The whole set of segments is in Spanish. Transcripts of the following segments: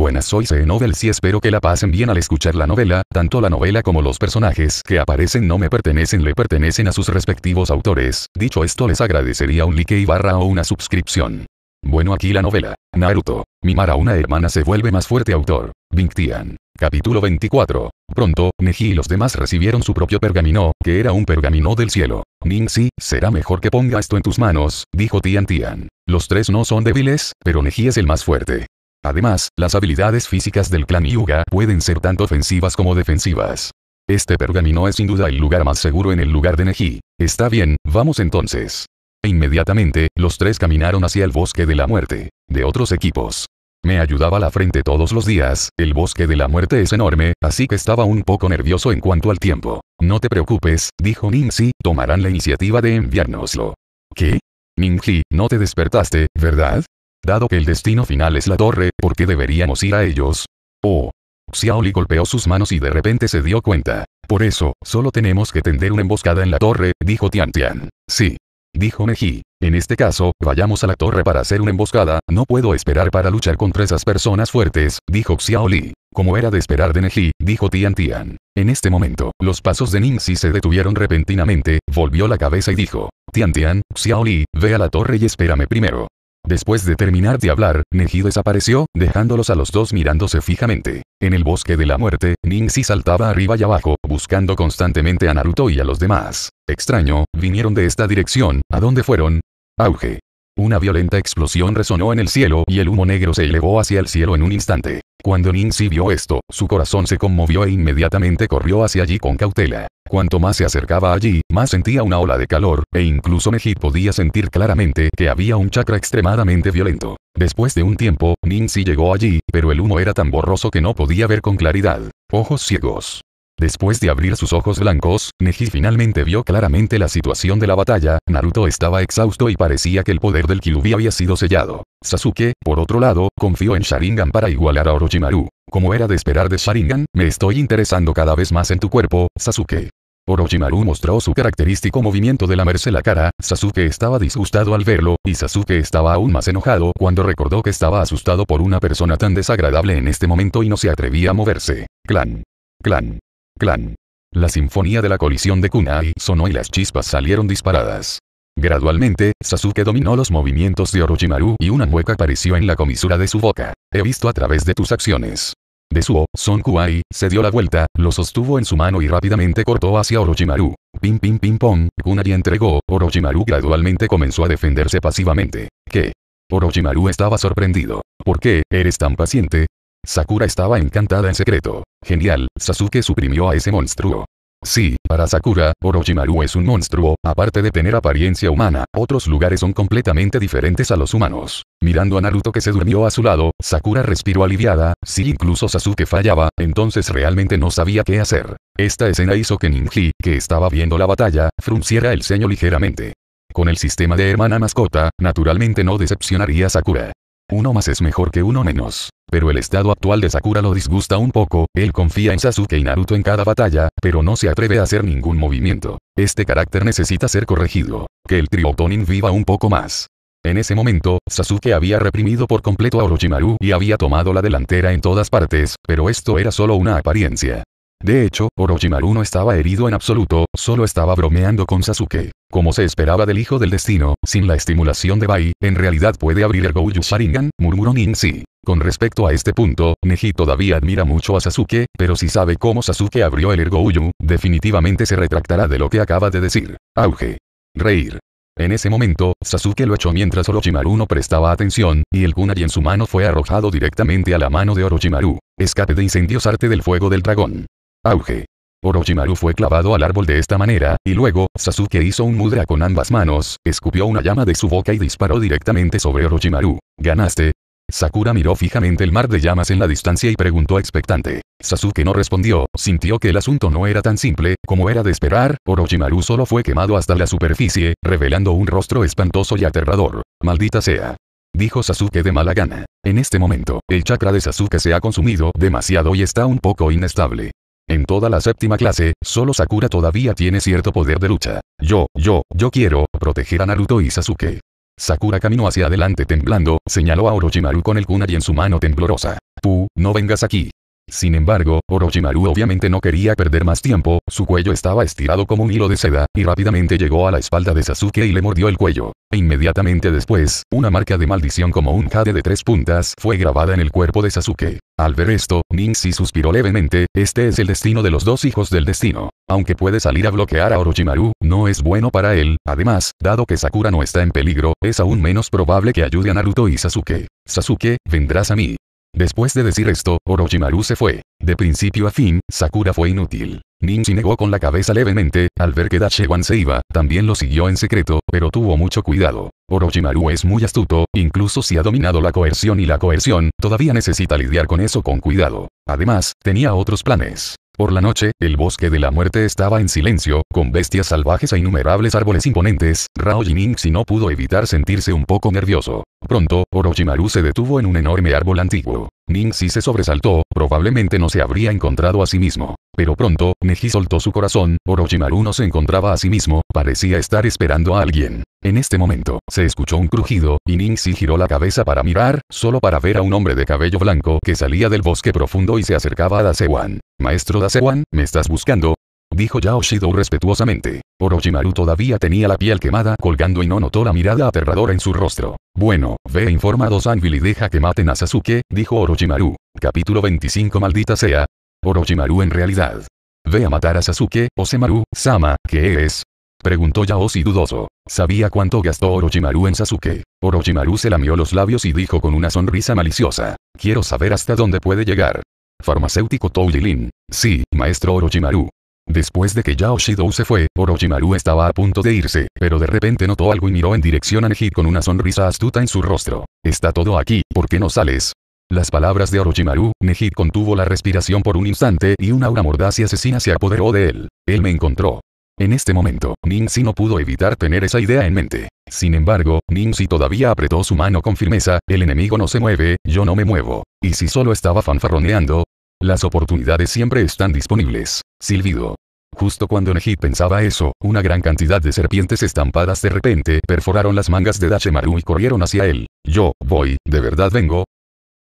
Buenas soy c e Novels y espero que la pasen bien al escuchar la novela, tanto la novela como los personajes que aparecen no me pertenecen le pertenecen a sus respectivos autores, dicho esto les agradecería un like y barra o una suscripción. Bueno aquí la novela. Naruto. a una hermana se vuelve más fuerte autor. Tian. Capítulo 24. Pronto, Neji y los demás recibieron su propio pergamino, que era un pergamino del cielo. si, será mejor que ponga esto en tus manos, dijo Tian Tian. Los tres no son débiles, pero Neji es el más fuerte. Además, las habilidades físicas del clan Yuga pueden ser tanto ofensivas como defensivas. Este pergamino es sin duda el lugar más seguro en el lugar de Neji. Está bien, vamos entonces. E inmediatamente, los tres caminaron hacia el bosque de la muerte. De otros equipos. Me ayudaba la frente todos los días, el bosque de la muerte es enorme, así que estaba un poco nervioso en cuanto al tiempo. No te preocupes, dijo Ninji, tomarán la iniciativa de enviárnoslo. ¿Qué? Ninji, no te despertaste, ¿verdad? Dado que el destino final es la torre, ¿por qué deberíamos ir a ellos? Oh. Xiaoli golpeó sus manos y de repente se dio cuenta. Por eso, solo tenemos que tender una emboscada en la torre, dijo Tian Tian. Sí. Dijo Neji. En este caso, vayamos a la torre para hacer una emboscada, no puedo esperar para luchar contra esas personas fuertes, dijo Xiaoli. Como era de esperar de Neji, dijo Tian Tian. En este momento, los pasos de Ningxi se detuvieron repentinamente, volvió la cabeza y dijo, Tian Tian, Xiaoli, ve a la torre y espérame primero. Después de terminar de hablar, Neji desapareció, dejándolos a los dos mirándose fijamente. En el bosque de la muerte, Si saltaba arriba y abajo, buscando constantemente a Naruto y a los demás. Extraño, vinieron de esta dirección, ¿a dónde fueron? Auge. Una violenta explosión resonó en el cielo y el humo negro se elevó hacia el cielo en un instante. Cuando Ninzi vio esto, su corazón se conmovió e inmediatamente corrió hacia allí con cautela. Cuanto más se acercaba allí, más sentía una ola de calor, e incluso Meji podía sentir claramente que había un chakra extremadamente violento. Después de un tiempo, Ninzi llegó allí, pero el humo era tan borroso que no podía ver con claridad. Ojos ciegos. Después de abrir sus ojos blancos, Neji finalmente vio claramente la situación de la batalla, Naruto estaba exhausto y parecía que el poder del Kyuubi había sido sellado. Sasuke, por otro lado, confió en Sharingan para igualar a Orochimaru. Como era de esperar de Sharingan, me estoy interesando cada vez más en tu cuerpo, Sasuke. Orochimaru mostró su característico movimiento de lamerse la cara, Sasuke estaba disgustado al verlo, y Sasuke estaba aún más enojado cuando recordó que estaba asustado por una persona tan desagradable en este momento y no se atrevía a moverse. Clan. Clan clan. La sinfonía de la colisión de Kunai sonó y las chispas salieron disparadas. Gradualmente, Sasuke dominó los movimientos de Orochimaru y una mueca apareció en la comisura de su boca. He visto a través de tus acciones. De su Son Kuai, se dio la vuelta, lo sostuvo en su mano y rápidamente cortó hacia Orochimaru. Pim pim pim pong, Kunai entregó, Orochimaru gradualmente comenzó a defenderse pasivamente. ¿Qué? Orochimaru estaba sorprendido. ¿Por qué, eres tan paciente? Sakura estaba encantada en secreto. Genial, Sasuke suprimió a ese monstruo. Sí, para Sakura, Orochimaru es un monstruo, aparte de tener apariencia humana, otros lugares son completamente diferentes a los humanos. Mirando a Naruto que se durmió a su lado, Sakura respiró aliviada, si incluso Sasuke fallaba, entonces realmente no sabía qué hacer. Esta escena hizo que Ninji, que estaba viendo la batalla, frunciera el ceño ligeramente. Con el sistema de hermana mascota, naturalmente no decepcionaría a Sakura. Uno más es mejor que uno menos. Pero el estado actual de Sakura lo disgusta un poco, él confía en Sasuke y Naruto en cada batalla, pero no se atreve a hacer ningún movimiento. Este carácter necesita ser corregido. Que el Triotonin viva un poco más. En ese momento, Sasuke había reprimido por completo a Orochimaru y había tomado la delantera en todas partes, pero esto era solo una apariencia. De hecho, Orochimaru no estaba herido en absoluto, solo estaba bromeando con Sasuke. Como se esperaba del hijo del destino, sin la estimulación de Bai, en realidad puede abrir el Uyu Sharingan, murmuró Ninzi. Con respecto a este punto, Neji todavía admira mucho a Sasuke, pero si sabe cómo Sasuke abrió el Uyu, definitivamente se retractará de lo que acaba de decir. Auge. Reír. En ese momento, Sasuke lo echó mientras Orochimaru no prestaba atención, y el kunai en su mano fue arrojado directamente a la mano de Orochimaru. Escape de incendios arte del fuego del dragón. Auge. Orochimaru fue clavado al árbol de esta manera, y luego, Sasuke hizo un mudra con ambas manos, escupió una llama de su boca y disparó directamente sobre Orochimaru. ¿Ganaste? Sakura miró fijamente el mar de llamas en la distancia y preguntó expectante. Sasuke no respondió, sintió que el asunto no era tan simple, como era de esperar, Orochimaru solo fue quemado hasta la superficie, revelando un rostro espantoso y aterrador. Maldita sea dijo Sasuke de mala gana. En este momento, el chakra de Sasuke se ha consumido demasiado y está un poco inestable. En toda la séptima clase, solo Sakura todavía tiene cierto poder de lucha. Yo, yo, yo quiero proteger a Naruto y Sasuke. Sakura caminó hacia adelante temblando, señaló a Orochimaru con el kunai en su mano temblorosa. Tú, no vengas aquí. Sin embargo, Orochimaru obviamente no quería perder más tiempo, su cuello estaba estirado como un hilo de seda, y rápidamente llegó a la espalda de Sasuke y le mordió el cuello. E inmediatamente después, una marca de maldición como un jade de tres puntas fue grabada en el cuerpo de Sasuke. Al ver esto, si suspiró levemente, este es el destino de los dos hijos del destino. Aunque puede salir a bloquear a Orochimaru, no es bueno para él, además, dado que Sakura no está en peligro, es aún menos probable que ayude a Naruto y Sasuke. Sasuke, vendrás a mí. Después de decir esto, Orochimaru se fue. De principio a fin, Sakura fue inútil. Ninji negó con la cabeza levemente, al ver que Dachewan se iba, también lo siguió en secreto, pero tuvo mucho cuidado. Orochimaru es muy astuto, incluso si ha dominado la coerción y la coerción, todavía necesita lidiar con eso con cuidado. Además, tenía otros planes. Por la noche, el bosque de la muerte estaba en silencio, con bestias salvajes e innumerables árboles imponentes, Rao si no pudo evitar sentirse un poco nervioso. Pronto, Orochimaru se detuvo en un enorme árbol antiguo. si se sobresaltó, probablemente no se habría encontrado a sí mismo. Pero pronto, Neji soltó su corazón, Orochimaru no se encontraba a sí mismo, parecía estar esperando a alguien. En este momento, se escuchó un crujido, y Ningxi giró la cabeza para mirar, solo para ver a un hombre de cabello blanco que salía del bosque profundo y se acercaba a Dasewan. Maestro Dasewan, ¿me estás buscando? Dijo Yaoshido respetuosamente. Orochimaru todavía tenía la piel quemada colgando y no notó la mirada aterradora en su rostro. Bueno, ve e informa a Dosanville y deja que maten a Sasuke, dijo Orochimaru. Capítulo 25 Maldita sea. Orochimaru en realidad. Ve a matar a Sasuke, Osemaru, Sama, ¿qué eres? Preguntó Yaoshi dudoso. Sabía cuánto gastó Orochimaru en Sasuke. Orochimaru se lamió los labios y dijo con una sonrisa maliciosa. Quiero saber hasta dónde puede llegar farmacéutico Toujilin. Sí, maestro Orochimaru. Después de que Yao se fue, Orochimaru estaba a punto de irse, pero de repente notó algo y miró en dirección a Neji con una sonrisa astuta en su rostro. Está todo aquí, ¿por qué no sales? Las palabras de Orochimaru, Nehit contuvo la respiración por un instante y una aura mordaz y asesina se apoderó de él. Él me encontró. En este momento, Nin-si no pudo evitar tener esa idea en mente. Sin embargo, si todavía apretó su mano con firmeza, el enemigo no se mueve, yo no me muevo. Y si solo estaba fanfarroneando, las oportunidades siempre están disponibles. Silbido. Justo cuando Neji pensaba eso, una gran cantidad de serpientes estampadas de repente perforaron las mangas de Dachemaru y corrieron hacia él. Yo, voy, de verdad vengo.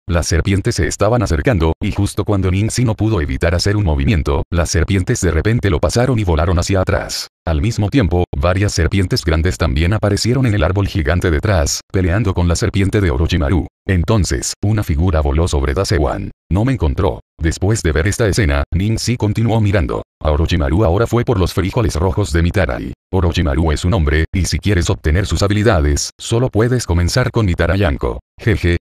Las serpientes se estaban acercando, y justo cuando si no pudo evitar hacer un movimiento, las serpientes de repente lo pasaron y volaron hacia atrás. Al mismo tiempo, varias serpientes grandes también aparecieron en el árbol gigante detrás, peleando con la serpiente de Orochimaru. Entonces, una figura voló sobre Dacewan. No me encontró. Después de ver esta escena, si continuó mirando. A Orochimaru ahora fue por los frijoles rojos de Mitarai. Orochimaru es un hombre, y si quieres obtener sus habilidades, solo puedes comenzar con Mitarai Jeje,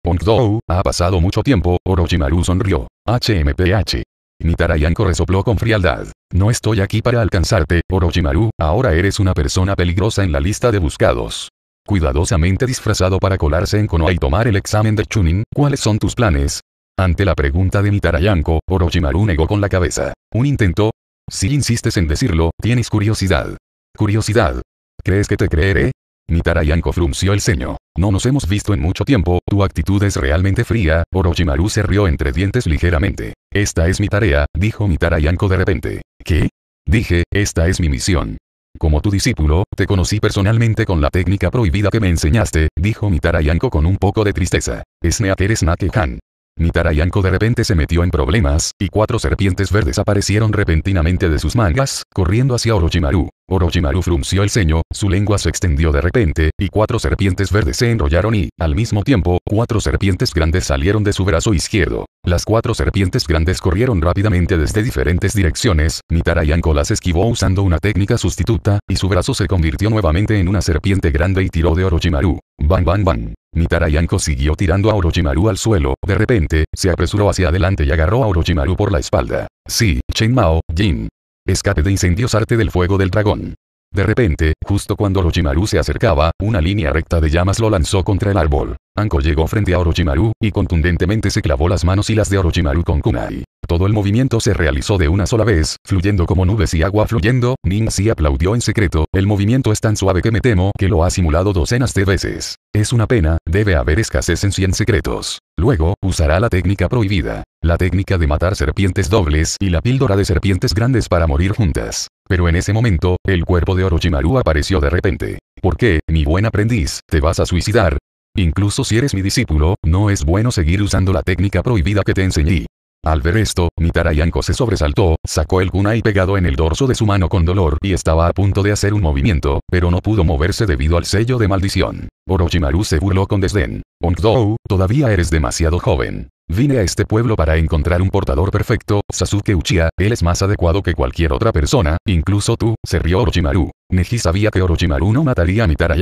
ha pasado mucho tiempo, Orochimaru sonrió. HMPH. Mitarai resopló con frialdad. No estoy aquí para alcanzarte, Orochimaru, ahora eres una persona peligrosa en la lista de buscados cuidadosamente disfrazado para colarse en Konoha y tomar el examen de Chunin, ¿cuáles son tus planes? Ante la pregunta de Mitarayanko, Orochimaru negó con la cabeza. ¿Un intento? Si insistes en decirlo, tienes curiosidad. ¿Curiosidad? ¿Crees que te creeré? Mitarayanko frunció el ceño. No nos hemos visto en mucho tiempo, tu actitud es realmente fría, Orochimaru se rió entre dientes ligeramente. Esta es mi tarea, dijo Mitarayanko de repente. ¿Qué? Dije, esta es mi misión. Como tu discípulo, te conocí personalmente con la técnica prohibida que me enseñaste, dijo Mitarayanko con un poco de tristeza. es eres Han. Nitarayanko de repente se metió en problemas, y cuatro serpientes verdes aparecieron repentinamente de sus mangas, corriendo hacia Orochimaru. Orochimaru frunció el ceño, su lengua se extendió de repente, y cuatro serpientes verdes se enrollaron y, al mismo tiempo, cuatro serpientes grandes salieron de su brazo izquierdo. Las cuatro serpientes grandes corrieron rápidamente desde diferentes direcciones, Nitarayanko las esquivó usando una técnica sustituta, y su brazo se convirtió nuevamente en una serpiente grande y tiró de Orochimaru. Bang bang bang. Nitarayanko siguió tirando a Orochimaru al suelo, de repente, se apresuró hacia adelante y agarró a Orochimaru por la espalda. Sí, Chen Mao, Jin. Escape de incendios arte del fuego del dragón. De repente, justo cuando Orochimaru se acercaba, una línea recta de llamas lo lanzó contra el árbol. Anko llegó frente a Orochimaru, y contundentemente se clavó las manos y las de Orochimaru con kunai. Todo el movimiento se realizó de una sola vez, fluyendo como nubes y agua fluyendo, si aplaudió en secreto, el movimiento es tan suave que me temo que lo ha simulado docenas de veces. Es una pena, debe haber escasez en 100 secretos. Luego, usará la técnica prohibida, la técnica de matar serpientes dobles y la píldora de serpientes grandes para morir juntas. Pero en ese momento, el cuerpo de Orochimaru apareció de repente. ¿Por qué, mi buen aprendiz, te vas a suicidar? Incluso si eres mi discípulo, no es bueno seguir usando la técnica prohibida que te enseñé. Al ver esto, Nitarayanko se sobresaltó, sacó el kunai pegado en el dorso de su mano con dolor y estaba a punto de hacer un movimiento, pero no pudo moverse debido al sello de maldición. Orochimaru se burló con desdén. Onkdou, todavía eres demasiado joven. Vine a este pueblo para encontrar un portador perfecto, Sasuke Uchiha, él es más adecuado que cualquier otra persona, incluso tú, se rió Orochimaru. Neji sabía que Orochimaru no mataría a Mitara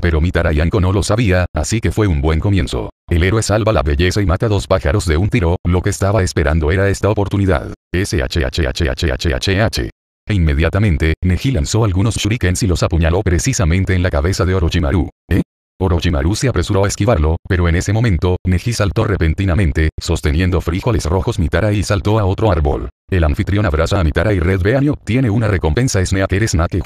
pero Mitara no lo sabía, así que fue un buen comienzo. El héroe salva la belleza y mata dos pájaros de un tiro, lo que estaba esperando era esta oportunidad. SHHHHHHH. E inmediatamente, Neji lanzó algunos shurikens y los apuñaló precisamente en la cabeza de Orochimaru. ¿Eh? Orochimaru se apresuró a esquivarlo, pero en ese momento, Neji saltó repentinamente, sosteniendo frijoles rojos Mitara y saltó a otro árbol. El anfitrión abraza a Mitara y Red Bean y obtiene una recompensa Snaker snake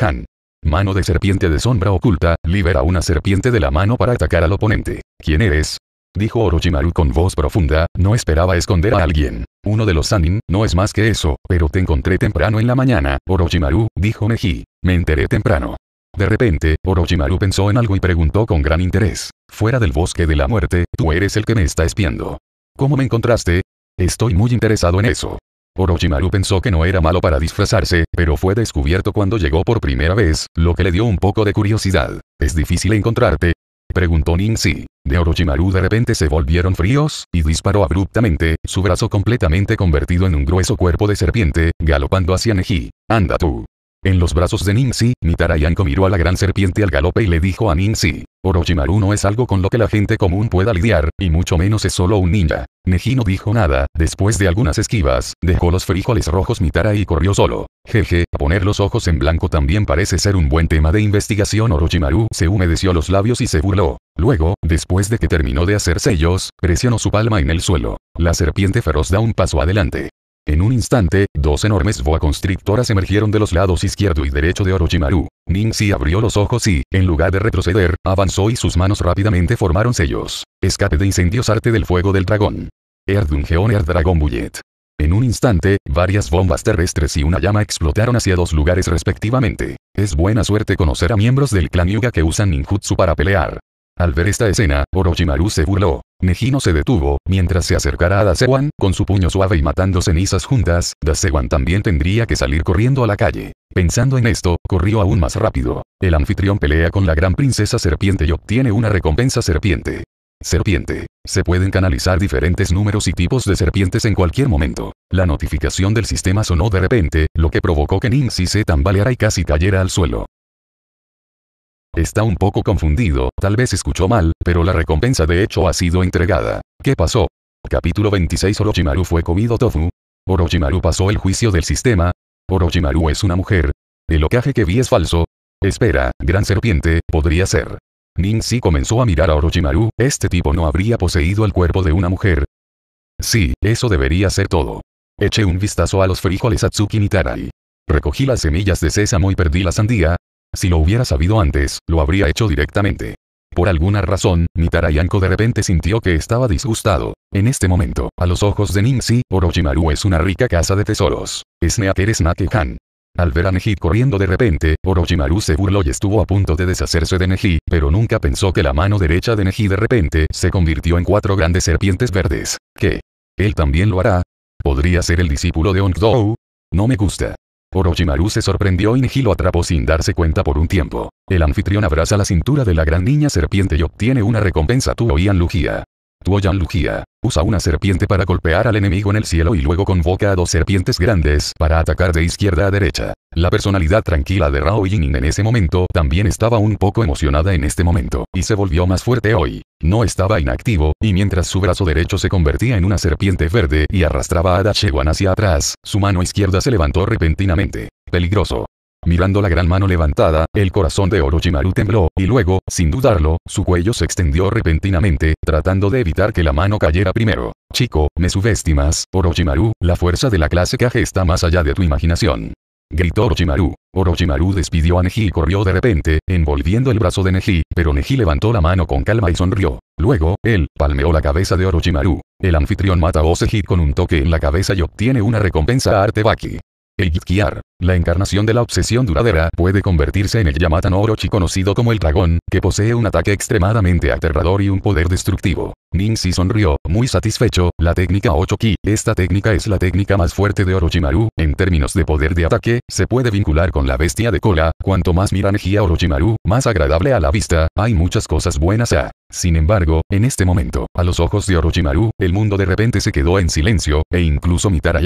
Mano de serpiente de sombra oculta, libera una serpiente de la mano para atacar al oponente. ¿Quién eres? Dijo Orochimaru con voz profunda, no esperaba esconder a alguien. Uno de los Sanin, no es más que eso, pero te encontré temprano en la mañana, Orochimaru, dijo Neji. Me enteré temprano. De repente, Orochimaru pensó en algo y preguntó con gran interés. Fuera del bosque de la muerte, tú eres el que me está espiando. ¿Cómo me encontraste? Estoy muy interesado en eso. Orochimaru pensó que no era malo para disfrazarse, pero fue descubierto cuando llegó por primera vez, lo que le dio un poco de curiosidad. ¿Es difícil encontrarte? Preguntó si. De Orochimaru de repente se volvieron fríos, y disparó abruptamente, su brazo completamente convertido en un grueso cuerpo de serpiente, galopando hacia Neji. Anda tú. En los brazos de Ninsi, Mitara Yanko miró a la gran serpiente al galope y le dijo a Ninsi, Orochimaru no es algo con lo que la gente común pueda lidiar, y mucho menos es solo un ninja. Neji no dijo nada, después de algunas esquivas, dejó los frijoles rojos Mitara y corrió solo. Jeje, poner los ojos en blanco también parece ser un buen tema de investigación Orochimaru se humedeció los labios y se burló. Luego, después de que terminó de hacer sellos, presionó su palma en el suelo. La serpiente feroz da un paso adelante. En un instante, dos enormes boa constrictoras emergieron de los lados izquierdo y derecho de Orochimaru. si abrió los ojos y, en lugar de retroceder, avanzó y sus manos rápidamente formaron sellos. Escape de incendios arte del fuego del dragón. Erdungeon Air Dragon Bullet. En un instante, varias bombas terrestres y una llama explotaron hacia dos lugares respectivamente. Es buena suerte conocer a miembros del clan Yuga que usan ninjutsu para pelear. Al ver esta escena, Orochimaru se burló. Nejino se detuvo, mientras se acercara a Dasewan, con su puño suave y matando cenizas juntas, Dasewan también tendría que salir corriendo a la calle. Pensando en esto, corrió aún más rápido. El anfitrión pelea con la gran princesa serpiente y obtiene una recompensa serpiente. Serpiente. Se pueden canalizar diferentes números y tipos de serpientes en cualquier momento. La notificación del sistema sonó de repente, lo que provocó que Ninsi se tambaleara y casi cayera al suelo. Está un poco confundido, tal vez escuchó mal, pero la recompensa de hecho ha sido entregada. ¿Qué pasó? Capítulo 26 Orochimaru fue comido tofu. Orochimaru pasó el juicio del sistema. Orochimaru es una mujer. El locaje que vi es falso. Espera, gran serpiente, podría ser. Min-si comenzó a mirar a Orochimaru, este tipo no habría poseído el cuerpo de una mujer. Sí, eso debería ser todo. Eché un vistazo a los frijoles Atsuki Nitarai. Recogí las semillas de sésamo y perdí la sandía, si lo hubiera sabido antes, lo habría hecho directamente. Por alguna razón, Yanko de repente sintió que estaba disgustado. En este momento, a los ojos de Ninsi, Orochimaru es una rica casa de tesoros. Es Snaker Han. Al ver a Neji corriendo de repente, Orochimaru se burló y estuvo a punto de deshacerse de Neji, pero nunca pensó que la mano derecha de Neji de repente se convirtió en cuatro grandes serpientes verdes. ¿Qué? ¿Él también lo hará? ¿Podría ser el discípulo de Ongdou? No me gusta. Orochimaru se sorprendió y Niji lo atrapó sin darse cuenta por un tiempo. El anfitrión abraza la cintura de la gran niña serpiente y obtiene una recompensa oían Lugia. Tuoyan Lugia. Usa una serpiente para golpear al enemigo en el cielo y luego convoca a dos serpientes grandes para atacar de izquierda a derecha. La personalidad tranquila de Rao Yin en ese momento también estaba un poco emocionada en este momento, y se volvió más fuerte hoy. No estaba inactivo, y mientras su brazo derecho se convertía en una serpiente verde y arrastraba a Dachewan hacia atrás, su mano izquierda se levantó repentinamente. Peligroso. Mirando la gran mano levantada, el corazón de Orochimaru tembló, y luego, sin dudarlo, su cuello se extendió repentinamente, tratando de evitar que la mano cayera primero. Chico, me subestimas, Orochimaru, la fuerza de la clase Kage está más allá de tu imaginación. Gritó Orochimaru. Orochimaru despidió a Neji y corrió de repente, envolviendo el brazo de Neji, pero Neji levantó la mano con calma y sonrió. Luego, él, palmeó la cabeza de Orochimaru. El anfitrión mata a Osehit con un toque en la cabeza y obtiene una recompensa a Artebaki. El Yitkiar, la encarnación de la obsesión duradera, puede convertirse en el Yamata Orochi conocido como el dragón, que posee un ataque extremadamente aterrador y un poder destructivo. si sonrió, muy satisfecho, la técnica 8-ki, esta técnica es la técnica más fuerte de Orochimaru, en términos de poder de ataque, se puede vincular con la bestia de cola, cuanto más mira energía Orochimaru, más agradable a la vista, hay muchas cosas buenas a sin embargo, en este momento, a los ojos de Orochimaru, el mundo de repente se quedó en silencio, e incluso Mitara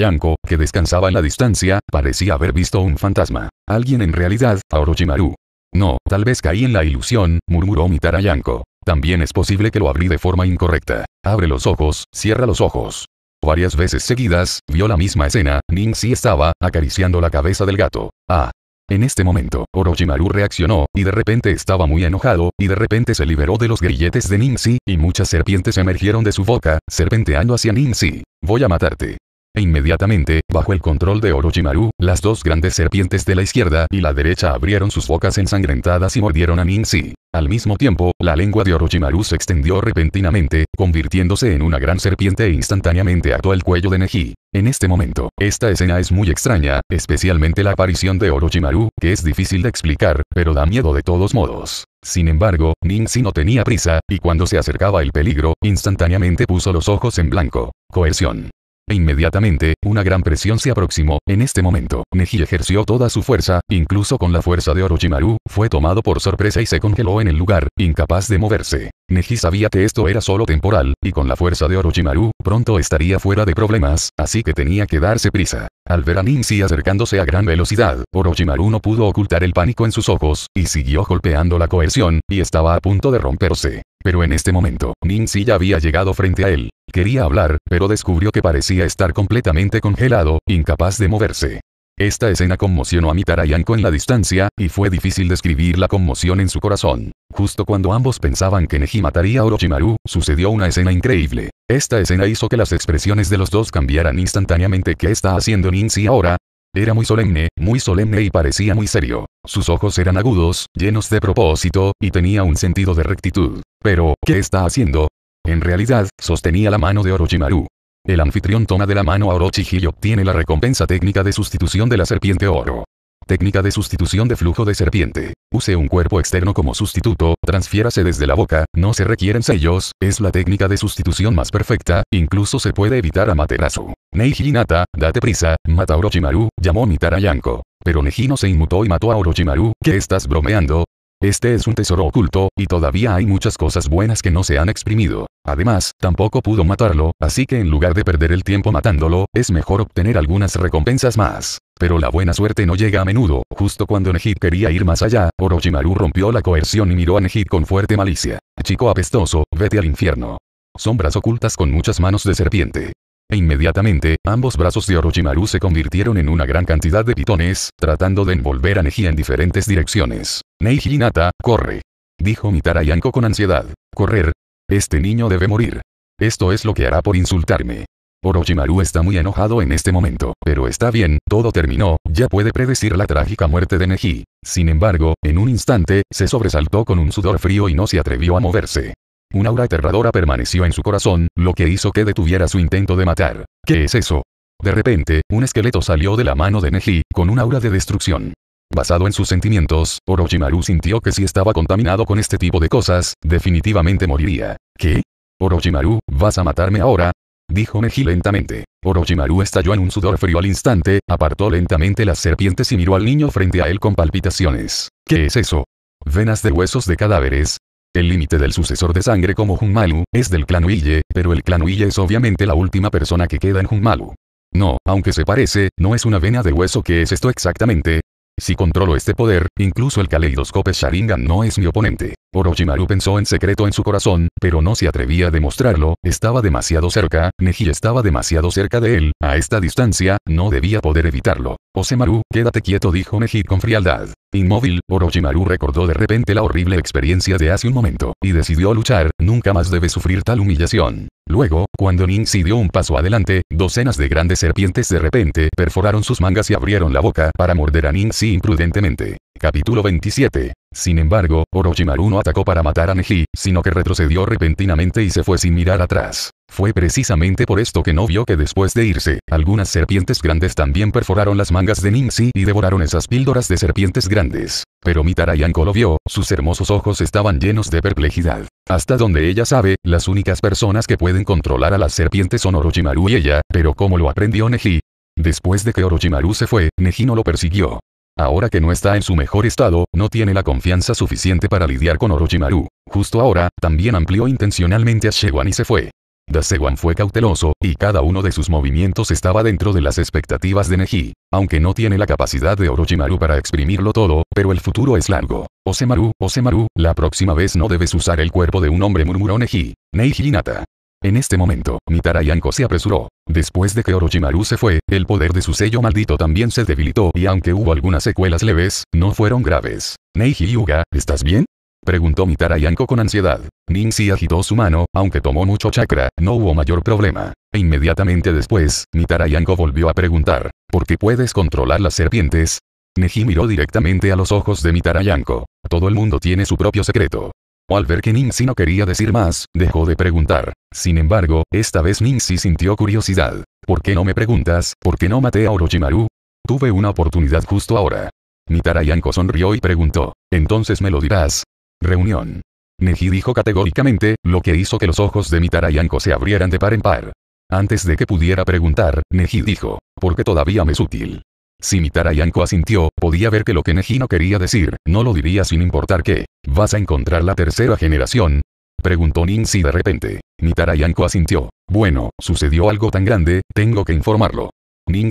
que descansaba en la distancia, parecía haber visto un fantasma. Alguien en realidad, a Orochimaru. No, tal vez caí en la ilusión, murmuró Mitarayanko. Yanko. También es posible que lo abrí de forma incorrecta. Abre los ojos, cierra los ojos. Varias veces seguidas, vio la misma escena, Ning si estaba, acariciando la cabeza del gato. Ah, en este momento, Orochimaru reaccionó, y de repente estaba muy enojado, y de repente se liberó de los grilletes de Ninsi y muchas serpientes emergieron de su boca, serpenteando hacia Ninsi. Voy a matarte. E inmediatamente, bajo el control de Orochimaru, las dos grandes serpientes de la izquierda y la derecha abrieron sus bocas ensangrentadas y mordieron a Ninzi. Al mismo tiempo, la lengua de Orochimaru se extendió repentinamente, convirtiéndose en una gran serpiente e instantáneamente ató el cuello de Neji. En este momento, esta escena es muy extraña, especialmente la aparición de Orochimaru, que es difícil de explicar, pero da miedo de todos modos. Sin embargo, Ninzi no tenía prisa, y cuando se acercaba el peligro, instantáneamente puso los ojos en blanco. Coerción. E inmediatamente, una gran presión se aproximó. En este momento, Neji ejerció toda su fuerza, incluso con la fuerza de Orochimaru, fue tomado por sorpresa y se congeló en el lugar, incapaz de moverse. Neji sabía que esto era solo temporal, y con la fuerza de Orochimaru, pronto estaría fuera de problemas, así que tenía que darse prisa. Al ver a Ninzi acercándose a gran velocidad, Orochimaru no pudo ocultar el pánico en sus ojos, y siguió golpeando la coerción, y estaba a punto de romperse. Pero en este momento, Ninzi ya había llegado frente a él. Quería hablar, pero descubrió que parecía estar completamente congelado, incapaz de moverse. Esta escena conmocionó a Mitara en la distancia, y fue difícil describir la conmoción en su corazón. Justo cuando ambos pensaban que Neji mataría a Orochimaru, sucedió una escena increíble. Esta escena hizo que las expresiones de los dos cambiaran instantáneamente. ¿Qué está haciendo Ninzi ahora? Era muy solemne, muy solemne y parecía muy serio. Sus ojos eran agudos, llenos de propósito, y tenía un sentido de rectitud. Pero, ¿qué está haciendo? En realidad, sostenía la mano de Orochimaru. El anfitrión toma de la mano a Orochi y obtiene la recompensa técnica de sustitución de la serpiente oro. Técnica de sustitución de flujo de serpiente. Use un cuerpo externo como sustituto, transfiérase desde la boca, no se requieren sellos, es la técnica de sustitución más perfecta, incluso se puede evitar a Materasu. Neiji Hinata, date prisa, mata a Orochimaru, llamó a Pero Neji no se inmutó y mató a Orochimaru, ¿qué estás bromeando? Este es un tesoro oculto, y todavía hay muchas cosas buenas que no se han exprimido. Además, tampoco pudo matarlo, así que en lugar de perder el tiempo matándolo, es mejor obtener algunas recompensas más. Pero la buena suerte no llega a menudo, justo cuando Nehit quería ir más allá, Orochimaru rompió la coerción y miró a Nehit con fuerte malicia. Chico apestoso, vete al infierno. Sombras ocultas con muchas manos de serpiente e inmediatamente, ambos brazos de Orochimaru se convirtieron en una gran cantidad de pitones, tratando de envolver a Neji en diferentes direcciones. Neji nata, corre. Dijo Mitara con ansiedad. Correr. Este niño debe morir. Esto es lo que hará por insultarme. Orochimaru está muy enojado en este momento, pero está bien, todo terminó, ya puede predecir la trágica muerte de Neji. Sin embargo, en un instante, se sobresaltó con un sudor frío y no se atrevió a moverse. Un aura aterradora permaneció en su corazón, lo que hizo que detuviera su intento de matar. ¿Qué es eso? De repente, un esqueleto salió de la mano de Neji, con un aura de destrucción. Basado en sus sentimientos, Orochimaru sintió que si estaba contaminado con este tipo de cosas, definitivamente moriría. ¿Qué? Orochimaru, ¿vas a matarme ahora? Dijo Neji lentamente. Orochimaru estalló en un sudor frío al instante, apartó lentamente las serpientes y miró al niño frente a él con palpitaciones. ¿Qué es eso? Venas de huesos de cadáveres, el límite del sucesor de sangre como Junmalu, es del clan Huille pero el clan Uille es obviamente la última persona que queda en Junmalu. No, aunque se parece, no es una vena de hueso que es esto exactamente, si controlo este poder, incluso el caleidoscope Sharingan no es mi oponente. Orochimaru pensó en secreto en su corazón, pero no se atrevía a demostrarlo, estaba demasiado cerca, Neji estaba demasiado cerca de él, a esta distancia, no debía poder evitarlo. Osemaru, quédate quieto dijo Neji con frialdad. Inmóvil, Orochimaru recordó de repente la horrible experiencia de hace un momento, y decidió luchar, nunca más debe sufrir tal humillación. Luego, cuando Ninzi dio un paso adelante, docenas de grandes serpientes de repente perforaron sus mangas y abrieron la boca para morder a si imprudentemente. Capítulo 27. Sin embargo, Orochimaru no atacó para matar a Neji, sino que retrocedió repentinamente y se fue sin mirar atrás. Fue precisamente por esto que no vio que después de irse, algunas serpientes grandes también perforaron las mangas de Ninsi y devoraron esas píldoras de serpientes grandes. Pero Mitara lo vio, sus hermosos ojos estaban llenos de perplejidad. Hasta donde ella sabe, las únicas personas que pueden controlar a las serpientes son Orochimaru y ella, pero ¿cómo lo aprendió Neji? Después de que Orochimaru se fue, Neji no lo persiguió. Ahora que no está en su mejor estado, no tiene la confianza suficiente para lidiar con Orochimaru. Justo ahora, también amplió intencionalmente a Shewan y se fue. Dasewan fue cauteloso, y cada uno de sus movimientos estaba dentro de las expectativas de Neji. Aunque no tiene la capacidad de Orochimaru para exprimirlo todo, pero el futuro es largo. Osemaru, Osemaru, la próxima vez no debes usar el cuerpo de un hombre murmuró Neji. Neji Hinata. En este momento, Mitarayanko se apresuró. Después de que Orochimaru se fue, el poder de su sello maldito también se debilitó y aunque hubo algunas secuelas leves, no fueron graves. Neiji Yuga, ¿estás bien? Preguntó Mitarayanko con ansiedad. Ningxi agitó su mano, aunque tomó mucho chakra, no hubo mayor problema. E inmediatamente después, Mitarayanko volvió a preguntar, ¿por qué puedes controlar las serpientes? Neji miró directamente a los ojos de Mitarayanko. Todo el mundo tiene su propio secreto. Al ver que si no quería decir más, dejó de preguntar. Sin embargo, esta vez si sintió curiosidad. ¿Por qué no me preguntas, por qué no maté a Orochimaru? Tuve una oportunidad justo ahora. Nitarayanko sonrió y preguntó. Entonces me lo dirás. Reunión. Neji dijo categóricamente, lo que hizo que los ojos de Mitarayanko se abrieran de par en par. Antes de que pudiera preguntar, Neji dijo, porque todavía me es útil. Si Yanko asintió, podía ver que lo que Neji no quería decir, no lo diría sin importar qué. ¿vas a encontrar la tercera generación? Preguntó si de repente. Yanko asintió. Bueno, sucedió algo tan grande, tengo que informarlo.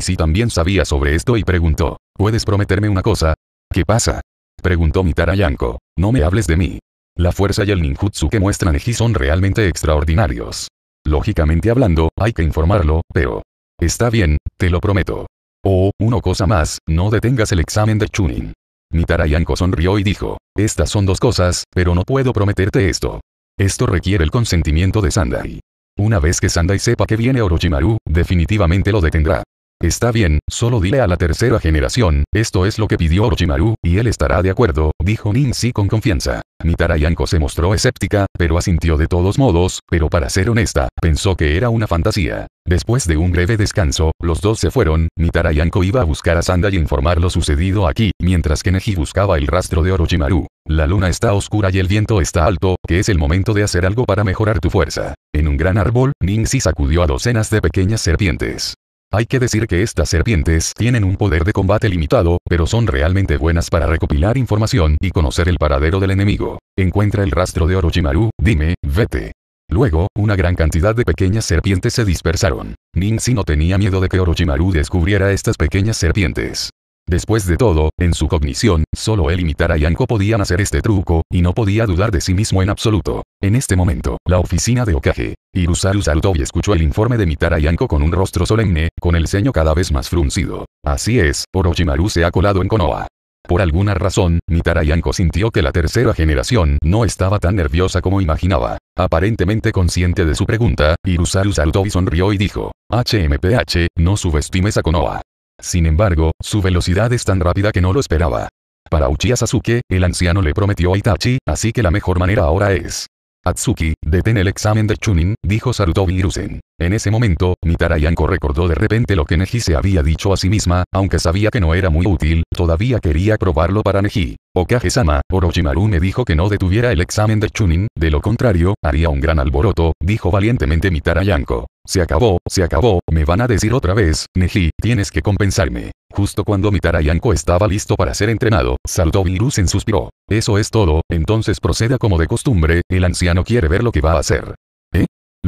Si también sabía sobre esto y preguntó. ¿Puedes prometerme una cosa? ¿Qué pasa? Preguntó Mitarayanko. No me hables de mí. La fuerza y el ninjutsu que muestra Neji son realmente extraordinarios. Lógicamente hablando, hay que informarlo, pero... Está bien, te lo prometo. Oh, una cosa más, no detengas el examen de Chunin. Mitarayanko sonrió y dijo, estas son dos cosas, pero no puedo prometerte esto. Esto requiere el consentimiento de Sandai. Una vez que Sandai sepa que viene Orochimaru, definitivamente lo detendrá. Está bien, solo dile a la tercera generación, esto es lo que pidió Orochimaru, y él estará de acuerdo, dijo Ninzi con confianza. Mitarayanko se mostró escéptica, pero asintió de todos modos, pero para ser honesta, pensó que era una fantasía. Después de un breve descanso, los dos se fueron, Mitarayanko iba a buscar a Sanda y informar lo sucedido aquí, mientras que Neji buscaba el rastro de Orochimaru. La luna está oscura y el viento está alto, que es el momento de hacer algo para mejorar tu fuerza. En un gran árbol, Ninzi sacudió a docenas de pequeñas serpientes. Hay que decir que estas serpientes tienen un poder de combate limitado, pero son realmente buenas para recopilar información y conocer el paradero del enemigo. Encuentra el rastro de Orochimaru, dime, vete. Luego, una gran cantidad de pequeñas serpientes se dispersaron. Ninsi no tenía miedo de que Orochimaru descubriera estas pequeñas serpientes. Después de todo, en su cognición, solo él y a Yanko podía podían hacer este truco, y no podía dudar de sí mismo en absoluto. En este momento, la oficina de Okage. Irusaru Sarutobi escuchó el informe de Mitara con un rostro solemne, con el ceño cada vez más fruncido. Así es, Orochimaru se ha colado en Konoha. Por alguna razón, Mitara sintió que la tercera generación no estaba tan nerviosa como imaginaba. Aparentemente consciente de su pregunta, Irusaru Sarutobi sonrió y dijo, HMPH, no subestimes a Konoha. Sin embargo, su velocidad es tan rápida que no lo esperaba. Para Uchiha Sasuke, el anciano le prometió a Itachi, así que la mejor manera ahora es Atsuki, detén el examen de Chunin, dijo Sarutobi Hiruzen. En ese momento, Mitarayanko recordó de repente lo que Neji se había dicho a sí misma, aunque sabía que no era muy útil, todavía quería probarlo para Neji. Okage-sama, Orochimaru me dijo que no detuviera el examen de Chunin, de lo contrario, haría un gran alboroto, dijo valientemente Mitarayanko. Se acabó, se acabó, me van a decir otra vez, Neji, tienes que compensarme. Justo cuando Mitarayanko estaba listo para ser entrenado, saltó virus en suspiró. Eso es todo, entonces proceda como de costumbre, el anciano quiere ver lo que va a hacer.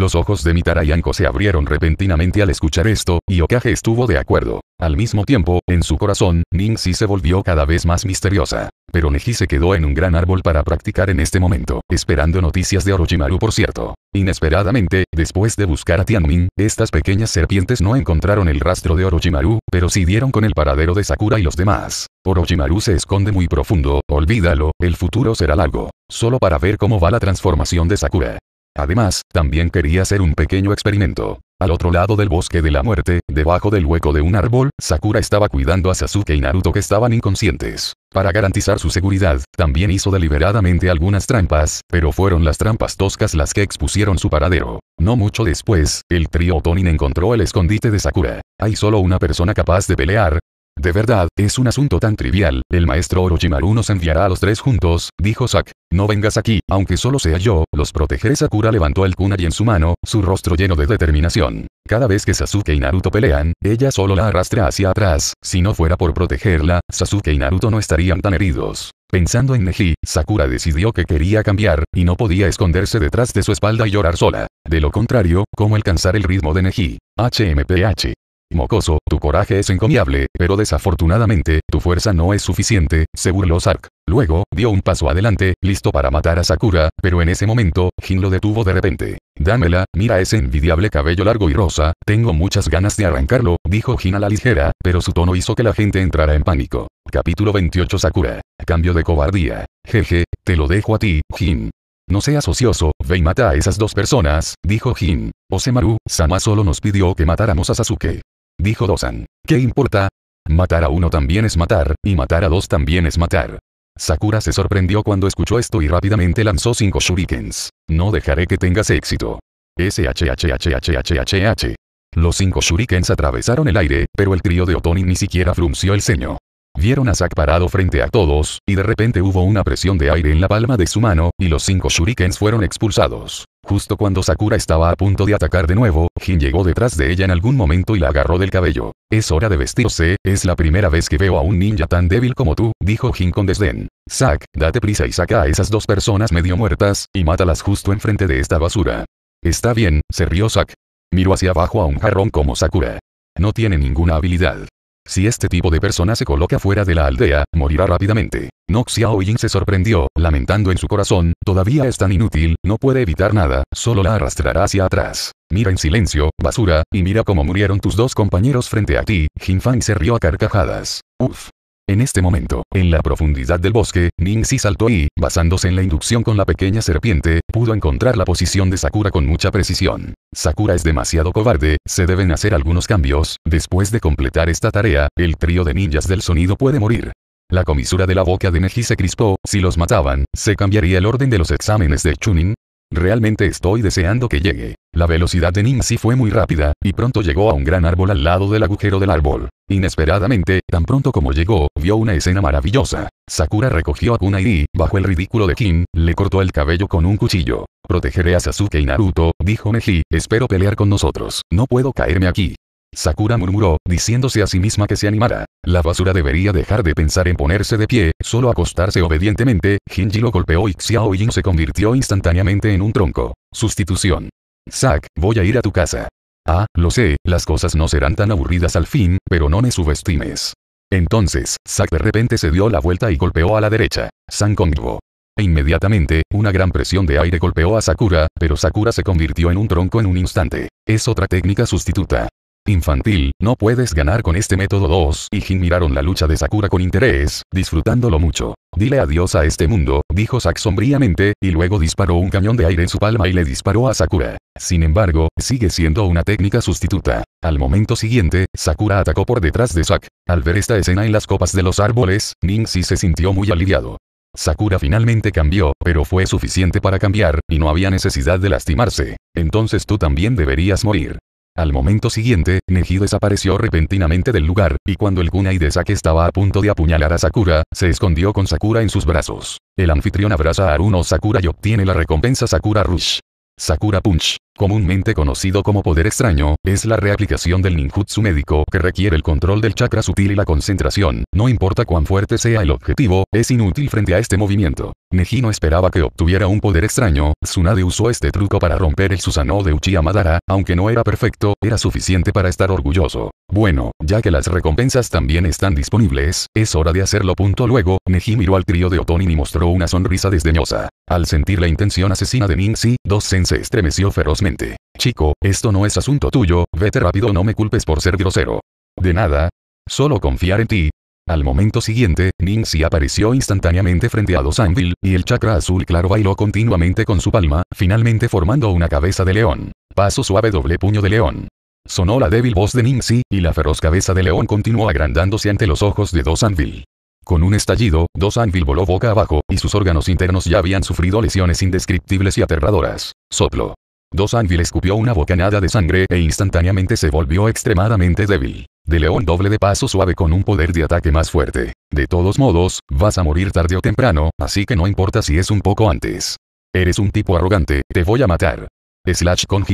Los ojos de Mitarayanko se abrieron repentinamente al escuchar esto, y Okage estuvo de acuerdo. Al mismo tiempo, en su corazón, si se volvió cada vez más misteriosa. Pero Neji se quedó en un gran árbol para practicar en este momento, esperando noticias de Orochimaru por cierto. Inesperadamente, después de buscar a Tianmin, estas pequeñas serpientes no encontraron el rastro de Orochimaru, pero sí dieron con el paradero de Sakura y los demás. Orochimaru se esconde muy profundo, olvídalo, el futuro será largo. Solo para ver cómo va la transformación de Sakura. Además, también quería hacer un pequeño experimento. Al otro lado del bosque de la muerte, debajo del hueco de un árbol, Sakura estaba cuidando a Sasuke y Naruto que estaban inconscientes. Para garantizar su seguridad, también hizo deliberadamente algunas trampas, pero fueron las trampas toscas las que expusieron su paradero. No mucho después, el trío Tonin encontró el escondite de Sakura. Hay solo una persona capaz de pelear, de verdad, es un asunto tan trivial, el maestro Orochimaru nos enviará a los tres juntos, dijo Zack. No vengas aquí, aunque solo sea yo, los protegeré Sakura levantó el kunai en su mano, su rostro lleno de determinación. Cada vez que Sasuke y Naruto pelean, ella solo la arrastra hacia atrás, si no fuera por protegerla, Sasuke y Naruto no estarían tan heridos. Pensando en Neji, Sakura decidió que quería cambiar, y no podía esconderse detrás de su espalda y llorar sola. De lo contrario, ¿cómo alcanzar el ritmo de Neji? HMPH. Mocoso, tu coraje es encomiable, pero desafortunadamente, tu fuerza no es suficiente, se burló Sark. Luego, dio un paso adelante, listo para matar a Sakura, pero en ese momento, Jin lo detuvo de repente. Dámela, mira ese envidiable cabello largo y rosa, tengo muchas ganas de arrancarlo, dijo Jin a la ligera, pero su tono hizo que la gente entrara en pánico. Capítulo 28 Sakura. Cambio de cobardía. Jeje, te lo dejo a ti, Jin. No seas ocioso, ve y mata a esas dos personas, dijo Jin. Osemaru, Sama solo nos pidió que matáramos a Sasuke dijo Dosan. ¿Qué importa? Matar a uno también es matar, y matar a dos también es matar. Sakura se sorprendió cuando escuchó esto y rápidamente lanzó cinco shurikens. No dejaré que tengas éxito. SHHHHHHH. Los cinco shurikens atravesaron el aire, pero el trío de Otoni ni siquiera frunció el ceño. Vieron a Zack parado frente a todos, y de repente hubo una presión de aire en la palma de su mano, y los cinco shurikens fueron expulsados. Justo cuando Sakura estaba a punto de atacar de nuevo, Jin llegó detrás de ella en algún momento y la agarró del cabello. Es hora de vestirse, es la primera vez que veo a un ninja tan débil como tú, dijo Jin con desdén. Zack, date prisa y saca a esas dos personas medio muertas, y mátalas justo enfrente de esta basura. Está bien, se rió Zack. Miró hacia abajo a un jarrón como Sakura. No tiene ninguna habilidad. Si este tipo de persona se coloca fuera de la aldea, morirá rápidamente. Noxiao Yin se sorprendió, lamentando en su corazón, todavía es tan inútil, no puede evitar nada, solo la arrastrará hacia atrás. Mira en silencio, basura, y mira cómo murieron tus dos compañeros frente a ti, Jinfang se rió a carcajadas. Uf, en este momento, en la profundidad del bosque, si saltó y, basándose en la inducción con la pequeña serpiente, pudo encontrar la posición de Sakura con mucha precisión. Sakura es demasiado cobarde, se deben hacer algunos cambios, después de completar esta tarea, el trío de ninjas del sonido puede morir. La comisura de la boca de Neji se crispó, si los mataban, se cambiaría el orden de los exámenes de Chunin, Realmente estoy deseando que llegue. La velocidad de Nimsi fue muy rápida, y pronto llegó a un gran árbol al lado del agujero del árbol. Inesperadamente, tan pronto como llegó, vio una escena maravillosa. Sakura recogió a Kunai y, bajo el ridículo de Kim, le cortó el cabello con un cuchillo. Protegeré a Sasuke y Naruto, dijo Neji, espero pelear con nosotros. No puedo caerme aquí. Sakura murmuró, diciéndose a sí misma que se animara. La basura debería dejar de pensar en ponerse de pie, solo acostarse obedientemente, Hinji lo golpeó y Xiao Yin se convirtió instantáneamente en un tronco. Sustitución. Zack, voy a ir a tu casa. Ah, lo sé, las cosas no serán tan aburridas al fin, pero no me subestimes. Entonces, Zack de repente se dio la vuelta y golpeó a la derecha. San Kongbo. E inmediatamente, una gran presión de aire golpeó a Sakura, pero Sakura se convirtió en un tronco en un instante. Es otra técnica sustituta. Infantil, no puedes ganar con este método 2 y Jin miraron la lucha de Sakura con interés, disfrutándolo mucho. Dile adiós a este mundo, dijo Zack sombríamente, y luego disparó un cañón de aire en su palma y le disparó a Sakura. Sin embargo, sigue siendo una técnica sustituta. Al momento siguiente, Sakura atacó por detrás de Zack. Al ver esta escena en las copas de los árboles, si se sintió muy aliviado. Sakura finalmente cambió, pero fue suficiente para cambiar, y no había necesidad de lastimarse. Entonces tú también deberías morir. Al momento siguiente, Neji desapareció repentinamente del lugar, y cuando el kunai de Sake estaba a punto de apuñalar a Sakura, se escondió con Sakura en sus brazos. El anfitrión abraza a Aruno Sakura y obtiene la recompensa Sakura Rush. Sakura Punch comúnmente conocido como poder extraño, es la reaplicación del ninjutsu médico que requiere el control del chakra sutil y la concentración. No importa cuán fuerte sea el objetivo, es inútil frente a este movimiento. Neji no esperaba que obtuviera un poder extraño, Tsunade usó este truco para romper el Susanoo de Uchiha Madara, aunque no era perfecto, era suficiente para estar orgulloso. Bueno, ya que las recompensas también están disponibles, es hora de hacerlo. Punto luego, Neji miró al trío de Otonin y mostró una sonrisa desdeñosa. Al sentir la intención asesina de Ningxi, Dos se estremeció ferozmente Chico, esto no es asunto tuyo, vete rápido no me culpes por ser grosero. De nada. Solo confiar en ti. Al momento siguiente, Ningxi apareció instantáneamente frente a Anvil, y el chakra azul claro bailó continuamente con su palma, finalmente formando una cabeza de león. Paso suave doble puño de león. Sonó la débil voz de Ningxi, y la feroz cabeza de león continuó agrandándose ante los ojos de Dos Anvil. Con un estallido, Dos Anvil voló boca abajo, y sus órganos internos ya habían sufrido lesiones indescriptibles y aterradoras. Soplo. Dos Anvil escupió una bocanada de sangre e instantáneamente se volvió extremadamente débil. De León doble de paso suave con un poder de ataque más fuerte. De todos modos, vas a morir tarde o temprano, así que no importa si es un poco antes. Eres un tipo arrogante, te voy a matar. Slash con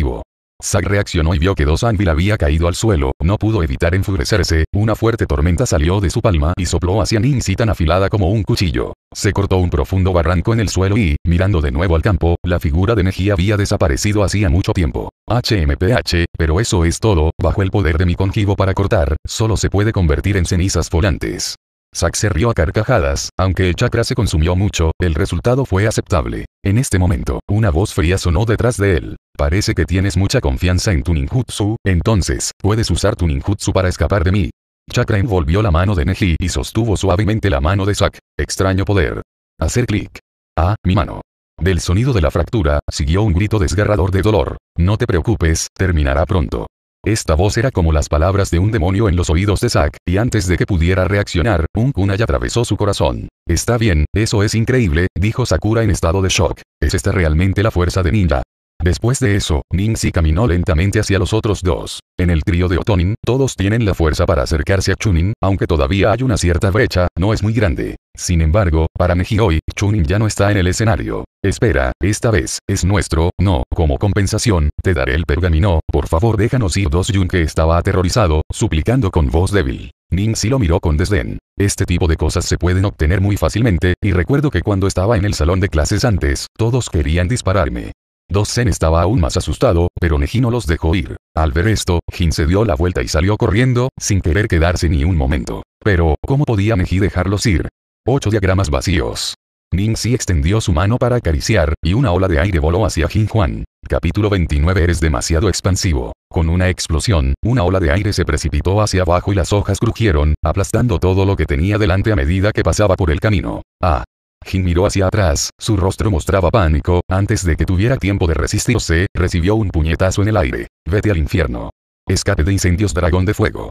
Zack reaccionó y vio que Dos Anvil había caído al suelo, no pudo evitar enfurecerse, una fuerte tormenta salió de su palma y sopló hacia Ninzi tan afilada como un cuchillo. Se cortó un profundo barranco en el suelo y, mirando de nuevo al campo, la figura de Neji había desaparecido hacía mucho tiempo. HMPH, pero eso es todo, bajo el poder de mi conjivo para cortar, solo se puede convertir en cenizas volantes. Zack se rió a carcajadas, aunque el chakra se consumió mucho, el resultado fue aceptable. En este momento, una voz fría sonó detrás de él. Parece que tienes mucha confianza en tu ninjutsu, entonces, puedes usar tu ninjutsu para escapar de mí. Chakra envolvió la mano de Neji y sostuvo suavemente la mano de Zack. Extraño poder. Hacer clic. Ah, mi mano. Del sonido de la fractura, siguió un grito desgarrador de dolor. No te preocupes, terminará pronto. Esta voz era como las palabras de un demonio en los oídos de Zack, y antes de que pudiera reaccionar, un kunai atravesó su corazón. Está bien, eso es increíble, dijo Sakura en estado de shock. ¿Es esta realmente la fuerza de ninja? Después de eso, Si caminó lentamente hacia los otros dos. En el trío de Otonin, todos tienen la fuerza para acercarse a Chunin, aunque todavía hay una cierta brecha, no es muy grande. Sin embargo, para hoy Chunin ya no está en el escenario. Espera, esta vez, es nuestro, no, como compensación, te daré el pergamino, por favor déjanos ir dos Yun que estaba aterrorizado, suplicando con voz débil. si lo miró con desdén. Este tipo de cosas se pueden obtener muy fácilmente, y recuerdo que cuando estaba en el salón de clases antes, todos querían dispararme. Dosen estaba aún más asustado, pero Neji no los dejó ir. Al ver esto, Jin se dio la vuelta y salió corriendo, sin querer quedarse ni un momento. Pero, ¿cómo podía Neji dejarlos ir? Ocho diagramas vacíos. Ning si extendió su mano para acariciar, y una ola de aire voló hacia Jin Juan. Capítulo 29 Eres demasiado expansivo. Con una explosión, una ola de aire se precipitó hacia abajo y las hojas crujieron, aplastando todo lo que tenía delante a medida que pasaba por el camino. Ah, Jin miró hacia atrás, su rostro mostraba pánico, antes de que tuviera tiempo de resistirse, recibió un puñetazo en el aire. Vete al infierno. Escape de incendios dragón de fuego.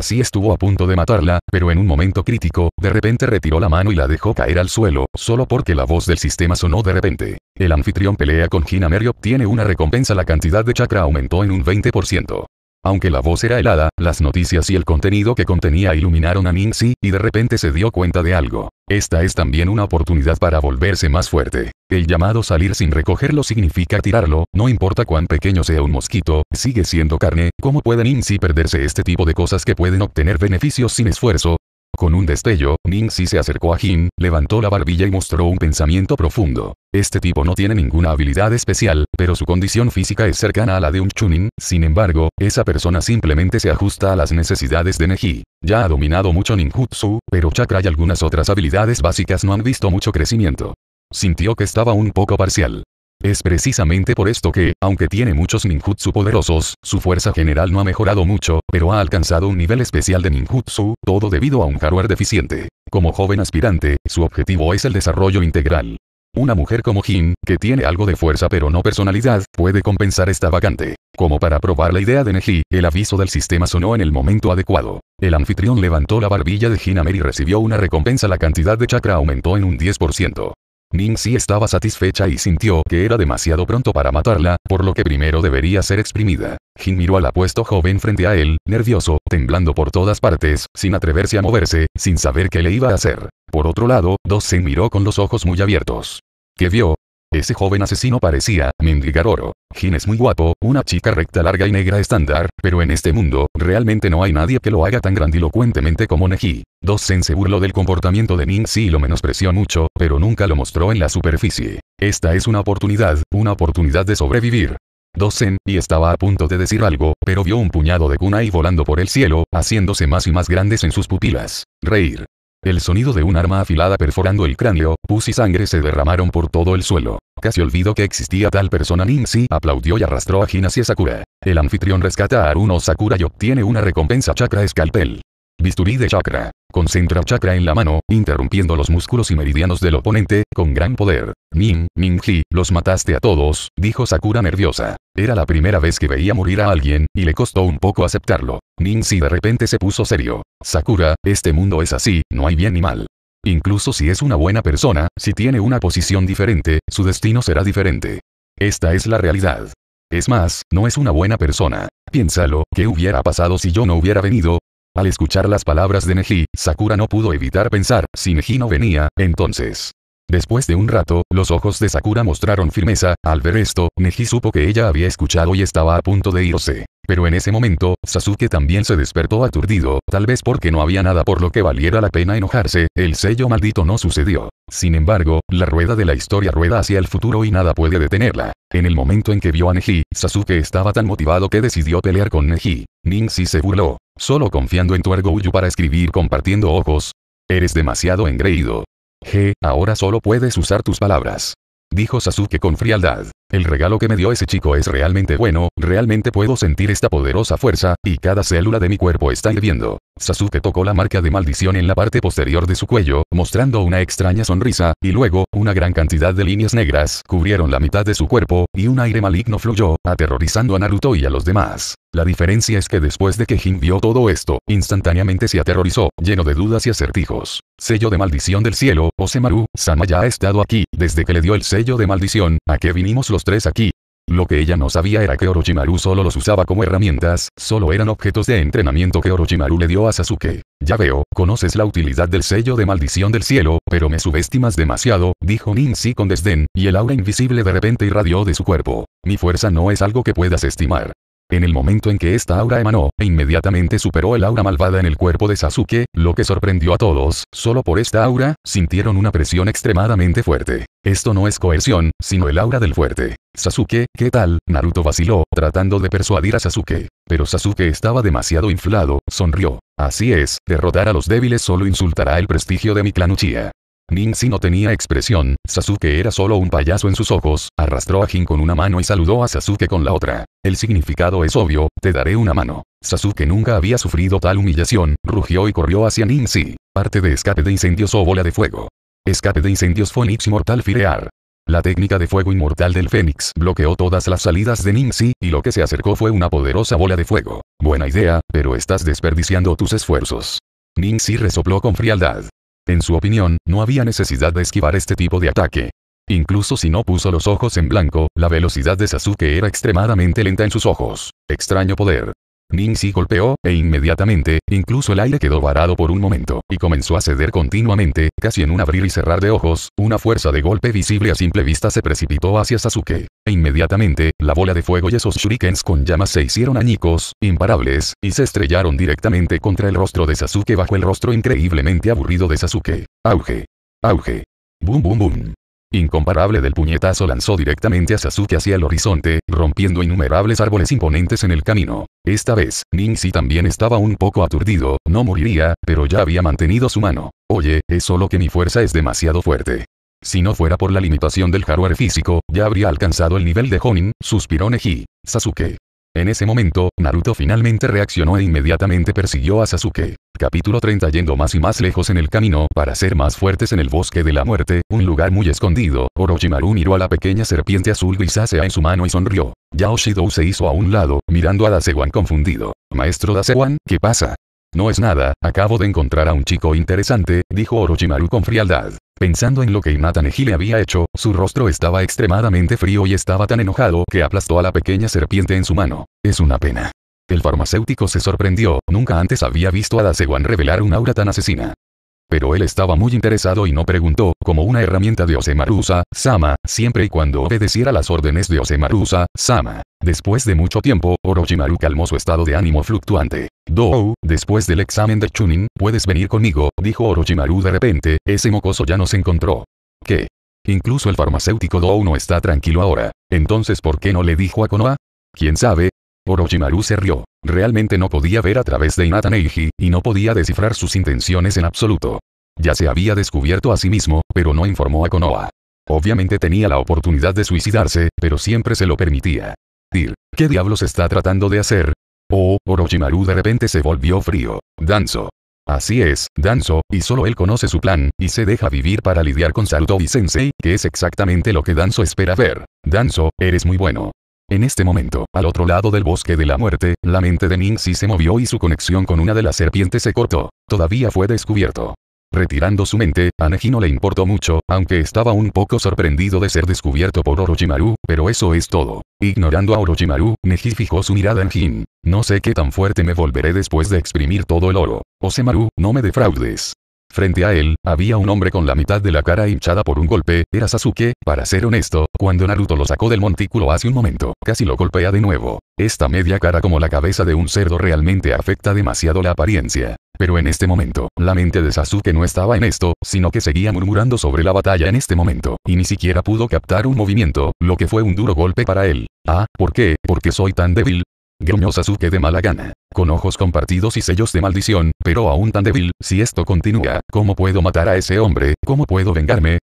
si estuvo a punto de matarla, pero en un momento crítico, de repente retiró la mano y la dejó caer al suelo, solo porque la voz del sistema sonó de repente. El anfitrión pelea con Hinamer y obtiene una recompensa la cantidad de chakra aumentó en un 20%. Aunque la voz era helada, las noticias y el contenido que contenía iluminaron a Ningxi, y de repente se dio cuenta de algo. Esta es también una oportunidad para volverse más fuerte. El llamado salir sin recogerlo significa tirarlo, no importa cuán pequeño sea un mosquito, sigue siendo carne, ¿cómo puede Ningxi perderse este tipo de cosas que pueden obtener beneficios sin esfuerzo? Con un destello, Ning si se acercó a Jin, levantó la barbilla y mostró un pensamiento profundo. Este tipo no tiene ninguna habilidad especial, pero su condición física es cercana a la de un Chunin, sin embargo, esa persona simplemente se ajusta a las necesidades de Neji. Ya ha dominado mucho ninjutsu, pero chakra y algunas otras habilidades básicas no han visto mucho crecimiento. Sintió que estaba un poco parcial. Es precisamente por esto que, aunque tiene muchos ninjutsu poderosos, su fuerza general no ha mejorado mucho, pero ha alcanzado un nivel especial de ninjutsu, todo debido a un hardware deficiente. Como joven aspirante, su objetivo es el desarrollo integral. Una mujer como Jin, que tiene algo de fuerza pero no personalidad, puede compensar esta vacante. Como para probar la idea de Neji, el aviso del sistema sonó en el momento adecuado. El anfitrión levantó la barbilla de Hinamer y recibió una recompensa. La cantidad de chakra aumentó en un 10%. Ningxi estaba satisfecha y sintió que era demasiado pronto para matarla, por lo que primero debería ser exprimida. Jin miró al apuesto joven frente a él, nervioso, temblando por todas partes, sin atreverse a moverse, sin saber qué le iba a hacer. Por otro lado, Dosen miró con los ojos muy abiertos. ¿Qué vio? Ese joven asesino parecía mendigar oro. Jin es muy guapo, una chica recta larga y negra estándar, pero en este mundo, realmente no hay nadie que lo haga tan grandilocuentemente como Neji. Dosen se burló del comportamiento de si y lo menospreció mucho, pero nunca lo mostró en la superficie. Esta es una oportunidad, una oportunidad de sobrevivir. Dosen, y estaba a punto de decir algo, pero vio un puñado de kunai volando por el cielo, haciéndose más y más grandes en sus pupilas. Reír. El sonido de un arma afilada perforando el cráneo, pus y sangre se derramaron por todo el suelo. Casi olvidó que existía tal persona Ninzi aplaudió y arrastró a Hinasi y Sakura. El anfitrión rescata a Aruno Sakura y obtiene una recompensa chakra escalpel. Bisturí de chakra. Concentra chakra en la mano, interrumpiendo los músculos y meridianos del oponente, con gran poder. Ning He, los mataste a todos, dijo Sakura nerviosa. Era la primera vez que veía morir a alguien, y le costó un poco aceptarlo. si de repente se puso serio. Sakura, este mundo es así, no hay bien ni mal. Incluso si es una buena persona, si tiene una posición diferente, su destino será diferente. Esta es la realidad. Es más, no es una buena persona. Piénsalo, ¿qué hubiera pasado si yo no hubiera venido? Al escuchar las palabras de Neji, Sakura no pudo evitar pensar, si Neji no venía, entonces. Después de un rato, los ojos de Sakura mostraron firmeza, al ver esto, Neji supo que ella había escuchado y estaba a punto de irse. Pero en ese momento, Sasuke también se despertó aturdido, tal vez porque no había nada por lo que valiera la pena enojarse, el sello maldito no sucedió. Sin embargo, la rueda de la historia rueda hacia el futuro y nada puede detenerla. En el momento en que vio a Neji, Sasuke estaba tan motivado que decidió pelear con Neji. Ning si se burló. Solo confiando en tu orgullo para escribir compartiendo ojos. Eres demasiado engreído. G, ahora solo puedes usar tus palabras. Dijo Sasuke con frialdad. El regalo que me dio ese chico es realmente bueno, realmente puedo sentir esta poderosa fuerza, y cada célula de mi cuerpo está hirviendo. Sasuke tocó la marca de maldición en la parte posterior de su cuello, mostrando una extraña sonrisa, y luego, una gran cantidad de líneas negras cubrieron la mitad de su cuerpo, y un aire maligno fluyó, aterrorizando a Naruto y a los demás. La diferencia es que después de que Jin vio todo esto, instantáneamente se aterrorizó, lleno de dudas y acertijos. Sello de maldición del cielo, Osemaru, Sama ya ha estado aquí, desde que le dio el sello de maldición, ¿a qué vinimos los tres aquí. Lo que ella no sabía era que Orochimaru solo los usaba como herramientas, solo eran objetos de entrenamiento que Orochimaru le dio a Sasuke. Ya veo, conoces la utilidad del sello de maldición del cielo, pero me subestimas demasiado, dijo Ninzi con desdén, y el aura invisible de repente irradió de su cuerpo. Mi fuerza no es algo que puedas estimar. En el momento en que esta aura emanó, e inmediatamente superó el aura malvada en el cuerpo de Sasuke, lo que sorprendió a todos, solo por esta aura, sintieron una presión extremadamente fuerte. Esto no es coerción, sino el aura del fuerte. Sasuke, ¿qué tal? Naruto vaciló, tratando de persuadir a Sasuke. Pero Sasuke estaba demasiado inflado, sonrió. Así es, derrotar a los débiles solo insultará el prestigio de mi clan Uchiha. Ninzi no tenía expresión, Sasuke era solo un payaso en sus ojos, arrastró a Jin con una mano y saludó a Sasuke con la otra. El significado es obvio, te daré una mano. Sasuke nunca había sufrido tal humillación, rugió y corrió hacia Ninzi. Parte de escape de incendios o bola de fuego. Escape de incendios fénix Mortal Firear. La técnica de fuego inmortal del Fénix bloqueó todas las salidas de Ninzi, y lo que se acercó fue una poderosa bola de fuego. Buena idea, pero estás desperdiciando tus esfuerzos. Ninzi resopló con frialdad. En su opinión, no había necesidad de esquivar este tipo de ataque. Incluso si no puso los ojos en blanco, la velocidad de Sasuke era extremadamente lenta en sus ojos. Extraño poder. Ninzi golpeó, e inmediatamente, incluso el aire quedó varado por un momento, y comenzó a ceder continuamente, casi en un abrir y cerrar de ojos, una fuerza de golpe visible a simple vista se precipitó hacia Sasuke. E inmediatamente, la bola de fuego y esos shurikens con llamas se hicieron añicos, imparables, y se estrellaron directamente contra el rostro de Sasuke bajo el rostro increíblemente aburrido de Sasuke. Auge. Auge. Boom boom boom incomparable del puñetazo lanzó directamente a Sasuke hacia el horizonte, rompiendo innumerables árboles imponentes en el camino. Esta vez, si también estaba un poco aturdido, no moriría, pero ya había mantenido su mano. Oye, es solo que mi fuerza es demasiado fuerte. Si no fuera por la limitación del hardware físico, ya habría alcanzado el nivel de Honin, suspiró Neji. Sasuke. En ese momento, Naruto finalmente reaccionó e inmediatamente persiguió a Sasuke. Capítulo 30 Yendo más y más lejos en el camino, para ser más fuertes en el bosque de la muerte, un lugar muy escondido, Orochimaru miró a la pequeña serpiente azul grisácea en su mano y sonrió. Yaoshidou se hizo a un lado, mirando a Dasewan confundido. Maestro Dasewan, ¿qué pasa? No es nada, acabo de encontrar a un chico interesante, dijo Orochimaru con frialdad. Pensando en lo que Neji le había hecho, su rostro estaba extremadamente frío y estaba tan enojado que aplastó a la pequeña serpiente en su mano. Es una pena. El farmacéutico se sorprendió, nunca antes había visto a Dasewan revelar un aura tan asesina. Pero él estaba muy interesado y no preguntó, como una herramienta de Osemarusa, Sama, siempre y cuando obedeciera las órdenes de Osemarusa, Sama. Después de mucho tiempo, Orochimaru calmó su estado de ánimo fluctuante. Dou, después del examen de Chunin, puedes venir conmigo, dijo Orochimaru de repente, ese mocoso ya nos encontró. ¿Qué? Incluso el farmacéutico Dou no está tranquilo ahora. Entonces ¿por qué no le dijo a Konoha? ¿Quién sabe, Orochimaru se rió. Realmente no podía ver a través de Inata Neiji, y no podía descifrar sus intenciones en absoluto. Ya se había descubierto a sí mismo, pero no informó a Konoha. Obviamente tenía la oportunidad de suicidarse, pero siempre se lo permitía. Dir, ¿qué diablos está tratando de hacer? Oh, Orochimaru de repente se volvió frío. Danzo. Así es, Danzo, y solo él conoce su plan, y se deja vivir para lidiar con y Sensei, que es exactamente lo que Danzo espera ver. Danzo, eres muy bueno. En este momento, al otro lado del bosque de la muerte, la mente de Ningxi se movió y su conexión con una de las serpientes se cortó. Todavía fue descubierto. Retirando su mente, a Neji no le importó mucho, aunque estaba un poco sorprendido de ser descubierto por Orochimaru, pero eso es todo. Ignorando a Orochimaru, Neji fijó su mirada en Jin. No sé qué tan fuerte me volveré después de exprimir todo el oro. Osemaru, no me defraudes. Frente a él, había un hombre con la mitad de la cara hinchada por un golpe, era Sasuke, para ser honesto, cuando Naruto lo sacó del montículo hace un momento, casi lo golpea de nuevo. Esta media cara como la cabeza de un cerdo realmente afecta demasiado la apariencia. Pero en este momento, la mente de Sasuke no estaba en esto, sino que seguía murmurando sobre la batalla en este momento, y ni siquiera pudo captar un movimiento, lo que fue un duro golpe para él. Ah, ¿por qué? ¿Por qué soy tan débil? Gruñó Sasuke de mala gana. Con ojos compartidos y sellos de maldición, pero aún tan débil, si esto continúa, ¿cómo puedo matar a ese hombre? ¿Cómo puedo vengarme?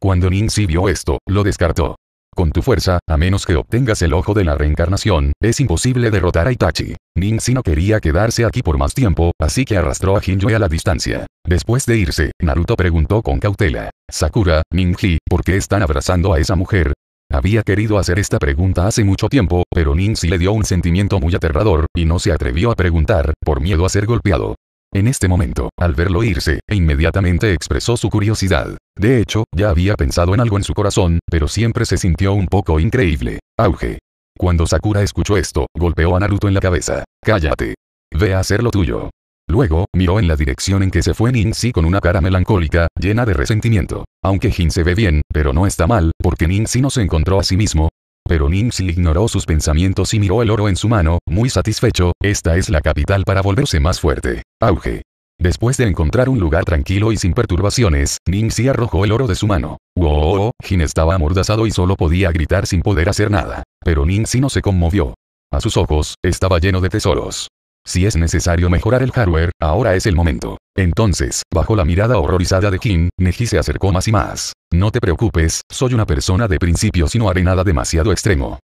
Cuando si vio esto, lo descartó. Con tu fuerza, a menos que obtengas el ojo de la reencarnación, es imposible derrotar a Itachi. si no quería quedarse aquí por más tiempo, así que arrastró a Hinjoe a la distancia. Después de irse, Naruto preguntó con cautela. Sakura, Ninji, ¿por qué están abrazando a esa mujer? Había querido hacer esta pregunta hace mucho tiempo, pero Nancy le dio un sentimiento muy aterrador, y no se atrevió a preguntar, por miedo a ser golpeado. En este momento, al verlo irse, e inmediatamente expresó su curiosidad. De hecho, ya había pensado en algo en su corazón, pero siempre se sintió un poco increíble. Auge. Cuando Sakura escuchó esto, golpeó a Naruto en la cabeza. Cállate. Ve a hacer lo tuyo. Luego, miró en la dirección en que se fue Ningxi con una cara melancólica, llena de resentimiento. Aunque Jin se ve bien, pero no está mal, porque Ningxi no se encontró a sí mismo. Pero Ningxi ignoró sus pensamientos y miró el oro en su mano, muy satisfecho, esta es la capital para volverse más fuerte. Auge. Después de encontrar un lugar tranquilo y sin perturbaciones, Ningxi arrojó el oro de su mano. Wow, Jin estaba amordazado y solo podía gritar sin poder hacer nada. Pero Ningxi no se conmovió. A sus ojos, estaba lleno de tesoros. Si es necesario mejorar el hardware, ahora es el momento. Entonces, bajo la mirada horrorizada de Jin, Neji se acercó más y más. No te preocupes, soy una persona de principios y no haré nada demasiado extremo.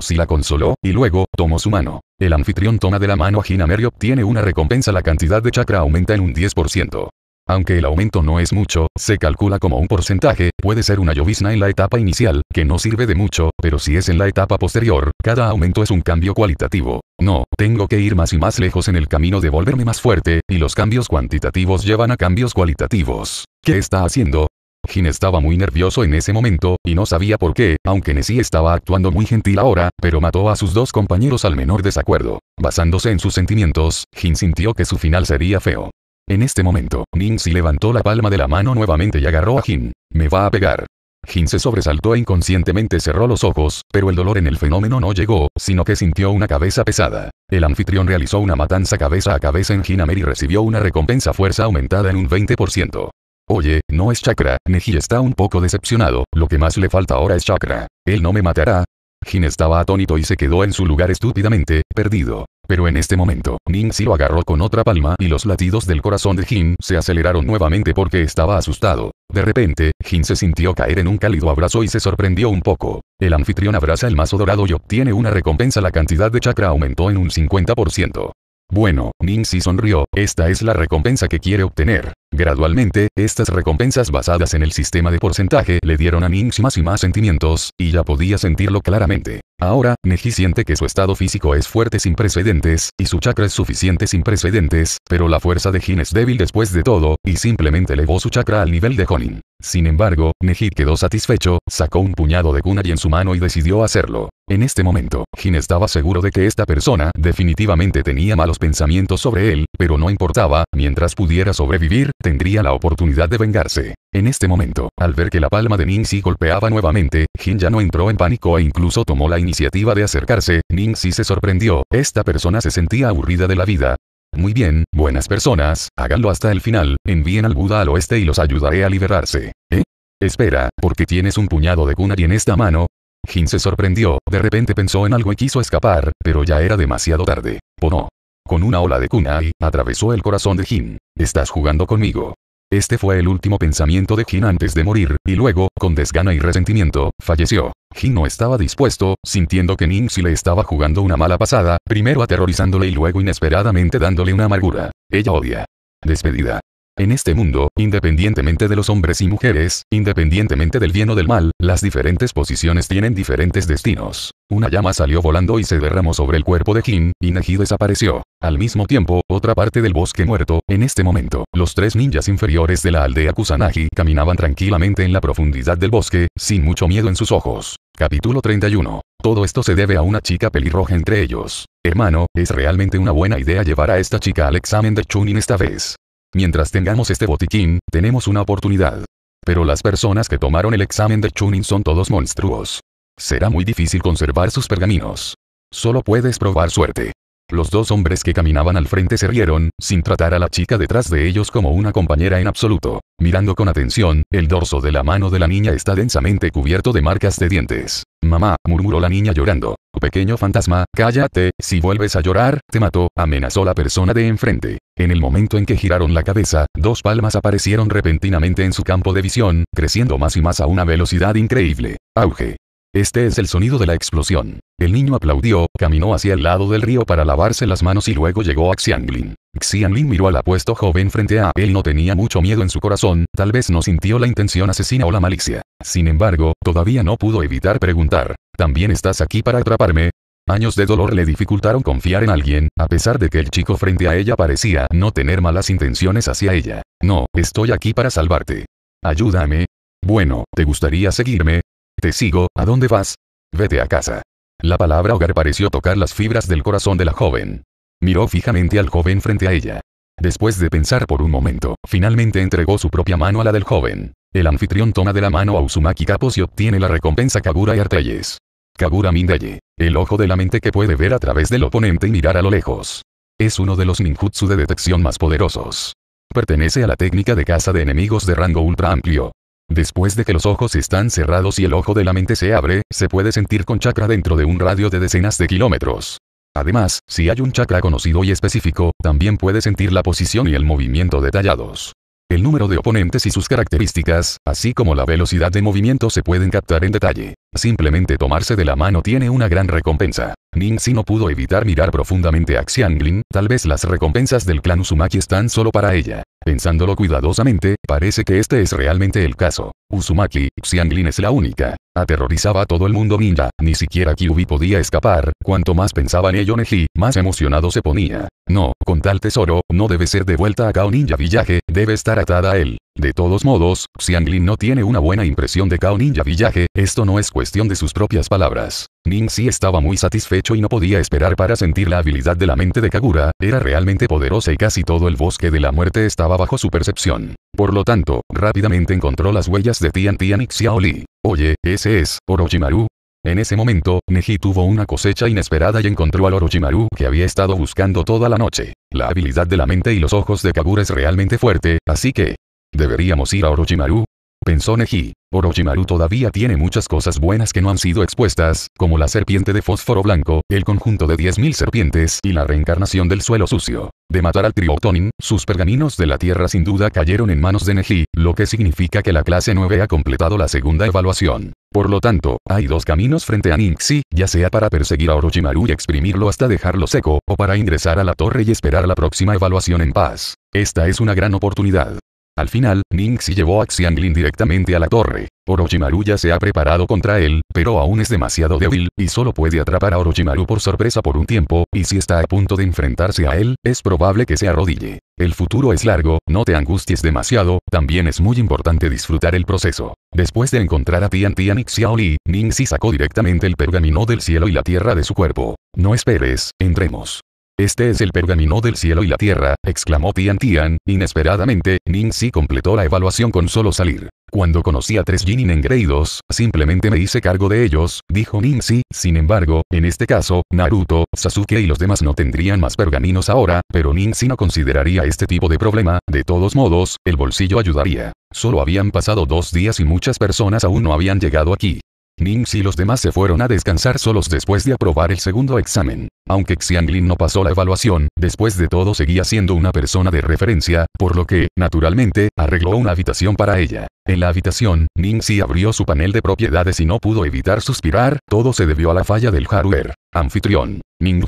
si la consoló, y luego, tomó su mano. El anfitrión toma de la mano a Hinamer y obtiene una recompensa. La cantidad de chakra aumenta en un 10%. Aunque el aumento no es mucho, se calcula como un porcentaje, puede ser una llovizna en la etapa inicial, que no sirve de mucho, pero si es en la etapa posterior, cada aumento es un cambio cualitativo. No, tengo que ir más y más lejos en el camino de volverme más fuerte, y los cambios cuantitativos llevan a cambios cualitativos. ¿Qué está haciendo? Jin estaba muy nervioso en ese momento, y no sabía por qué, aunque Nessie estaba actuando muy gentil ahora, pero mató a sus dos compañeros al menor desacuerdo. Basándose en sus sentimientos, Jin sintió que su final sería feo. En este momento, Ninxi levantó la palma de la mano nuevamente y agarró a Jin. Me va a pegar. Jin se sobresaltó e inconscientemente cerró los ojos, pero el dolor en el fenómeno no llegó, sino que sintió una cabeza pesada. El anfitrión realizó una matanza cabeza a cabeza en Hinamer y recibió una recompensa fuerza aumentada en un 20%. Oye, no es chakra, Neji está un poco decepcionado, lo que más le falta ahora es chakra. Él no me matará, Jin estaba atónito y se quedó en su lugar estúpidamente, perdido. Pero en este momento, si lo agarró con otra palma y los latidos del corazón de Jin se aceleraron nuevamente porque estaba asustado. De repente, Jin se sintió caer en un cálido abrazo y se sorprendió un poco. El anfitrión abraza el mazo dorado y obtiene una recompensa. La cantidad de chakra aumentó en un 50%. Bueno, si sonrió, esta es la recompensa que quiere obtener. Gradualmente, estas recompensas basadas en el sistema de porcentaje le dieron a Ninx más y más sentimientos, y ya podía sentirlo claramente. Ahora, Neji siente que su estado físico es fuerte sin precedentes, y su chakra es suficiente sin precedentes, pero la fuerza de Jin es débil después de todo, y simplemente elevó su chakra al nivel de Honin. Sin embargo, Neji quedó satisfecho, sacó un puñado de kunai en su mano y decidió hacerlo. En este momento, Jin estaba seguro de que esta persona definitivamente tenía malos pensamientos sobre él, pero no importaba, mientras pudiera sobrevivir, tendría la oportunidad de vengarse. En este momento, al ver que la palma de Ningxi golpeaba nuevamente, Jin ya no entró en pánico e incluso tomó la iniciativa de acercarse, Ningxi se sorprendió, esta persona se sentía aburrida de la vida, muy bien, buenas personas, háganlo hasta el final, envíen al Buda al oeste y los ayudaré a liberarse. ¿Eh? Espera, ¿por qué tienes un puñado de y en esta mano? Jin se sorprendió, de repente pensó en algo y quiso escapar, pero ya era demasiado tarde. ¿O no? Con una ola de Kunai, atravesó el corazón de Jin. Estás jugando conmigo. Este fue el último pensamiento de Jin antes de morir, y luego, con desgana y resentimiento, falleció. Jin no estaba dispuesto, sintiendo que si le estaba jugando una mala pasada, primero aterrorizándole y luego inesperadamente dándole una amargura. Ella odia. Despedida. En este mundo, independientemente de los hombres y mujeres, independientemente del bien o del mal, las diferentes posiciones tienen diferentes destinos. Una llama salió volando y se derramó sobre el cuerpo de Jin, y Neji desapareció. Al mismo tiempo, otra parte del bosque muerto, en este momento, los tres ninjas inferiores de la aldea Kusanagi caminaban tranquilamente en la profundidad del bosque, sin mucho miedo en sus ojos. Capítulo 31. Todo esto se debe a una chica pelirroja entre ellos. Hermano, es realmente una buena idea llevar a esta chica al examen de Chunin esta vez. Mientras tengamos este botiquín, tenemos una oportunidad. Pero las personas que tomaron el examen de Chunin son todos monstruos. Será muy difícil conservar sus pergaminos. Solo puedes probar suerte. Los dos hombres que caminaban al frente se rieron, sin tratar a la chica detrás de ellos como una compañera en absoluto. Mirando con atención, el dorso de la mano de la niña está densamente cubierto de marcas de dientes. Mamá, murmuró la niña llorando. Pequeño fantasma, cállate, si vuelves a llorar, te mato, amenazó la persona de enfrente. En el momento en que giraron la cabeza, dos palmas aparecieron repentinamente en su campo de visión, creciendo más y más a una velocidad increíble. Auge. Este es el sonido de la explosión. El niño aplaudió, caminó hacia el lado del río para lavarse las manos y luego llegó a Xianglin. Xianglin miró al apuesto joven frente a él no tenía mucho miedo en su corazón, tal vez no sintió la intención asesina o la malicia. Sin embargo, todavía no pudo evitar preguntar. ¿También estás aquí para atraparme? Años de dolor le dificultaron confiar en alguien, a pesar de que el chico frente a ella parecía no tener malas intenciones hacia ella. No, estoy aquí para salvarte. Ayúdame. Bueno, ¿te gustaría seguirme? Te sigo, ¿a dónde vas? Vete a casa. La palabra hogar pareció tocar las fibras del corazón de la joven. Miró fijamente al joven frente a ella. Después de pensar por un momento, finalmente entregó su propia mano a la del joven. El anfitrión toma de la mano a Usumaki Kapos y obtiene la recompensa Kagura y Arteyes. Kagura Mindaye, el ojo de la mente que puede ver a través del oponente y mirar a lo lejos. Es uno de los ninjutsu de detección más poderosos. Pertenece a la técnica de caza de enemigos de rango ultra amplio. Después de que los ojos están cerrados y el ojo de la mente se abre, se puede sentir con chakra dentro de un radio de decenas de kilómetros. Además, si hay un chakra conocido y específico, también puede sentir la posición y el movimiento detallados. El número de oponentes y sus características, así como la velocidad de movimiento se pueden captar en detalle. Simplemente tomarse de la mano tiene una gran recompensa. si no pudo evitar mirar profundamente a Xianglin, tal vez las recompensas del clan Usumaki están solo para ella. Pensándolo cuidadosamente, parece que este es realmente el caso. Usumaki, Xianglin es la única. Aterrorizaba a todo el mundo ninja, ni siquiera Kyubi podía escapar, cuanto más pensaba en ello Neji, más emocionado se ponía. No, con tal tesoro, no debe ser devuelta a Kao Ninja Villaje, debe estar atada a él. De todos modos, Xianglin no tiene una buena impresión de Kao Ninja Villaje, esto no es cuestión de sus propias palabras. Ning si estaba muy satisfecho y no podía esperar para sentir la habilidad de la mente de Kagura, era realmente poderosa y casi todo el bosque de la muerte estaba bajo su percepción. Por lo tanto, rápidamente encontró las huellas de Tian Tian y Xiaoli. Oye, ese es, Orochimaru, en ese momento, Neji tuvo una cosecha inesperada y encontró al Orochimaru que había estado buscando toda la noche. La habilidad de la mente y los ojos de Kagura es realmente fuerte, así que, ¿Deberíamos ir a Orochimaru? Pensó Neji. Orochimaru todavía tiene muchas cosas buenas que no han sido expuestas, como la serpiente de fósforo blanco, el conjunto de 10.000 serpientes y la reencarnación del suelo sucio. De matar al Tonin, sus pergaminos de la Tierra sin duda cayeron en manos de Neji, lo que significa que la clase 9 ha completado la segunda evaluación. Por lo tanto, hay dos caminos frente a Ninxi, ya sea para perseguir a Orochimaru y exprimirlo hasta dejarlo seco, o para ingresar a la torre y esperar la próxima evaluación en paz. Esta es una gran oportunidad. Al final, Ningxi llevó a Xianglin directamente a la torre. Orochimaru ya se ha preparado contra él, pero aún es demasiado débil, y solo puede atrapar a Orochimaru por sorpresa por un tiempo, y si está a punto de enfrentarse a él, es probable que se arrodille. El futuro es largo, no te angusties demasiado, también es muy importante disfrutar el proceso. Después de encontrar a Tian Tian y Xiaoli, Ningxi sacó directamente el pergamino del cielo y la tierra de su cuerpo. No esperes, entremos. Este es el pergamino del cielo y la tierra, exclamó Tian Tian, inesperadamente, Si completó la evaluación con solo salir. Cuando conocí a tres Jinin engreídos, simplemente me hice cargo de ellos, dijo Si, sin embargo, en este caso, Naruto, Sasuke y los demás no tendrían más pergaminos ahora, pero si no consideraría este tipo de problema, de todos modos, el bolsillo ayudaría. Solo habían pasado dos días y muchas personas aún no habían llegado aquí. Ningxi y los demás se fueron a descansar solos después de aprobar el segundo examen. Aunque Xianglin no pasó la evaluación, después de todo seguía siendo una persona de referencia, por lo que, naturalmente, arregló una habitación para ella. En la habitación, Ningxi abrió su panel de propiedades y no pudo evitar suspirar, todo se debió a la falla del hardware. Anfitrión. Ning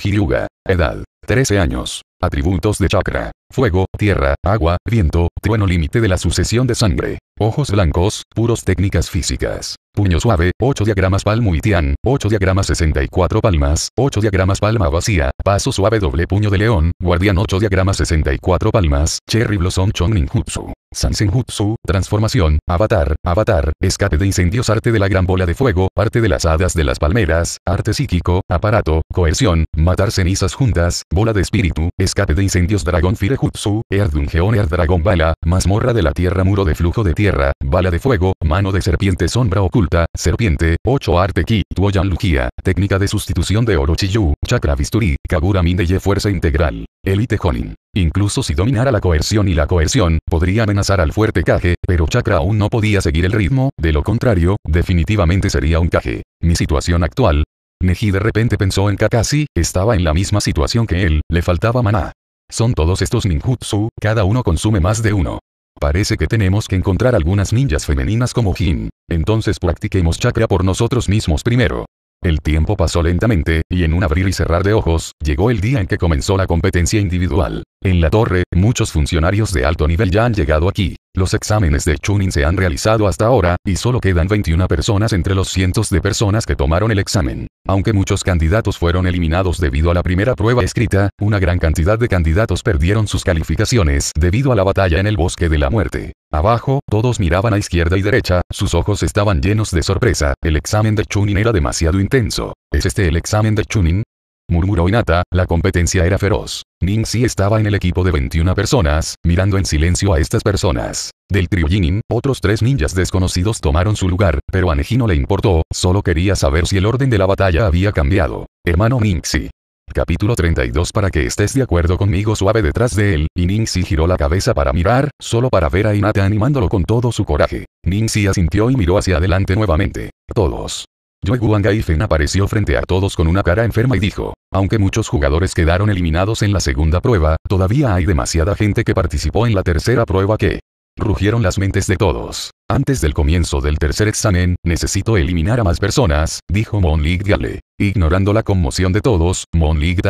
Edad. 13 años. Atributos de chakra. Fuego, tierra, agua, viento, trueno límite de la sucesión de sangre. Ojos blancos, puros técnicas físicas. Puño suave, 8 diagramas palmo y tian, 8 diagramas 64 palmas, 8 diagramas palma vacía, paso suave doble puño de león, guardián 8 diagramas 64 palmas, cherry blossom chong ninjutsu. Sansenjutsu, transformación, avatar, avatar, escape de incendios, arte de la gran bola de fuego, arte de las hadas de las palmeras, arte psíquico, aparato, coerción, matar cenizas juntas, bola de espíritu, escape de incendios, dragón firejutsu, Jutsu, Erdungeon bala, mazmorra de la tierra, muro de flujo de tierra, bala de fuego, mano de serpiente, sombra oculta, serpiente, 8 arte ki, tuoyan lugia, técnica de sustitución de Orochiyu, chakra Visturi, kagura mine fuerza integral, elite honin. Incluso si dominara la coerción y la coerción, podría amenazar al fuerte Kage, pero Chakra aún no podía seguir el ritmo, de lo contrario, definitivamente sería un Kage. Mi situación actual. Neji de repente pensó en Kakashi, estaba en la misma situación que él, le faltaba maná. Son todos estos ninjutsu, cada uno consume más de uno. Parece que tenemos que encontrar algunas ninjas femeninas como Hin. Entonces practiquemos chakra por nosotros mismos primero. El tiempo pasó lentamente, y en un abrir y cerrar de ojos, llegó el día en que comenzó la competencia individual. En la torre, muchos funcionarios de alto nivel ya han llegado aquí. Los exámenes de Chunin se han realizado hasta ahora, y solo quedan 21 personas entre los cientos de personas que tomaron el examen. Aunque muchos candidatos fueron eliminados debido a la primera prueba escrita, una gran cantidad de candidatos perdieron sus calificaciones debido a la batalla en el bosque de la muerte. Abajo, todos miraban a izquierda y derecha, sus ojos estaban llenos de sorpresa, el examen de Chunin era demasiado intenso. ¿Es este el examen de Chunin? murmuró Inata, la competencia era feroz. Ningxi estaba en el equipo de 21 personas, mirando en silencio a estas personas. Del trio otros tres ninjas desconocidos tomaron su lugar, pero a Neji no le importó, solo quería saber si el orden de la batalla había cambiado. Hermano Ningxi. Capítulo 32 Para que estés de acuerdo conmigo suave detrás de él, y Ningxi giró la cabeza para mirar, solo para ver a Inata animándolo con todo su coraje. Ningxi asintió y miró hacia adelante nuevamente. Todos. Yue Gaifen apareció frente a todos con una cara enferma y dijo, aunque muchos jugadores quedaron eliminados en la segunda prueba, todavía hay demasiada gente que participó en la tercera prueba que rugieron las mentes de todos. Antes del comienzo del tercer examen, necesito eliminar a más personas, dijo Monlig Gale. Ignorando la conmoción de todos,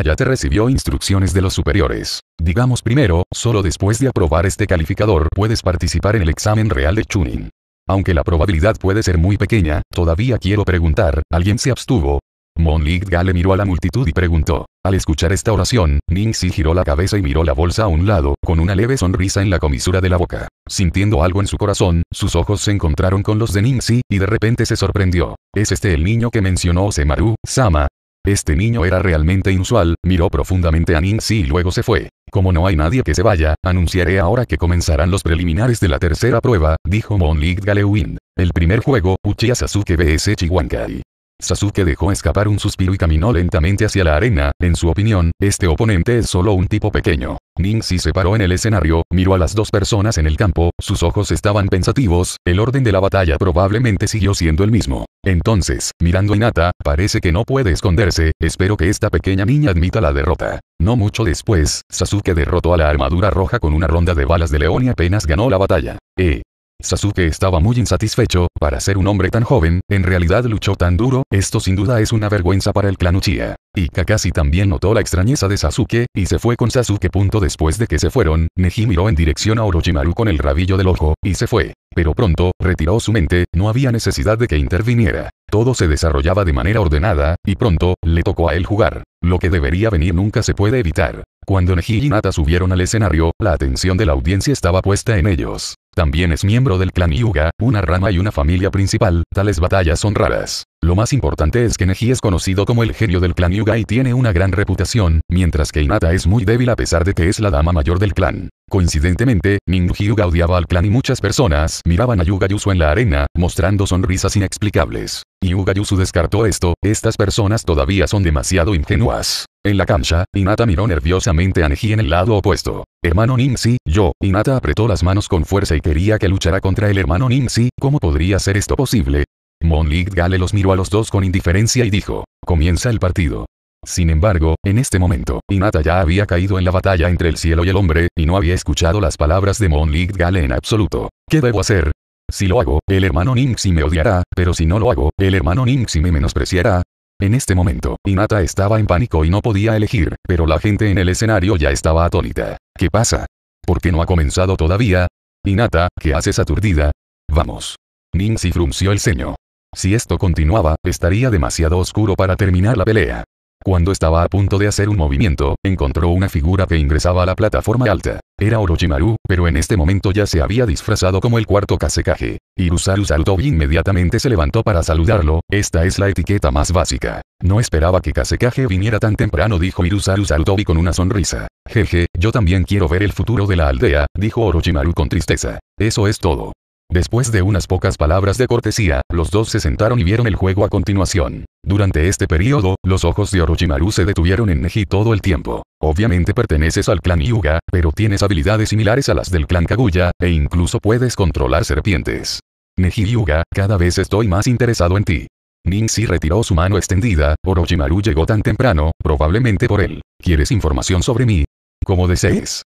ya te recibió instrucciones de los superiores. Digamos primero, solo después de aprobar este calificador puedes participar en el examen real de Chunin. Aunque la probabilidad puede ser muy pequeña, todavía quiero preguntar, ¿alguien se abstuvo? Monlit Gale miró a la multitud y preguntó. Al escuchar esta oración, Ningxi giró la cabeza y miró la bolsa a un lado, con una leve sonrisa en la comisura de la boca. Sintiendo algo en su corazón, sus ojos se encontraron con los de Ningxi, y de repente se sorprendió. ¿Es este el niño que mencionó Semaru, Sama? Este niño era realmente inusual, miró profundamente a Ninsi y luego se fue. Como no hay nadie que se vaya, anunciaré ahora que comenzarán los preliminares de la tercera prueba, dijo Monlik Galewind. El primer juego, Uchiha Sasuke vs Kai. Sasuke dejó escapar un suspiro y caminó lentamente hacia la arena, en su opinión, este oponente es solo un tipo pequeño. si se paró en el escenario, miró a las dos personas en el campo, sus ojos estaban pensativos, el orden de la batalla probablemente siguió siendo el mismo. Entonces, mirando a Inata, parece que no puede esconderse, espero que esta pequeña niña admita la derrota. No mucho después, Sasuke derrotó a la armadura roja con una ronda de balas de león y apenas ganó la batalla. E. Sasuke estaba muy insatisfecho, para ser un hombre tan joven, en realidad luchó tan duro, esto sin duda es una vergüenza para el clan Uchiha. Y Kakashi también notó la extrañeza de Sasuke, y se fue con Sasuke. Punto después de que se fueron, Neji miró en dirección a Orochimaru con el rabillo del ojo, y se fue. Pero pronto, retiró su mente, no había necesidad de que interviniera. Todo se desarrollaba de manera ordenada, y pronto, le tocó a él jugar. Lo que debería venir nunca se puede evitar. Cuando Neji y Nata subieron al escenario, la atención de la audiencia estaba puesta en ellos. También es miembro del clan Yuga, una rama y una familia principal, tales batallas son raras. Lo más importante es que Neji es conocido como el genio del clan Yuga y tiene una gran reputación, mientras que Inata es muy débil a pesar de que es la dama mayor del clan. Coincidentemente, Ning Yuga odiaba al clan y muchas personas miraban a Yuga Yusu en la arena, mostrando sonrisas inexplicables. Yuga Yusu descartó esto, estas personas todavía son demasiado ingenuas. En la cancha, Inata miró nerviosamente a Neji en el lado opuesto. Hermano Nimsi, yo, Inata apretó las manos con fuerza y quería que luchara contra el hermano Nimsi, ¿cómo podría ser esto posible? Mon Gale los miró a los dos con indiferencia y dijo, comienza el partido. Sin embargo, en este momento, Inata ya había caído en la batalla entre el cielo y el hombre, y no había escuchado las palabras de Mon Gale en absoluto. ¿Qué debo hacer? Si lo hago, el hermano Nimsi me odiará, pero si no lo hago, el hermano Nimsi me menospreciará, en este momento, Inata estaba en pánico y no podía elegir, pero la gente en el escenario ya estaba atónita. ¿Qué pasa? ¿Por qué no ha comenzado todavía? Inata, ¿qué haces aturdida? Vamos. Ninxi frunció el ceño. Si esto continuaba, estaría demasiado oscuro para terminar la pelea. Cuando estaba a punto de hacer un movimiento, encontró una figura que ingresaba a la plataforma alta. Era Orochimaru, pero en este momento ya se había disfrazado como el cuarto Kasekage. Irusaru Sarutobi e inmediatamente se levantó para saludarlo, esta es la etiqueta más básica. No esperaba que Kasekage viniera tan temprano dijo Irusaru Sarutobi con una sonrisa. Jeje, yo también quiero ver el futuro de la aldea, dijo Orochimaru con tristeza. Eso es todo. Después de unas pocas palabras de cortesía, los dos se sentaron y vieron el juego a continuación. Durante este periodo, los ojos de Orochimaru se detuvieron en Neji todo el tiempo. Obviamente perteneces al clan Yuga, pero tienes habilidades similares a las del clan Kaguya, e incluso puedes controlar serpientes. Neji Yuga, cada vez estoy más interesado en ti. Ninxi retiró su mano extendida, Orochimaru llegó tan temprano, probablemente por él. ¿Quieres información sobre mí? Como desees.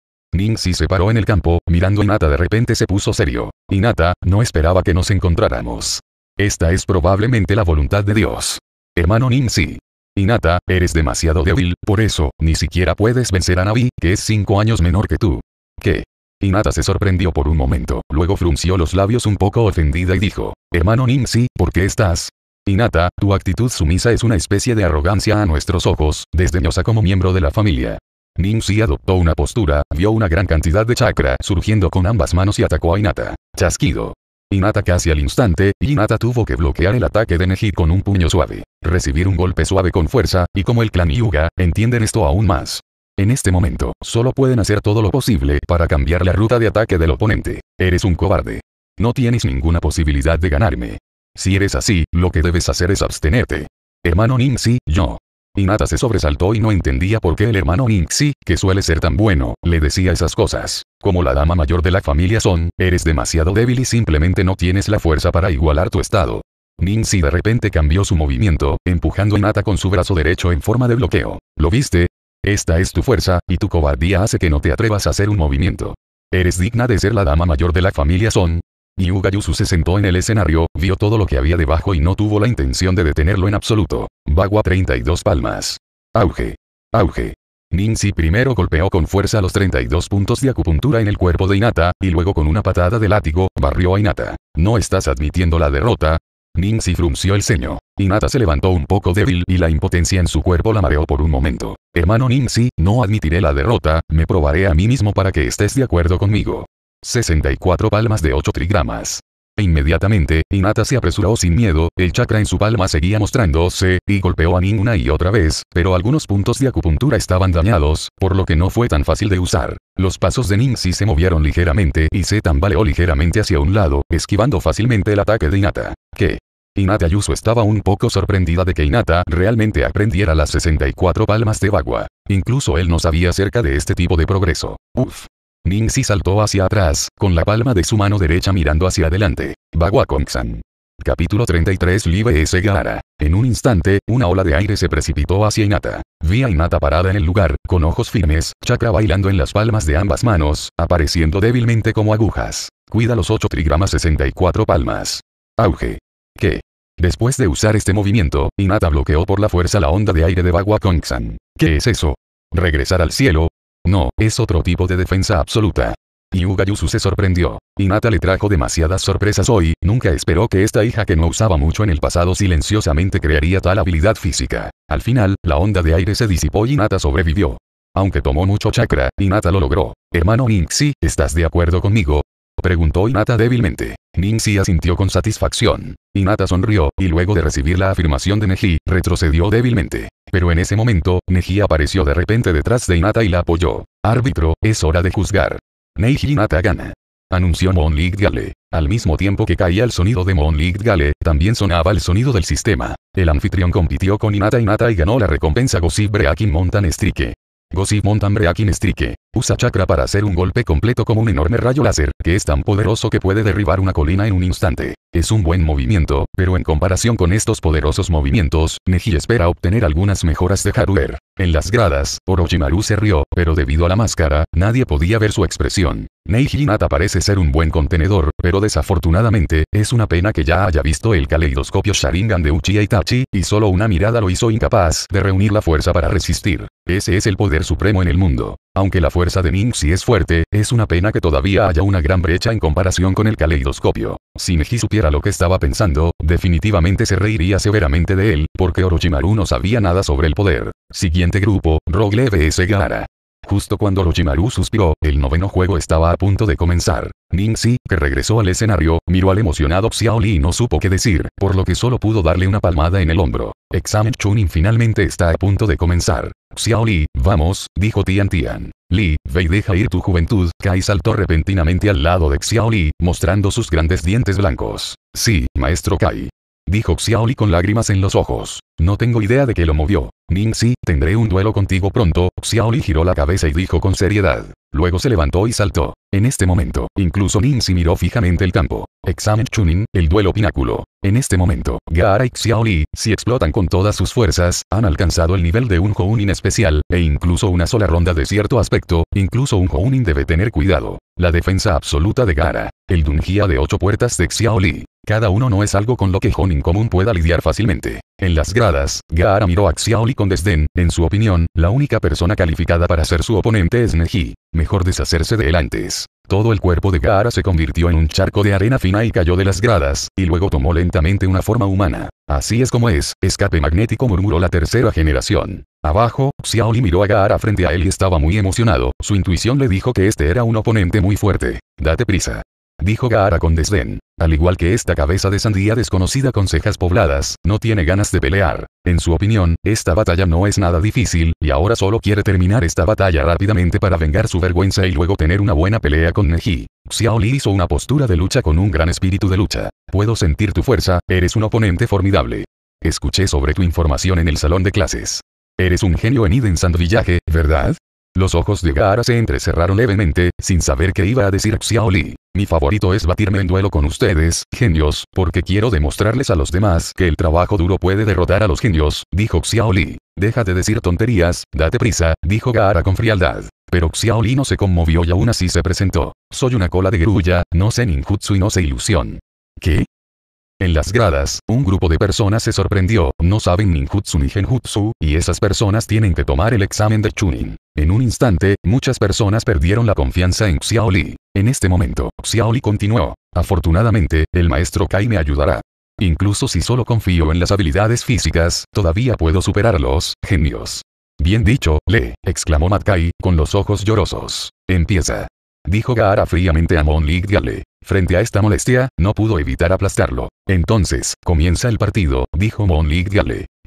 Si se paró en el campo, mirando a Inata de repente se puso serio. Inata, no esperaba que nos encontráramos. Esta es probablemente la voluntad de Dios. Hermano Si. Inata, eres demasiado débil, por eso, ni siquiera puedes vencer a Navi, que es cinco años menor que tú. ¿Qué? Inata se sorprendió por un momento, luego frunció los labios un poco ofendida y dijo, Hermano Si, ¿por qué estás? Inata, tu actitud sumisa es una especie de arrogancia a nuestros ojos, desdeñosa como miembro de la familia. Nimshi adoptó una postura, vio una gran cantidad de chakra surgiendo con ambas manos y atacó a Inata. Chasquido. Inata casi al instante, Inata tuvo que bloquear el ataque de Neji con un puño suave. Recibir un golpe suave con fuerza, y como el clan Yuga, entienden esto aún más. En este momento, solo pueden hacer todo lo posible para cambiar la ruta de ataque del oponente. Eres un cobarde. No tienes ninguna posibilidad de ganarme. Si eres así, lo que debes hacer es abstenerte. Hermano Nimsi, yo. Inata se sobresaltó y no entendía por qué el hermano Inxi, que suele ser tan bueno, le decía esas cosas. Como la dama mayor de la familia Son, eres demasiado débil y simplemente no tienes la fuerza para igualar tu estado. Ninxi de repente cambió su movimiento, empujando a Inata con su brazo derecho en forma de bloqueo. ¿Lo viste? Esta es tu fuerza, y tu cobardía hace que no te atrevas a hacer un movimiento. Eres digna de ser la dama mayor de la familia Son, Yuga Yusu se sentó en el escenario, vio todo lo que había debajo y no tuvo la intención de detenerlo en absoluto. Bagua 32 palmas. Auge. Auge. Ninzi primero golpeó con fuerza los 32 puntos de acupuntura en el cuerpo de Inata, y luego con una patada de látigo, barrió a Inata. ¿No estás admitiendo la derrota? Ninzi frunció el ceño. Inata se levantó un poco débil y la impotencia en su cuerpo la mareó por un momento. Hermano Ninzi, no admitiré la derrota, me probaré a mí mismo para que estés de acuerdo conmigo. 64 palmas de 8 trigramas. E inmediatamente, Inata se apresuró sin miedo, el chakra en su palma seguía mostrándose, y golpeó a Nin una y otra vez, pero algunos puntos de acupuntura estaban dañados, por lo que no fue tan fácil de usar. Los pasos de Nin se movieron ligeramente y se tambaleó ligeramente hacia un lado, esquivando fácilmente el ataque de Inata. ¿Qué? Inata Yusu estaba un poco sorprendida de que Inata realmente aprendiera las 64 palmas de Bagua. Incluso él no sabía acerca de este tipo de progreso. Uf. Ningxi saltó hacia atrás, con la palma de su mano derecha mirando hacia adelante. Bagua Kongsan. Capítulo 33 Live S. En un instante, una ola de aire se precipitó hacia Inata. Vi a Inata parada en el lugar, con ojos firmes, chakra bailando en las palmas de ambas manos, apareciendo débilmente como agujas. Cuida los 8 trigramas 64 palmas. Auge. ¿Qué? Después de usar este movimiento, Inata bloqueó por la fuerza la onda de aire de Bagua Kongsan. ¿Qué es eso? ¿Regresar al cielo? No, es otro tipo de defensa absoluta. Yuga Yusu se sorprendió. Nata le trajo demasiadas sorpresas hoy, nunca esperó que esta hija que no usaba mucho en el pasado silenciosamente crearía tal habilidad física. Al final, la onda de aire se disipó y Nata sobrevivió. Aunque tomó mucho chakra, Nata lo logró. Hermano Inxi, ¿estás de acuerdo conmigo? Preguntó Inata débilmente. Ningxi asintió con satisfacción. Inata sonrió, y luego de recibir la afirmación de Neji, retrocedió débilmente. Pero en ese momento, Neji apareció de repente detrás de Inata y la apoyó. Árbitro, es hora de juzgar. Neji Inata gana. Anunció League Gale. Al mismo tiempo que caía el sonido de Monlight Gale, también sonaba el sonido del sistema. El anfitrión compitió con Inata Inata y ganó la recompensa Gossip Breaking Mountain Strike. Gossip Mountain Breaking Strike. Usa chakra para hacer un golpe completo como un enorme rayo láser, que es tan poderoso que puede derribar una colina en un instante. Es un buen movimiento, pero en comparación con estos poderosos movimientos, Neji espera obtener algunas mejoras de hardware. En las gradas, Orochimaru se rió, pero debido a la máscara, nadie podía ver su expresión. Neji Nata parece ser un buen contenedor, pero desafortunadamente, es una pena que ya haya visto el caleidoscopio Sharingan de Uchiha Itachi, y solo una mirada lo hizo incapaz de reunir la fuerza para resistir. Ese es el poder supremo en el mundo. Aunque la fuerza fuerza de Ningxi es fuerte, es una pena que todavía haya una gran brecha en comparación con el caleidoscopio. Si Neji supiera lo que estaba pensando, definitivamente se reiría severamente de él, porque Orochimaru no sabía nada sobre el poder. Siguiente grupo, Rogue vs Gaara. Justo cuando Orochimaru suspiró, el noveno juego estaba a punto de comenzar. Ningxi, que regresó al escenario, miró al emocionado Xiaoli y no supo qué decir, por lo que solo pudo darle una palmada en el hombro. Examen Chunin finalmente está a punto de comenzar. Xiaoli, vamos, dijo Tian Tian. Li y deja ir tu juventud, Kai saltó repentinamente al lado de Xiaoli, mostrando sus grandes dientes blancos. Sí, maestro Kai. Dijo Xiaoli con lágrimas en los ojos. No tengo idea de qué lo movió. Ningxi, tendré un duelo contigo pronto. Xiaoli giró la cabeza y dijo con seriedad. Luego se levantó y saltó. En este momento, incluso Ningxi miró fijamente el campo. Examen Chunin, el duelo pináculo. En este momento, Gaara y Xiaoli, si explotan con todas sus fuerzas, han alcanzado el nivel de un Hounin especial, e incluso una sola ronda de cierto aspecto, incluso un Hounin debe tener cuidado. La defensa absoluta de Gaara. El Dungia de ocho puertas de Xiaoli. Cada uno no es algo con lo que Honin común pueda lidiar fácilmente. En las gradas, Gaara miró a Xiaoli con desdén, en su opinión, la única persona calificada para ser su oponente es Neji. Mejor deshacerse de él antes. Todo el cuerpo de Gaara se convirtió en un charco de arena fina y cayó de las gradas, y luego tomó lentamente una forma humana. Así es como es, escape magnético murmuró la tercera generación. Abajo, Xiaoli miró a Gaara frente a él y estaba muy emocionado, su intuición le dijo que este era un oponente muy fuerte. Date prisa. Dijo Gaara con desdén. Al igual que esta cabeza de sandía desconocida con cejas pobladas, no tiene ganas de pelear. En su opinión, esta batalla no es nada difícil, y ahora solo quiere terminar esta batalla rápidamente para vengar su vergüenza y luego tener una buena pelea con Neji. Xiaoli hizo una postura de lucha con un gran espíritu de lucha. Puedo sentir tu fuerza, eres un oponente formidable. Escuché sobre tu información en el salón de clases. Eres un genio en Eden Sand ¿verdad? Los ojos de Gaara se entrecerraron levemente, sin saber qué iba a decir Xiaoli. Mi favorito es batirme en duelo con ustedes, genios, porque quiero demostrarles a los demás que el trabajo duro puede derrotar a los genios, dijo Xiaoli. Deja de decir tonterías, date prisa, dijo Gaara con frialdad. Pero Xiaoli no se conmovió y aún así se presentó. Soy una cola de grulla, no sé ninjutsu y no sé ilusión. ¿Qué? En las gradas, un grupo de personas se sorprendió, no saben ninjutsu ni genjutsu, y esas personas tienen que tomar el examen de Chunin. En un instante, muchas personas perdieron la confianza en Xiaoli. En este momento, Xiaoli continuó. Afortunadamente, el maestro Kai me ayudará. Incluso si solo confío en las habilidades físicas, todavía puedo superarlos, genios. Bien dicho, Le, exclamó Matkai, con los ojos llorosos. Empieza. Dijo Gaara fríamente a Mon Lig Frente a esta molestia, no pudo evitar aplastarlo. Entonces, comienza el partido, dijo Mon Lig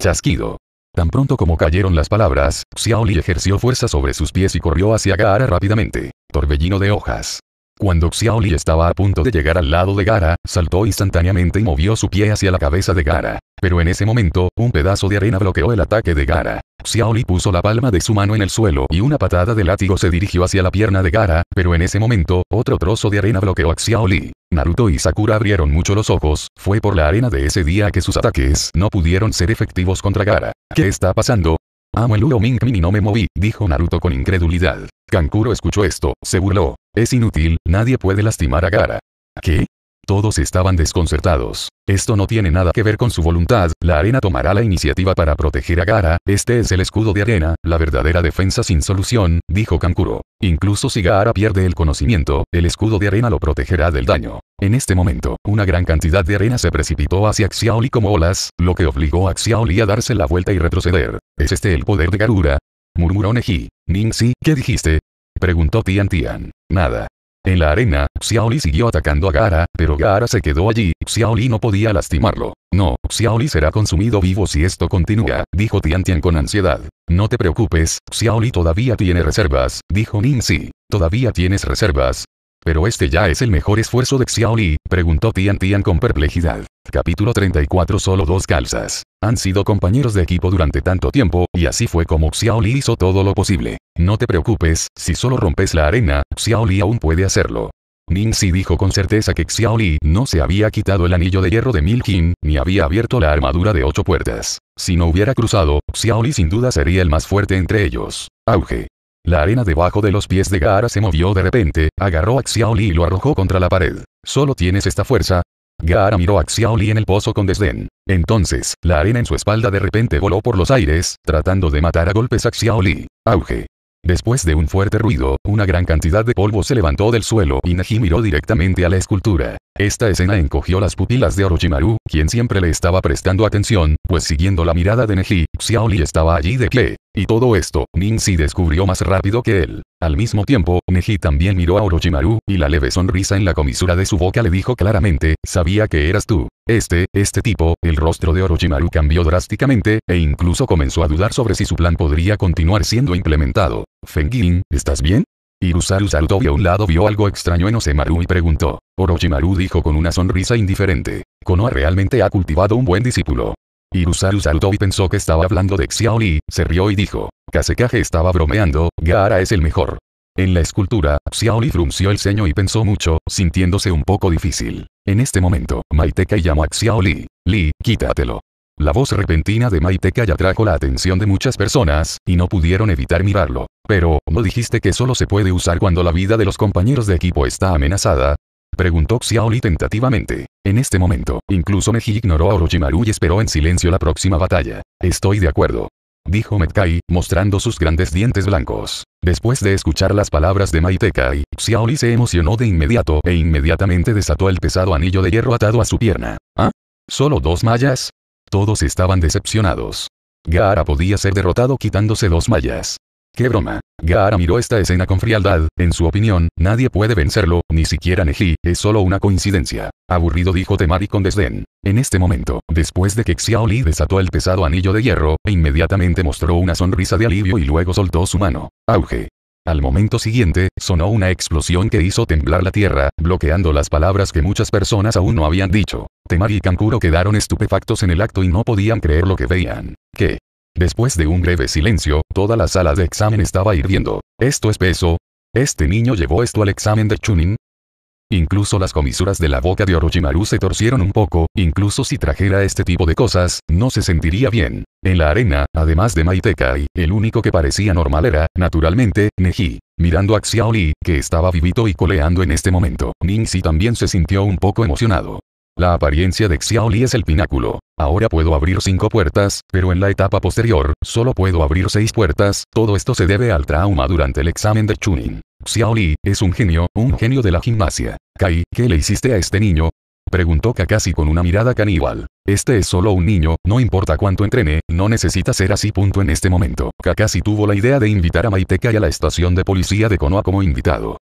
Chasquido. Tan pronto como cayeron las palabras, Xiaoli ejerció fuerza sobre sus pies y corrió hacia Gaara rápidamente. Torbellino de hojas. Cuando Xiaoli estaba a punto de llegar al lado de Gara, saltó instantáneamente y movió su pie hacia la cabeza de Gara. Pero en ese momento, un pedazo de arena bloqueó el ataque de Gara. Xiaoli puso la palma de su mano en el suelo y una patada de látigo se dirigió hacia la pierna de Gara, pero en ese momento, otro trozo de arena bloqueó a Xiaoli. Naruto y Sakura abrieron mucho los ojos, fue por la arena de ese día que sus ataques no pudieron ser efectivos contra Gara. ¿Qué está pasando? Amo el Uro Ming no me moví, dijo Naruto con incredulidad. Kankuro escuchó esto, se burló. Es inútil, nadie puede lastimar a Gara. ¿Qué? Todos estaban desconcertados. Esto no tiene nada que ver con su voluntad, la arena tomará la iniciativa para proteger a Gara, este es el escudo de arena, la verdadera defensa sin solución, dijo Kankuro. Incluso si Gaara pierde el conocimiento, el escudo de arena lo protegerá del daño. En este momento, una gran cantidad de arena se precipitó hacia Xiaoli como olas, lo que obligó a Xiaoli a darse la vuelta y retroceder. ¿Es este el poder de Garura? murmuró Neji. si, ¿qué dijiste? Preguntó Tian Tian. Nada. En la arena, Xiaoli siguió atacando a Gara, pero Gara se quedó allí, Xiaoli no podía lastimarlo. No, Xiaoli será consumido vivo si esto continúa, dijo Tian Tian con ansiedad. No te preocupes, Xiaoli todavía tiene reservas, dijo Si. Todavía tienes reservas, ¿Pero este ya es el mejor esfuerzo de Xiaoli? Preguntó Tian Tian con perplejidad. Capítulo 34 Solo dos calzas. Han sido compañeros de equipo durante tanto tiempo, y así fue como Xiaoli hizo todo lo posible. No te preocupes, si solo rompes la arena, Xiaoli aún puede hacerlo. Ningxi dijo con certeza que Xiaoli no se había quitado el anillo de hierro de Milkin, ni había abierto la armadura de ocho puertas. Si no hubiera cruzado, Xiaoli sin duda sería el más fuerte entre ellos. Auge. La arena debajo de los pies de Gaara se movió de repente, agarró a Xiaoli y lo arrojó contra la pared. Solo tienes esta fuerza. Gaara miró a Xiaoli en el pozo con desdén. Entonces, la arena en su espalda de repente voló por los aires, tratando de matar a golpes a Xiaoli. Auge. Después de un fuerte ruido, una gran cantidad de polvo se levantó del suelo y Neji miró directamente a la escultura. Esta escena encogió las pupilas de Orochimaru, quien siempre le estaba prestando atención, pues siguiendo la mirada de Neji, Xiaoli estaba allí de pie. Y todo esto, si descubrió más rápido que él. Al mismo tiempo, Neji también miró a Orochimaru, y la leve sonrisa en la comisura de su boca le dijo claramente, sabía que eras tú. Este, este tipo, el rostro de Orochimaru cambió drásticamente, e incluso comenzó a dudar sobre si su plan podría continuar siendo implementado. Fengin, ¿estás bien? Irusaru saltó y a un lado vio algo extraño en Osemaru y preguntó. Orochimaru dijo con una sonrisa indiferente. Konoha realmente ha cultivado un buen discípulo. Irusaru saltó y pensó que estaba hablando de Xiaoli, se rió y dijo. Kasekage estaba bromeando, Gaara es el mejor. En la escultura, Xiaoli frunció el ceño y pensó mucho, sintiéndose un poco difícil. En este momento, Maiteca llamó a Xiaoli. Li, quítatelo. La voz repentina de ya atrajo la atención de muchas personas, y no pudieron evitar mirarlo. Pero, ¿no dijiste que solo se puede usar cuando la vida de los compañeros de equipo está amenazada? Preguntó Xiaoli tentativamente. En este momento, incluso Meji ignoró a Orochimaru y esperó en silencio la próxima batalla. Estoy de acuerdo dijo Metkai, mostrando sus grandes dientes blancos. Después de escuchar las palabras de Maitekai, Xiaoli se emocionó de inmediato e inmediatamente desató el pesado anillo de hierro atado a su pierna. ¿Ah? ¿Solo dos mallas? Todos estaban decepcionados. Gaara podía ser derrotado quitándose dos mallas. ¡Qué broma! Gaara miró esta escena con frialdad, en su opinión, nadie puede vencerlo, ni siquiera Neji, es solo una coincidencia. Aburrido dijo Temari con desdén. En este momento, después de que Xiaoli desató el pesado anillo de hierro, e inmediatamente mostró una sonrisa de alivio y luego soltó su mano. Auge. Al momento siguiente, sonó una explosión que hizo temblar la tierra, bloqueando las palabras que muchas personas aún no habían dicho. Temari y Kankuro quedaron estupefactos en el acto y no podían creer lo que veían. ¿Qué? Después de un breve silencio, toda la sala de examen estaba hirviendo. ¿Esto es peso? ¿Este niño llevó esto al examen de Chunin? Incluso las comisuras de la boca de Orochimaru se torcieron un poco, incluso si trajera este tipo de cosas, no se sentiría bien. En la arena, además de Maitekai, el único que parecía normal era, naturalmente, Neji. Mirando a Xiaoli, que estaba vivito y coleando en este momento, Ningxi también se sintió un poco emocionado. La apariencia de Xiaoli es el pináculo. Ahora puedo abrir cinco puertas, pero en la etapa posterior, solo puedo abrir seis puertas, todo esto se debe al trauma durante el examen de Chunin. Xiaoli, es un genio, un genio de la gimnasia. Kai, ¿qué le hiciste a este niño? Preguntó Kakashi con una mirada caníbal. Este es solo un niño, no importa cuánto entrene, no necesita ser así punto en este momento. Kakashi tuvo la idea de invitar a Maiteka a la estación de policía de Konoha como invitado.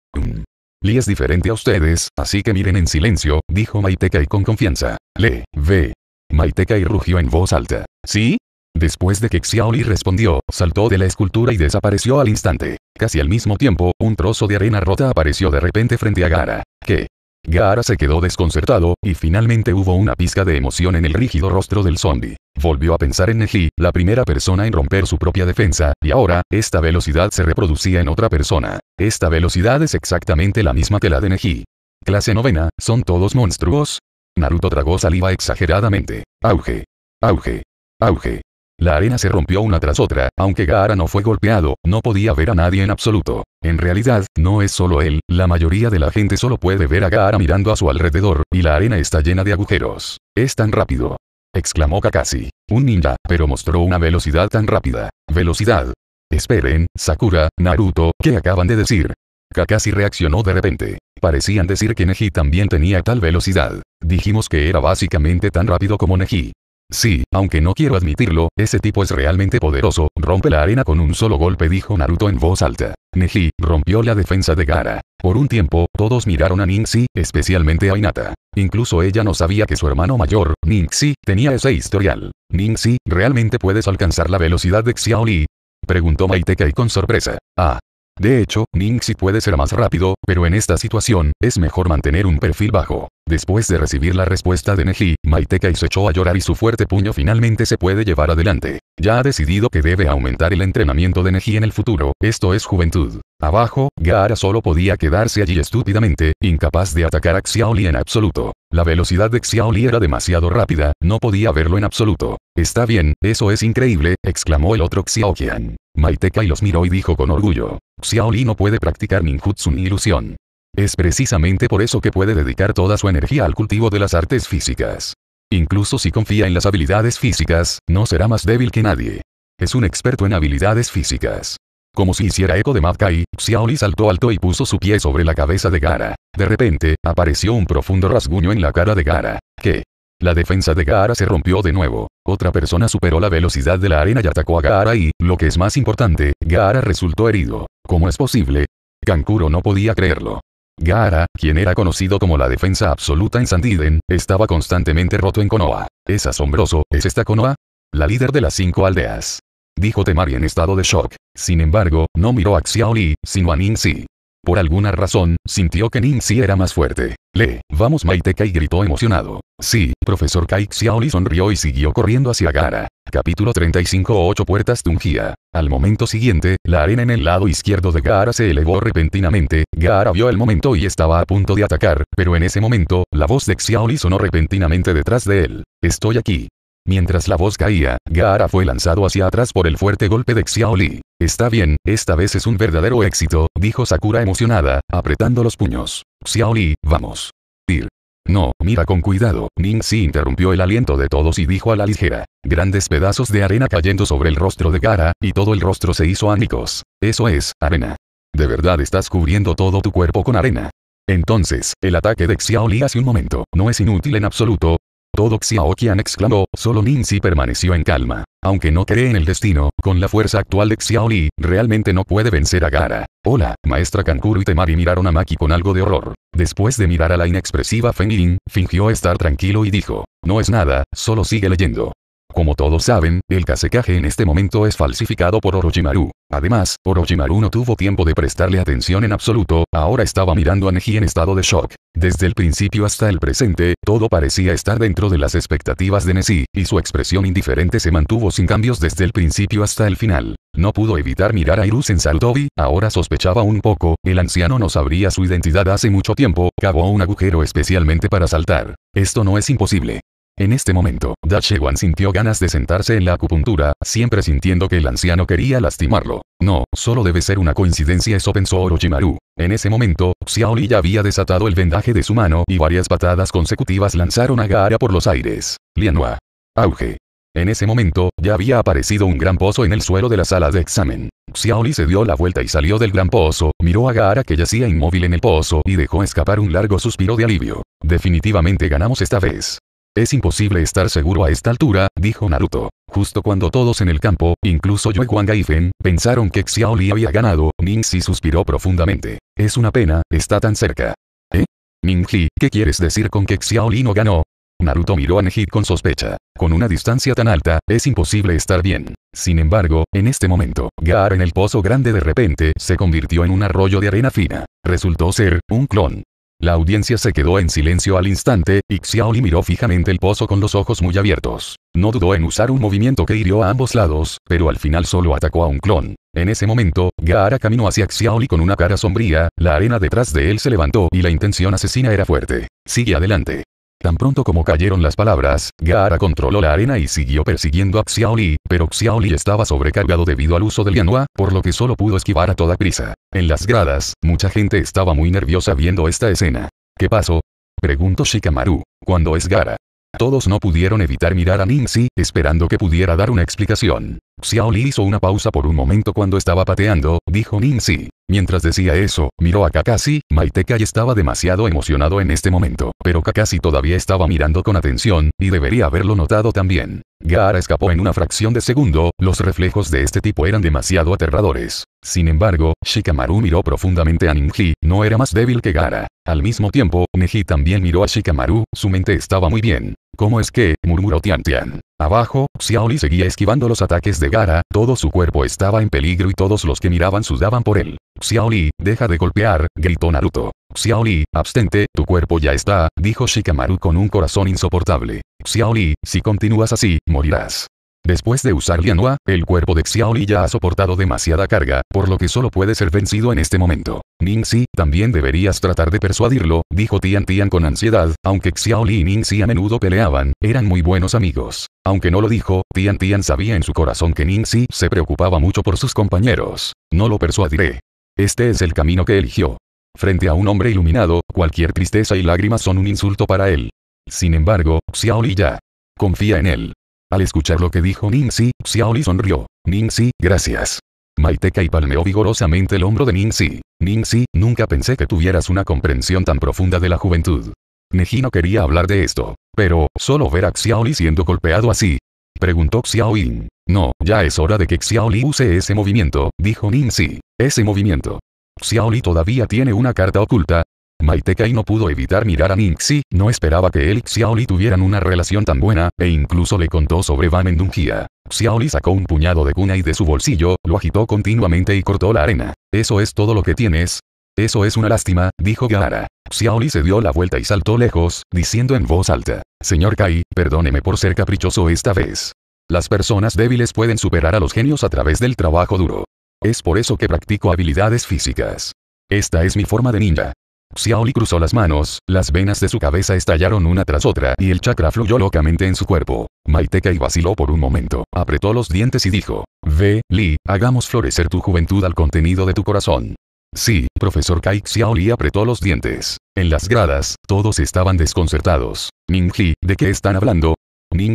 Lee es diferente a ustedes, así que miren en silencio, dijo Maitekai con confianza. Le, ve. Maitekai rugió en voz alta. ¿Sí? Después de que Xiaoli respondió, saltó de la escultura y desapareció al instante. Casi al mismo tiempo, un trozo de arena rota apareció de repente frente a Gara. ¿Qué? Gaara se quedó desconcertado, y finalmente hubo una pizca de emoción en el rígido rostro del zombie. Volvió a pensar en Neji, la primera persona en romper su propia defensa, y ahora, esta velocidad se reproducía en otra persona. Esta velocidad es exactamente la misma que la de Neji. Clase novena, ¿son todos monstruos? Naruto tragó saliva exageradamente. Auge. Auge. Auge. La arena se rompió una tras otra, aunque Gaara no fue golpeado, no podía ver a nadie en absoluto. En realidad, no es solo él, la mayoría de la gente solo puede ver a Gaara mirando a su alrededor, y la arena está llena de agujeros. Es tan rápido. Exclamó Kakashi. Un ninja, pero mostró una velocidad tan rápida. Velocidad. Esperen, Sakura, Naruto, ¿qué acaban de decir? Kakashi reaccionó de repente. Parecían decir que Neji también tenía tal velocidad. Dijimos que era básicamente tan rápido como Neji. Sí, aunque no quiero admitirlo, ese tipo es realmente poderoso, rompe la arena con un solo golpe dijo Naruto en voz alta. Neji, rompió la defensa de Gara. Por un tiempo, todos miraron a Ninxi, especialmente a Inata. Incluso ella no sabía que su hermano mayor, Ningxi, tenía ese historial. Ningxi, ¿realmente puedes alcanzar la velocidad de Xiaoli? Preguntó Maitekai con sorpresa. Ah, de hecho, Ningxi puede ser más rápido, pero en esta situación, es mejor mantener un perfil bajo. Después de recibir la respuesta de Neji, Maitekai se echó a llorar y su fuerte puño finalmente se puede llevar adelante. Ya ha decidido que debe aumentar el entrenamiento de Neji en el futuro, esto es juventud. Abajo, Gaara solo podía quedarse allí estúpidamente, incapaz de atacar a Xiaoli en absoluto. La velocidad de Xiaoli era demasiado rápida, no podía verlo en absoluto. Está bien, eso es increíble, exclamó el otro Xiaoqian. Maitekai los miró y dijo con orgullo. Xiaoli no puede practicar ninjutsu ni ilusión. Es precisamente por eso que puede dedicar toda su energía al cultivo de las artes físicas. Incluso si confía en las habilidades físicas, no será más débil que nadie. Es un experto en habilidades físicas. Como si hiciera eco de Madkai, Xiaoli saltó alto y puso su pie sobre la cabeza de Gara. De repente, apareció un profundo rasguño en la cara de Gara. ¿Qué? La defensa de Gaara se rompió de nuevo. Otra persona superó la velocidad de la arena y atacó a Gaara y, lo que es más importante, Gaara resultó herido. ¿Cómo es posible? Kankuro no podía creerlo. Gaara, quien era conocido como la defensa absoluta en Sandiden, estaba constantemente roto en Konoha. ¿Es asombroso, es esta Konoha? La líder de las cinco aldeas. Dijo Temari en estado de shock. Sin embargo, no miró a Xiaoli, sino a Ningxi. Por alguna razón, sintió que si era más fuerte. Le, vamos Maiteca y gritó emocionado. Sí, profesor Kai Xiaoli sonrió y siguió corriendo hacia Gara. Capítulo 35 8 puertas tungía. Al momento siguiente, la arena en el lado izquierdo de Gara se elevó repentinamente, Gara vio el momento y estaba a punto de atacar, pero en ese momento, la voz de Xiaoli sonó repentinamente detrás de él. Estoy aquí. Mientras la voz caía, Gaara fue lanzado hacia atrás por el fuerte golpe de Xiaoli. Está bien, esta vez es un verdadero éxito, dijo Sakura emocionada, apretando los puños. Xiaoli, vamos. Ir. No, mira con cuidado. si interrumpió el aliento de todos y dijo a la ligera. Grandes pedazos de arena cayendo sobre el rostro de Gara, y todo el rostro se hizo ánicos. Eso es, arena. De verdad estás cubriendo todo tu cuerpo con arena. Entonces, el ataque de Xiaoli hace un momento no es inútil en absoluto, todo Xiaoqian exclamó, solo si permaneció en calma. Aunque no cree en el destino, con la fuerza actual de Xiaoli, realmente no puede vencer a Gara. Hola, maestra Kankuro y Temari miraron a Maki con algo de horror. Después de mirar a la inexpresiva Feng fingió estar tranquilo y dijo, no es nada, solo sigue leyendo. Como todos saben, el casecaje en este momento es falsificado por Orochimaru. Además, Orochimaru no tuvo tiempo de prestarle atención en absoluto, ahora estaba mirando a Neji en estado de shock. Desde el principio hasta el presente, todo parecía estar dentro de las expectativas de Neji, y su expresión indiferente se mantuvo sin cambios desde el principio hasta el final. No pudo evitar mirar a Irus en Sarutobi, ahora sospechaba un poco, el anciano no sabría su identidad hace mucho tiempo, cavó un agujero especialmente para saltar. Esto no es imposible. En este momento, Dachewan sintió ganas de sentarse en la acupuntura, siempre sintiendo que el anciano quería lastimarlo. No, solo debe ser una coincidencia eso pensó Orochimaru. En ese momento, Xiaoli ya había desatado el vendaje de su mano y varias patadas consecutivas lanzaron a Gaara por los aires. Lianhua. Auge. En ese momento, ya había aparecido un gran pozo en el suelo de la sala de examen. Xiaoli se dio la vuelta y salió del gran pozo, miró a Gaara que yacía inmóvil en el pozo y dejó escapar un largo suspiro de alivio. Definitivamente ganamos esta vez. Es imposible estar seguro a esta altura, dijo Naruto. Justo cuando todos en el campo, incluso yo y pensaron que Xiaoli había ganado, Ningxi suspiró profundamente. Es una pena, está tan cerca. ¿Eh? Ningxi, ¿qué quieres decir con que Xiaoli no ganó? Naruto miró a Neji con sospecha. Con una distancia tan alta, es imposible estar bien. Sin embargo, en este momento, Gaar en el pozo grande de repente se convirtió en un arroyo de arena fina. Resultó ser, un clon. La audiencia se quedó en silencio al instante, y Xiaoli miró fijamente el pozo con los ojos muy abiertos. No dudó en usar un movimiento que hirió a ambos lados, pero al final solo atacó a un clon. En ese momento, Gaara caminó hacia Xiaoli con una cara sombría, la arena detrás de él se levantó y la intención asesina era fuerte. Sigue adelante. Tan pronto como cayeron las palabras, Gara controló la arena y siguió persiguiendo a Xiaoli, pero Xiaoli estaba sobrecargado debido al uso del Yanhua, por lo que solo pudo esquivar a toda prisa. En las gradas, mucha gente estaba muy nerviosa viendo esta escena. ¿Qué pasó? Preguntó Shikamaru. ¿Cuándo es Gara? Todos no pudieron evitar mirar a Ninsi, esperando que pudiera dar una explicación. Xiao hizo una pausa por un momento cuando estaba pateando, dijo Ninsi. Mientras decía eso, miró a Kakashi, Maiteka estaba demasiado emocionado en este momento, pero Kakashi todavía estaba mirando con atención, y debería haberlo notado también. Gaara escapó en una fracción de segundo, los reflejos de este tipo eran demasiado aterradores. Sin embargo, Shikamaru miró profundamente a Ninji, no era más débil que Gaara. Al mismo tiempo, Neji también miró a Shikamaru, su mente estaba muy bien. ¿Cómo es que? murmuró Tian Tian. Abajo, Xiaoli seguía esquivando los ataques de Gara, todo su cuerpo estaba en peligro y todos los que miraban sudaban por él. Xiaoli, deja de golpear, gritó Naruto. Xiaoli, abstente, tu cuerpo ya está, dijo Shikamaru con un corazón insoportable. Xiaoli, si continúas así, morirás. Después de usar Lianhua, el cuerpo de Xiaoli ya ha soportado demasiada carga, por lo que solo puede ser vencido en este momento. Ningxi, también deberías tratar de persuadirlo, dijo Tian Tian con ansiedad, aunque Xiaoli y Ningxi a menudo peleaban, eran muy buenos amigos. Aunque no lo dijo, Tian Tian sabía en su corazón que Ningxi se preocupaba mucho por sus compañeros. No lo persuadiré. Este es el camino que eligió. Frente a un hombre iluminado, cualquier tristeza y lágrimas son un insulto para él. Sin embargo, Xiaoli ya confía en él. Al escuchar lo que dijo Ningxi, Xiaoli sonrió. Ningxi, gracias. y palmeó vigorosamente el hombro de Ningxi. Ningxi, nunca pensé que tuvieras una comprensión tan profunda de la juventud. Neji no quería hablar de esto. Pero, solo ver a Xiaoli siendo golpeado así. Preguntó Xiaoyin. No, ya es hora de que Xiaoli use ese movimiento, dijo Ningxi. Ese movimiento. Xiaoli todavía tiene una carta oculta, Maitekai no pudo evitar mirar a Ningxi, no esperaba que él y Xiaoli tuvieran una relación tan buena, e incluso le contó sobre Van Mendungia. Xiaoli sacó un puñado de cuna y de su bolsillo, lo agitó continuamente y cortó la arena. ¿Eso es todo lo que tienes? Eso es una lástima, dijo Gaara. Xiaoli se dio la vuelta y saltó lejos, diciendo en voz alta, Señor Kai, perdóneme por ser caprichoso esta vez. Las personas débiles pueden superar a los genios a través del trabajo duro. Es por eso que practico habilidades físicas. Esta es mi forma de ninja. Xiaoli cruzó las manos, las venas de su cabeza estallaron una tras otra y el chakra fluyó locamente en su cuerpo. y vaciló por un momento, apretó los dientes y dijo, Ve, Li, hagamos florecer tu juventud al contenido de tu corazón. Sí, profesor Kai Xiaoli apretó los dientes. En las gradas, todos estaban desconcertados. Li, ¿de qué están hablando?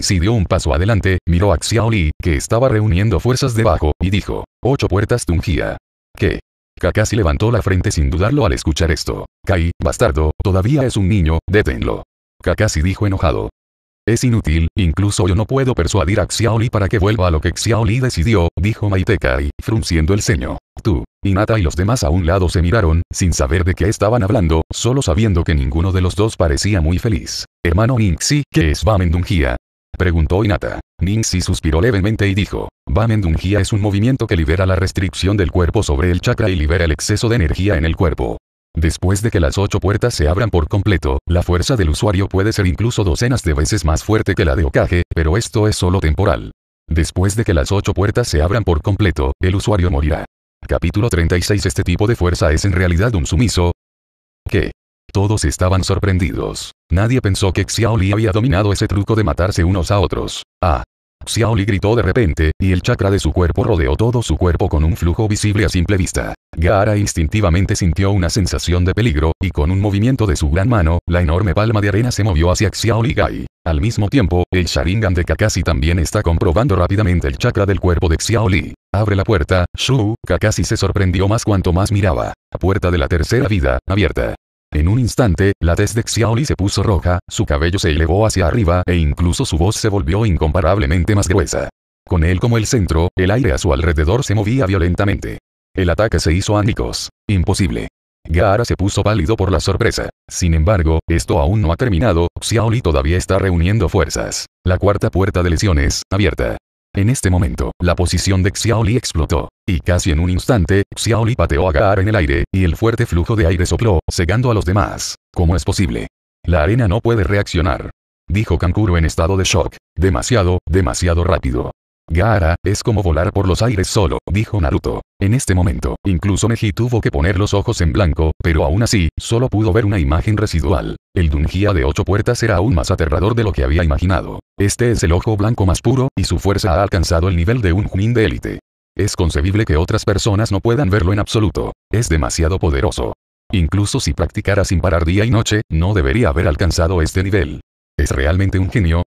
si dio un paso adelante, miró a Xiaoli, que estaba reuniendo fuerzas debajo, y dijo, Ocho puertas tungía. ¿Qué? Kakasi levantó la frente sin dudarlo al escuchar esto. Kai, bastardo, todavía es un niño, deténlo. Kakashi dijo enojado. Es inútil, incluso yo no puedo persuadir a Xiaoli para que vuelva a lo que Xiaoli decidió, dijo Maite Kai, frunciendo el ceño. Tú, Inata y los demás a un lado se miraron, sin saber de qué estaban hablando, solo sabiendo que ninguno de los dos parecía muy feliz. Hermano Inxi, ¿qué es Bamendungia? preguntó Inata. Ningxi suspiró levemente y dijo, Bamendungia es un movimiento que libera la restricción del cuerpo sobre el chakra y libera el exceso de energía en el cuerpo. Después de que las ocho puertas se abran por completo, la fuerza del usuario puede ser incluso docenas de veces más fuerte que la de Okage, pero esto es solo temporal. Después de que las ocho puertas se abran por completo, el usuario morirá. Capítulo 36 Este tipo de fuerza es en realidad un sumiso. ¿Qué? Todos estaban sorprendidos. Nadie pensó que Xiaoli había dominado ese truco de matarse unos a otros. Ah. Xiaoli gritó de repente, y el chakra de su cuerpo rodeó todo su cuerpo con un flujo visible a simple vista. Gaara instintivamente sintió una sensación de peligro, y con un movimiento de su gran mano, la enorme palma de arena se movió hacia Xiaoli Gai. Al mismo tiempo, el Sharingan de Kakashi también está comprobando rápidamente el chakra del cuerpo de Xiaoli. Abre la puerta, Shu, Kakashi se sorprendió más cuanto más miraba. puerta de la tercera vida, abierta. En un instante, la tez de Xiaoli se puso roja, su cabello se elevó hacia arriba e incluso su voz se volvió incomparablemente más gruesa. Con él como el centro, el aire a su alrededor se movía violentamente. El ataque se hizo ánicos. Imposible. Gaara se puso pálido por la sorpresa. Sin embargo, esto aún no ha terminado, Xiaoli todavía está reuniendo fuerzas. La cuarta puerta de lesiones, abierta. En este momento, la posición de Xiaoli explotó. Y casi en un instante, Xiaoli pateó a Gaar en el aire, y el fuerte flujo de aire sopló, cegando a los demás. ¿Cómo es posible? La arena no puede reaccionar. Dijo Kankuro en estado de shock. Demasiado, demasiado rápido. Gaara, es como volar por los aires solo, dijo Naruto. En este momento, incluso Meji tuvo que poner los ojos en blanco, pero aún así, solo pudo ver una imagen residual. El Dungia de ocho puertas era aún más aterrador de lo que había imaginado. Este es el ojo blanco más puro, y su fuerza ha alcanzado el nivel de un Junin de élite. Es concebible que otras personas no puedan verlo en absoluto. Es demasiado poderoso. Incluso si practicara sin parar día y noche, no debería haber alcanzado este nivel. Es realmente un genio,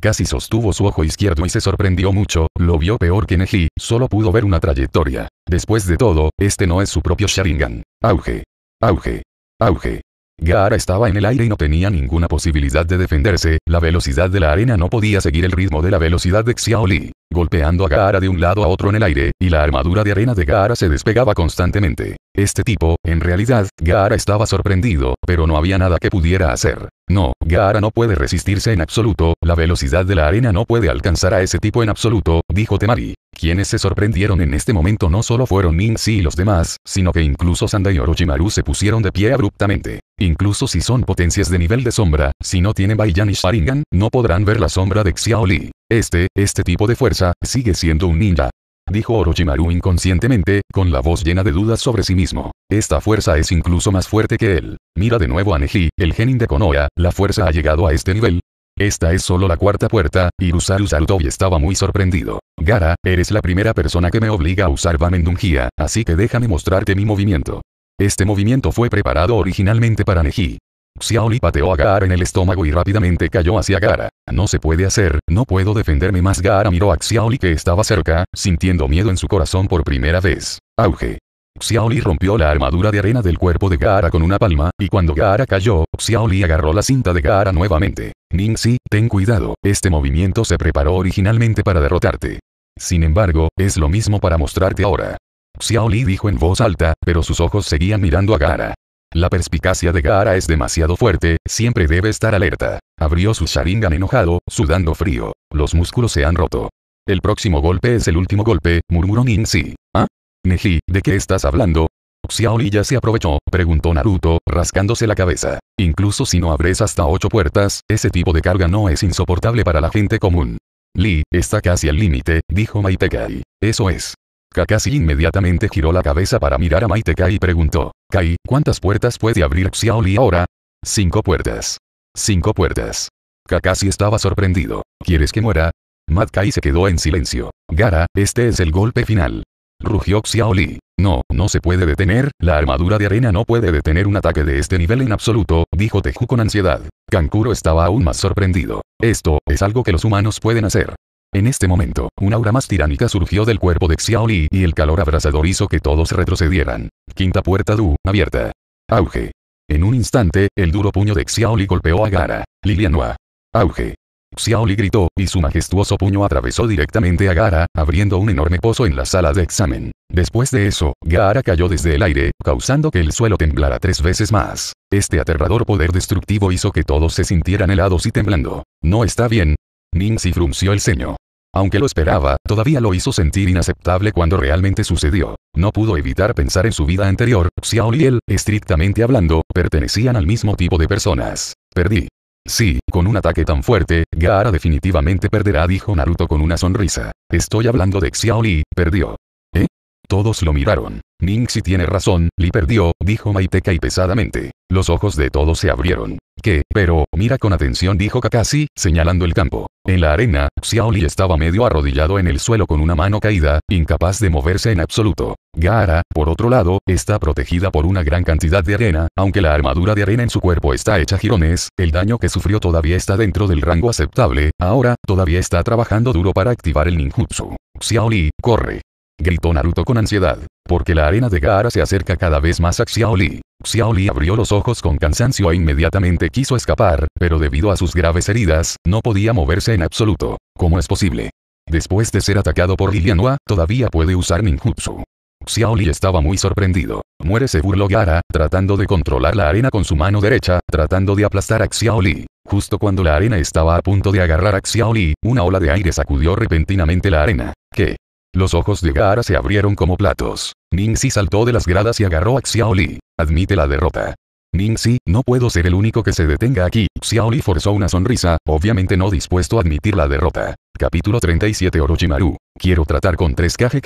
casi sostuvo su ojo izquierdo y se sorprendió mucho, lo vio peor que Neji, solo pudo ver una trayectoria. Después de todo, este no es su propio Sharingan. Auge. Auge. Auge. Gaara estaba en el aire y no tenía ninguna posibilidad de defenderse, la velocidad de la arena no podía seguir el ritmo de la velocidad de Xiaoli, golpeando a Gaara de un lado a otro en el aire, y la armadura de arena de Gaara se despegaba constantemente. Este tipo, en realidad, Gara estaba sorprendido, pero no había nada que pudiera hacer. No, Gaara no puede resistirse en absoluto, la velocidad de la arena no puede alcanzar a ese tipo en absoluto, dijo Temari. Quienes se sorprendieron en este momento no solo fueron Ningxi y los demás, sino que incluso Sanda y Orochimaru se pusieron de pie abruptamente. Incluso si son potencias de nivel de sombra, si no tienen Baiyan y Sharingan, no podrán ver la sombra de Xiaoli. Este, este tipo de fuerza, sigue siendo un ninja dijo Orochimaru inconscientemente, con la voz llena de dudas sobre sí mismo. Esta fuerza es incluso más fuerte que él. Mira de nuevo a Neji, el genin de Konoha, la fuerza ha llegado a este nivel, esta es solo la cuarta puerta, y saltó y estaba muy sorprendido. Gara, eres la primera persona que me obliga a usar Bamendungia, así que déjame mostrarte mi movimiento. Este movimiento fue preparado originalmente para Neji. Xiaoli pateó a Gara en el estómago y rápidamente cayó hacia Gara. No se puede hacer, no puedo defenderme más. Gaara miró a Xiaoli que estaba cerca, sintiendo miedo en su corazón por primera vez. Auge. Xiaoli rompió la armadura de arena del cuerpo de Gaara con una palma, y cuando Gara cayó, Xiaoli agarró la cinta de Gaara nuevamente. Si, ten cuidado, este movimiento se preparó originalmente para derrotarte. Sin embargo, es lo mismo para mostrarte ahora. Xiaoli dijo en voz alta, pero sus ojos seguían mirando a Gara. La perspicacia de Gaara es demasiado fuerte, siempre debe estar alerta. Abrió su Sharingan enojado, sudando frío. Los músculos se han roto. El próximo golpe es el último golpe, murmuró Ningxi. ¿Ah? Neji, ¿de qué estás hablando? Xiaoli ya se aprovechó, preguntó Naruto, rascándose la cabeza. Incluso si no abres hasta ocho puertas, ese tipo de carga no es insoportable para la gente común. Lee, está casi al límite, dijo Maitekai. Eso es. Kakashi inmediatamente giró la cabeza para mirar a Maitekai y preguntó. Kai, ¿cuántas puertas puede abrir Xiaoli ahora? Cinco puertas. Cinco puertas. Kakashi estaba sorprendido. ¿Quieres que muera? Matkai se quedó en silencio. Gara, este es el golpe final. Rugió Xiaoli. No, no se puede detener, la armadura de arena no puede detener un ataque de este nivel en absoluto, dijo Teju con ansiedad. Kankuro estaba aún más sorprendido. Esto, es algo que los humanos pueden hacer. En este momento, un aura más tiránica surgió del cuerpo de Xiaoli y el calor abrasador hizo que todos retrocedieran. Quinta puerta Du, abierta. Auge. En un instante, el duro puño de Xiaoli golpeó a Gara. Lilianua. Auge. Xiaoli gritó, y su majestuoso puño atravesó directamente a Gara, abriendo un enorme pozo en la sala de examen. Después de eso, Gara cayó desde el aire, causando que el suelo temblara tres veces más. Este aterrador poder destructivo hizo que todos se sintieran helados y temblando. No está bien. Ningxi frunció el ceño. Aunque lo esperaba, todavía lo hizo sentir inaceptable cuando realmente sucedió. No pudo evitar pensar en su vida anterior, Xiaoli y él, estrictamente hablando, pertenecían al mismo tipo de personas. Perdí. Sí, con un ataque tan fuerte, Gaara definitivamente perderá dijo Naruto con una sonrisa. Estoy hablando de Xiaoli, perdió. ¿Eh? Todos lo miraron. si tiene razón, Li perdió, dijo Maiteka y pesadamente. Los ojos de todos se abrieron. ¿Qué? Pero, mira con atención dijo Kakashi, señalando el campo. En la arena, Xiaoli estaba medio arrodillado en el suelo con una mano caída, incapaz de moverse en absoluto. Gaara, por otro lado, está protegida por una gran cantidad de arena, aunque la armadura de arena en su cuerpo está hecha jirones, el daño que sufrió todavía está dentro del rango aceptable, ahora, todavía está trabajando duro para activar el ninjutsu. Xiaoli, corre. Gritó Naruto con ansiedad, porque la arena de Gaara se acerca cada vez más a Xiaoli. Xiaoli abrió los ojos con cansancio e inmediatamente quiso escapar, pero debido a sus graves heridas, no podía moverse en absoluto. ¿Cómo es posible? Después de ser atacado por Lilianua, todavía puede usar ninjutsu. Xiaoli estaba muy sorprendido. Muere se burló Gaara, tratando de controlar la arena con su mano derecha, tratando de aplastar a Xiaoli. Justo cuando la arena estaba a punto de agarrar a Xiaoli, una ola de aire sacudió repentinamente la arena. ¿Qué? Los ojos de Gaara se abrieron como platos. Ningxi saltó de las gradas y agarró a Xiaoli. Admite la derrota. Ningxi, no puedo ser el único que se detenga aquí. Xiaoli forzó una sonrisa, obviamente no dispuesto a admitir la derrota. Capítulo 37 Orochimaru. Quiero tratar con tres Kage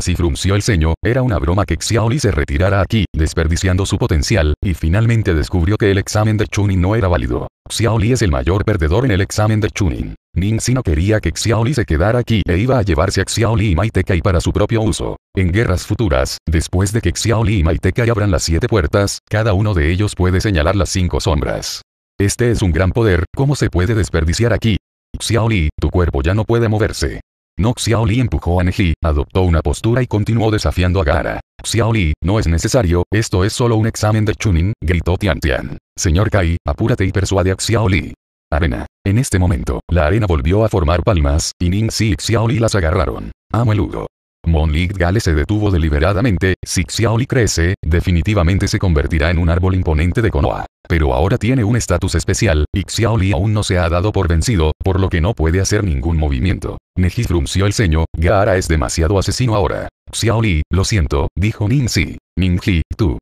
si frunció el ceño, era una broma que Xiaoli se retirara aquí, desperdiciando su potencial, y finalmente descubrió que el examen de Chunin no era válido. Xiaoli es el mayor perdedor en el examen de Chunin. Ningxi no quería que Xiaoli se quedara aquí e iba a llevarse a Xiaoli y Maitekai para su propio uso. En guerras futuras, después de que Xiaoli y Maitekai abran las siete puertas, cada uno de ellos puede señalar las cinco sombras. Este es un gran poder, ¿cómo se puede desperdiciar aquí? Xiaoli, tu cuerpo ya no puede moverse. No Xiaoli empujó a Neji, adoptó una postura y continuó desafiando a Gara. Xiaoli, no es necesario, esto es solo un examen de Chunin, gritó Tian Tian. Señor Kai, apúrate y persuade a Xiaoli. Arena. En este momento, la arena volvió a formar palmas, y Ningxi y Xiaoli las agarraron. Amo Mon Lig Gale se detuvo deliberadamente, si Xiaoli crece, definitivamente se convertirá en un árbol imponente de Konoha. Pero ahora tiene un estatus especial, y Xiaoli aún no se ha dado por vencido, por lo que no puede hacer ningún movimiento. Neji frunció el ceño, Gaara es demasiado asesino ahora. Xiaoli, lo siento, dijo Ning Ninji, tú,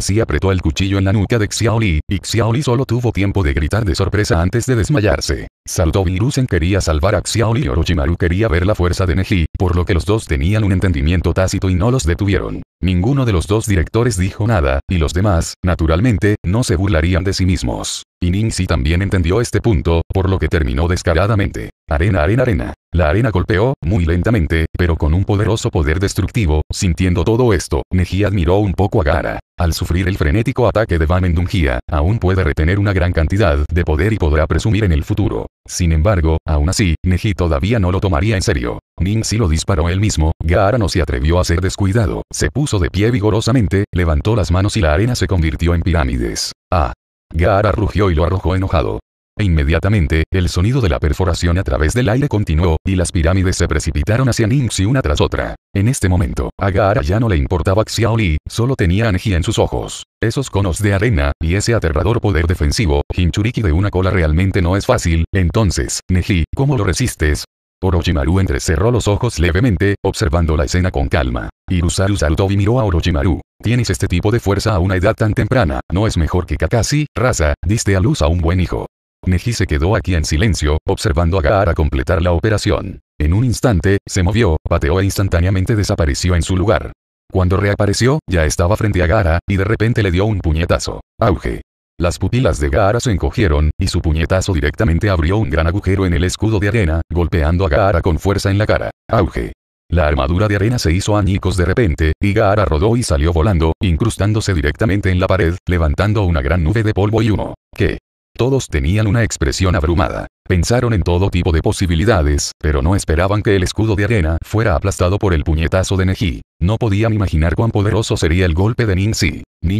si apretó el cuchillo en la nuca de Xiaoli, y Xiaoli solo tuvo tiempo de gritar de sorpresa antes de desmayarse. Saltó Virusen quería salvar a Xiaoli y Orochimaru quería ver la fuerza de Neji, por lo que los dos tenían un entendimiento tácito y no los detuvieron. Ninguno de los dos directores dijo nada, y los demás, naturalmente, no se burlarían de sí mismos. Y Si también entendió este punto, por lo que terminó descaradamente. Arena, arena, arena. La arena golpeó, muy lentamente, pero con un poderoso poder destructivo, sintiendo todo esto, Neji admiró un poco a Gara. Al sufrir el frenético ataque de Dungia, aún puede retener una gran cantidad de poder y podrá presumir en el futuro. Sin embargo, aún así, Neji todavía no lo tomaría en serio. Si lo disparó él mismo, Gaara no se atrevió a ser descuidado, se puso de pie vigorosamente, levantó las manos y la arena se convirtió en pirámides. Ah, Gaara rugió y lo arrojó enojado. E inmediatamente, el sonido de la perforación a través del aire continuó, y las pirámides se precipitaron hacia Ningxi una tras otra. En este momento, a Gaara ya no le importaba Xiaoli, solo tenía Neji en sus ojos. Esos conos de arena, y ese aterrador poder defensivo, Hinchuriki de una cola realmente no es fácil, entonces, Neji, ¿cómo lo resistes? Orochimaru entrecerró los ojos levemente, observando la escena con calma. Irusaru y miró a Orochimaru. Tienes este tipo de fuerza a una edad tan temprana, ¿no es mejor que Kakashi, raza, diste a luz a un buen hijo? Neji se quedó aquí en silencio, observando a Gaara completar la operación. En un instante, se movió, pateó e instantáneamente desapareció en su lugar. Cuando reapareció, ya estaba frente a Gara, y de repente le dio un puñetazo. Auge. Las pupilas de Gaara se encogieron, y su puñetazo directamente abrió un gran agujero en el escudo de arena, golpeando a Gaara con fuerza en la cara. Auge. La armadura de arena se hizo añicos de repente, y Gaara rodó y salió volando, incrustándose directamente en la pared, levantando una gran nube de polvo y humo. ¿Qué? Todos tenían una expresión abrumada. Pensaron en todo tipo de posibilidades, pero no esperaban que el escudo de arena fuera aplastado por el puñetazo de Neji. No podían imaginar cuán poderoso sería el golpe de nin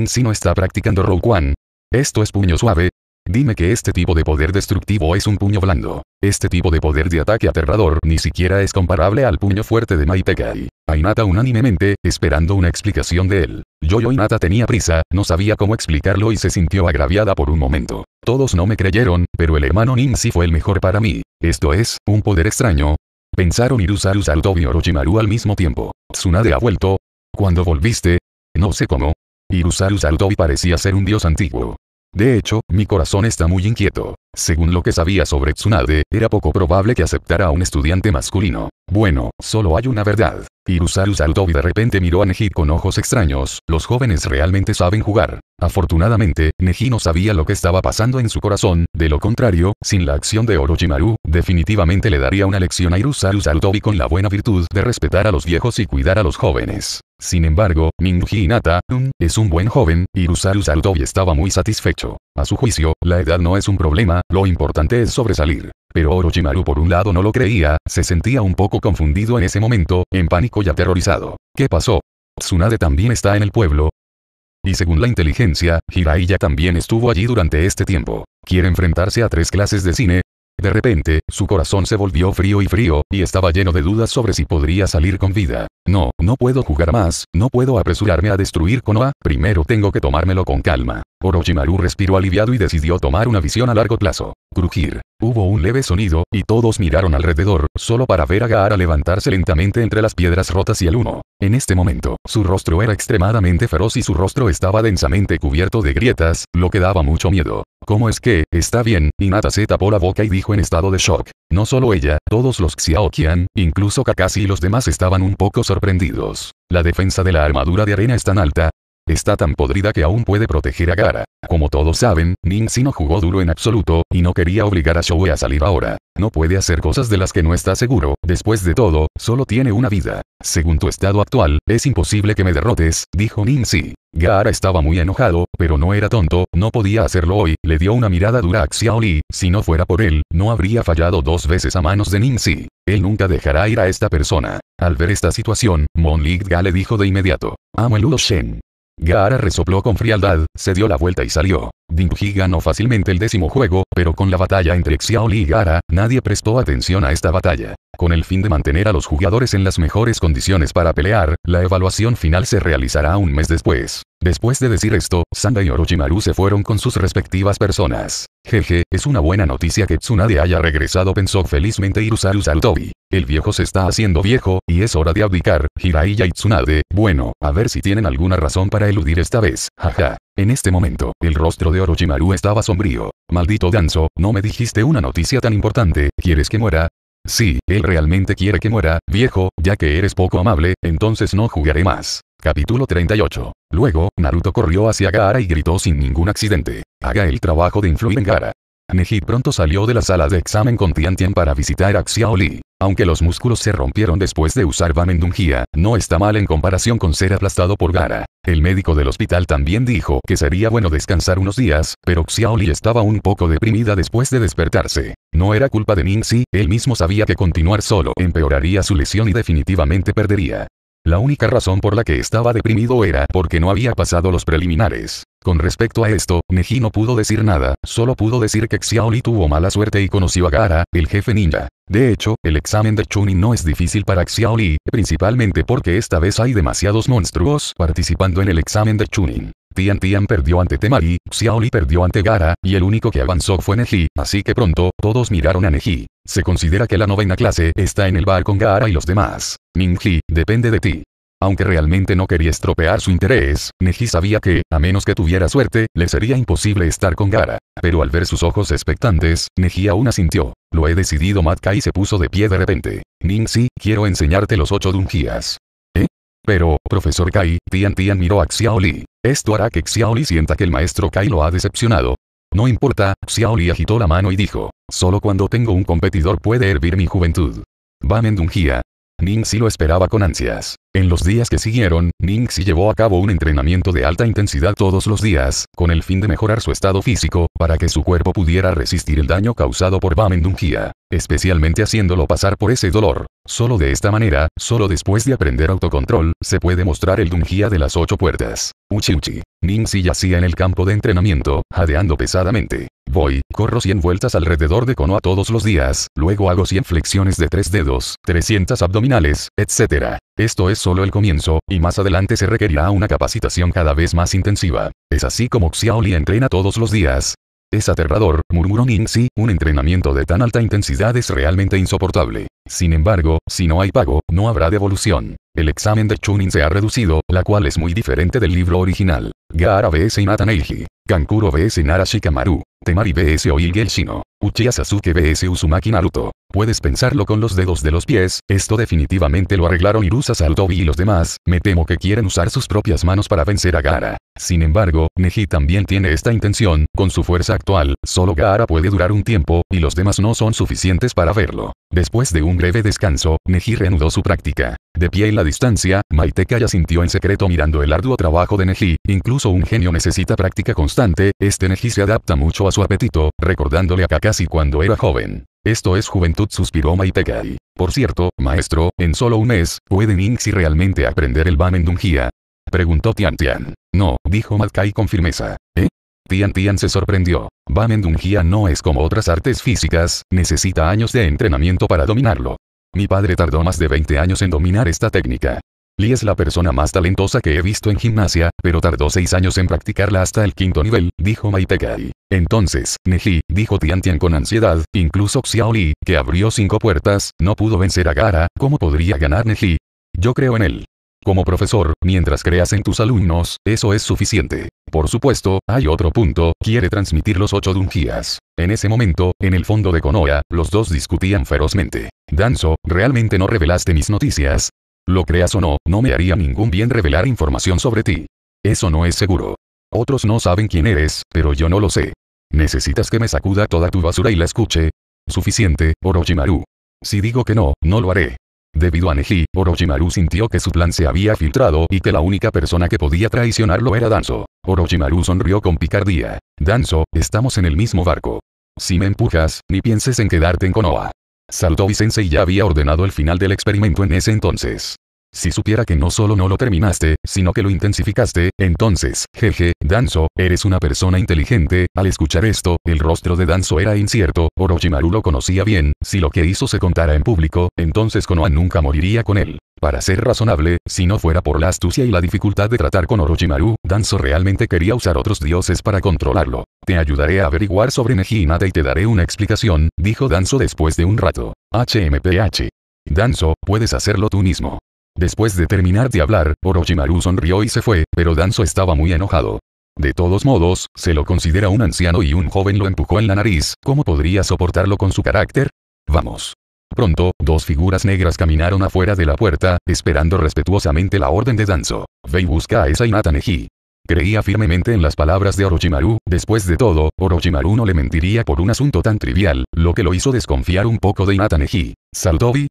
si no está practicando Rokuan, esto es puño suave. Dime que este tipo de poder destructivo es un puño blando. Este tipo de poder de ataque aterrador ni siquiera es comparable al puño fuerte de Maitekai. Ainata unánimemente, esperando una explicación de él. yo Inata tenía prisa, no sabía cómo explicarlo y se sintió agraviada por un momento. Todos no me creyeron, pero el hermano Ninsi fue el mejor para mí. Esto es, un poder extraño. Pensaron Irusaru Sarutobi y Orochimaru al mismo tiempo. Tsunade ha vuelto. ¿Cuándo volviste? No sé cómo. Irusaru Sarutobi parecía ser un dios antiguo. De hecho, mi corazón está muy inquieto. Según lo que sabía sobre Tsunade, era poco probable que aceptara a un estudiante masculino. Bueno, solo hay una verdad. Irusaru Sarutobi de repente miró a Neji con ojos extraños, los jóvenes realmente saben jugar. Afortunadamente, Neji no sabía lo que estaba pasando en su corazón, de lo contrario, sin la acción de Orochimaru, definitivamente le daría una lección a Irusaru Sarutobi con la buena virtud de respetar a los viejos y cuidar a los jóvenes. Sin embargo, Minji Inata, es un buen joven, Irusaru Sarutobi estaba muy satisfecho. A su juicio, la edad no es un problema, lo importante es sobresalir. Pero Orochimaru por un lado no lo creía, se sentía un poco confundido en ese momento, en pánico y aterrorizado. ¿Qué pasó? Tsunade también está en el pueblo. Y según la inteligencia, Hiraiya también estuvo allí durante este tiempo. Quiere enfrentarse a tres clases de cine. De repente, su corazón se volvió frío y frío, y estaba lleno de dudas sobre si podría salir con vida. No, no puedo jugar más, no puedo apresurarme a destruir Konoha, primero tengo que tomármelo con calma. Orochimaru respiró aliviado y decidió tomar una visión a largo plazo. Crujir. Hubo un leve sonido, y todos miraron alrededor, solo para ver a Gaara levantarse lentamente entre las piedras rotas y el humo. En este momento, su rostro era extremadamente feroz y su rostro estaba densamente cubierto de grietas, lo que daba mucho miedo. ¿Cómo es que, está bien? Inata se tapó la boca y dijo en estado de shock. No solo ella, todos los Xiaoqian, incluso Kakashi y los demás estaban un poco sorprendidos. La defensa de la armadura de arena es tan alta, Está tan podrida que aún puede proteger a Gara. Como todos saben, Ninzi no jugó duro en absoluto, y no quería obligar a Shoei a salir ahora. No puede hacer cosas de las que no está seguro, después de todo, solo tiene una vida. Según tu estado actual, es imposible que me derrotes, dijo Ninzi. Gaara estaba muy enojado, pero no era tonto, no podía hacerlo hoy, le dio una mirada dura a Xiaoli, si no fuera por él, no habría fallado dos veces a manos de Ninzi. Él nunca dejará ir a esta persona. Al ver esta situación, Mon Ligga le dijo de inmediato. Amo el Shen. Gara resopló con frialdad, se dio la vuelta y salió. Dinjuji ganó fácilmente el décimo juego, pero con la batalla entre Xiaoli y Gara, nadie prestó atención a esta batalla. Con el fin de mantener a los jugadores en las mejores condiciones para pelear, la evaluación final se realizará un mes después. Después de decir esto, Sanda y Orochimaru se fueron con sus respectivas personas. Jeje, es una buena noticia que Tsunade haya regresado pensó felizmente Irusaru Sarutobi. El viejo se está haciendo viejo, y es hora de abdicar, Hiraiya y Tsunade, bueno, a ver si tienen alguna razón para eludir esta vez, jaja. En este momento, el rostro de Orochimaru estaba sombrío. Maldito Danzo, no me dijiste una noticia tan importante, ¿quieres que muera? Sí, él realmente quiere que muera, viejo, ya que eres poco amable, entonces no jugaré más. Capítulo 38. Luego, Naruto corrió hacia Gaara y gritó sin ningún accidente. Haga el trabajo de influir en Gaara. Neji pronto salió de la sala de examen con Tian Tian para visitar a Xiaoli. Aunque los músculos se rompieron después de usar Bamendungia, no está mal en comparación con ser aplastado por Gara. El médico del hospital también dijo que sería bueno descansar unos días, pero Xiaoli estaba un poco deprimida después de despertarse. No era culpa de Ningxi, él mismo sabía que continuar solo empeoraría su lesión y definitivamente perdería. La única razón por la que estaba deprimido era porque no había pasado los preliminares. Con respecto a esto, Neji no pudo decir nada, solo pudo decir que Xiaoli tuvo mala suerte y conoció a Gara, el jefe ninja. De hecho, el examen de Chunin no es difícil para Xiaoli, principalmente porque esta vez hay demasiados monstruos participando en el examen de Chunin. Tian Tian perdió ante Temari, Xiaoli perdió ante Gara, y el único que avanzó fue Neji, así que pronto, todos miraron a Neji. Se considera que la novena clase está en el bar con Gara y los demás. Ningji, depende de ti. Aunque realmente no quería estropear su interés, Neji sabía que, a menos que tuviera suerte, le sería imposible estar con Gara. Pero al ver sus ojos expectantes, Neji aún asintió. Lo he decidido Matka y se puso de pie de repente. Ningxi, quiero enseñarte los ocho Dunjias. Pero, profesor Kai, Tian Tian miró a Xiaoli. Esto hará que Xiaoli sienta que el maestro Kai lo ha decepcionado. No importa, Xiaoli agitó la mano y dijo, solo cuando tengo un competidor puede hervir mi juventud. Va Dungia. Ning si lo esperaba con ansias. En los días que siguieron, Ningxi llevó a cabo un entrenamiento de alta intensidad todos los días, con el fin de mejorar su estado físico, para que su cuerpo pudiera resistir el daño causado por Bamendungia, especialmente haciéndolo pasar por ese dolor. Solo de esta manera, solo después de aprender autocontrol, se puede mostrar el Dungia de las ocho puertas. Uchi Uchi. Ningxi yacía en el campo de entrenamiento, jadeando pesadamente. Voy, corro 100 vueltas alrededor de Konoha todos los días, luego hago 100 flexiones de tres dedos, 300 abdominales, etc. Esto es solo el comienzo, y más adelante se requerirá una capacitación cada vez más intensiva. Es así como Xiaoli entrena todos los días. Es aterrador, murmuró Ningxi, un entrenamiento de tan alta intensidad es realmente insoportable. Sin embargo, si no hay pago, no habrá devolución. El examen de Chunin se ha reducido, la cual es muy diferente del libro original. Gaara vs Inata Kankuro vs Narashikamaru. Temari vs Oigel Shino. Uchiha Sasuke vs Uzumaki Naruto. Puedes pensarlo con los dedos de los pies, esto definitivamente lo arreglaron Irusa Saldobi y los demás, me temo que quieren usar sus propias manos para vencer a Gaara. Sin embargo, Neji también tiene esta intención, con su fuerza actual, solo Gaara puede durar un tiempo, y los demás no son suficientes para verlo. Después de un breve descanso, Neji reanudó su práctica. De pie en la distancia, Maitekai ya sintió en secreto mirando el arduo trabajo de Neji, incluso un genio necesita práctica constante, este Neji se adapta mucho a su apetito, recordándole a Kakashi cuando era joven. Esto es juventud suspiró Maitekai. Por cierto, maestro, en solo un mes, ¿pueden Inxi realmente aprender el Bamen Dungia? Preguntó Tian Tian. No, dijo Madkai con firmeza. ¿Eh? Tian Tian se sorprendió. Bamen no es como otras artes físicas, necesita años de entrenamiento para dominarlo. Mi padre tardó más de 20 años en dominar esta técnica. Li es la persona más talentosa que he visto en gimnasia, pero tardó 6 años en practicarla hasta el quinto nivel, dijo Maitekai. Entonces, Neji, dijo Tian Tian con ansiedad, incluso Xiao que abrió cinco puertas, no pudo vencer a Gara, ¿cómo podría ganar Neji? Yo creo en él. Como profesor, mientras creas en tus alumnos, eso es suficiente. Por supuesto, hay otro punto, quiere transmitir los ocho dungías. En ese momento, en el fondo de Konoha, los dos discutían ferozmente. Danzo, realmente no revelaste mis noticias. Lo creas o no, no me haría ningún bien revelar información sobre ti. Eso no es seguro. Otros no saben quién eres, pero yo no lo sé. ¿Necesitas que me sacuda toda tu basura y la escuche? Suficiente, Orochimaru. Si digo que no, no lo haré. Debido a Neji, Orochimaru sintió que su plan se había filtrado y que la única persona que podía traicionarlo era Danzo. Orochimaru sonrió con picardía. Danzo, estamos en el mismo barco. Si me empujas, ni pienses en quedarte en Konoha. Saltó y ya había ordenado el final del experimento en ese entonces. Si supiera que no solo no lo terminaste, sino que lo intensificaste, entonces, jeje, Danzo, eres una persona inteligente. Al escuchar esto, el rostro de Danzo era incierto, Orochimaru lo conocía bien, si lo que hizo se contara en público, entonces Konoha nunca moriría con él. Para ser razonable, si no fuera por la astucia y la dificultad de tratar con Orochimaru, Danzo realmente quería usar otros dioses para controlarlo. Te ayudaré a averiguar sobre Nejinata y te daré una explicación, dijo Danzo después de un rato. HMPH. Danzo, puedes hacerlo tú mismo. Después de terminar de hablar, Orochimaru sonrió y se fue, pero Danzo estaba muy enojado. De todos modos, se lo considera un anciano y un joven lo empujó en la nariz, ¿cómo podría soportarlo con su carácter? Vamos. Pronto, dos figuras negras caminaron afuera de la puerta, esperando respetuosamente la orden de Danzo. Ve y busca a esa Inataneji. Creía firmemente en las palabras de Orochimaru, después de todo, Orochimaru no le mentiría por un asunto tan trivial, lo que lo hizo desconfiar un poco de Inataneji. Neji.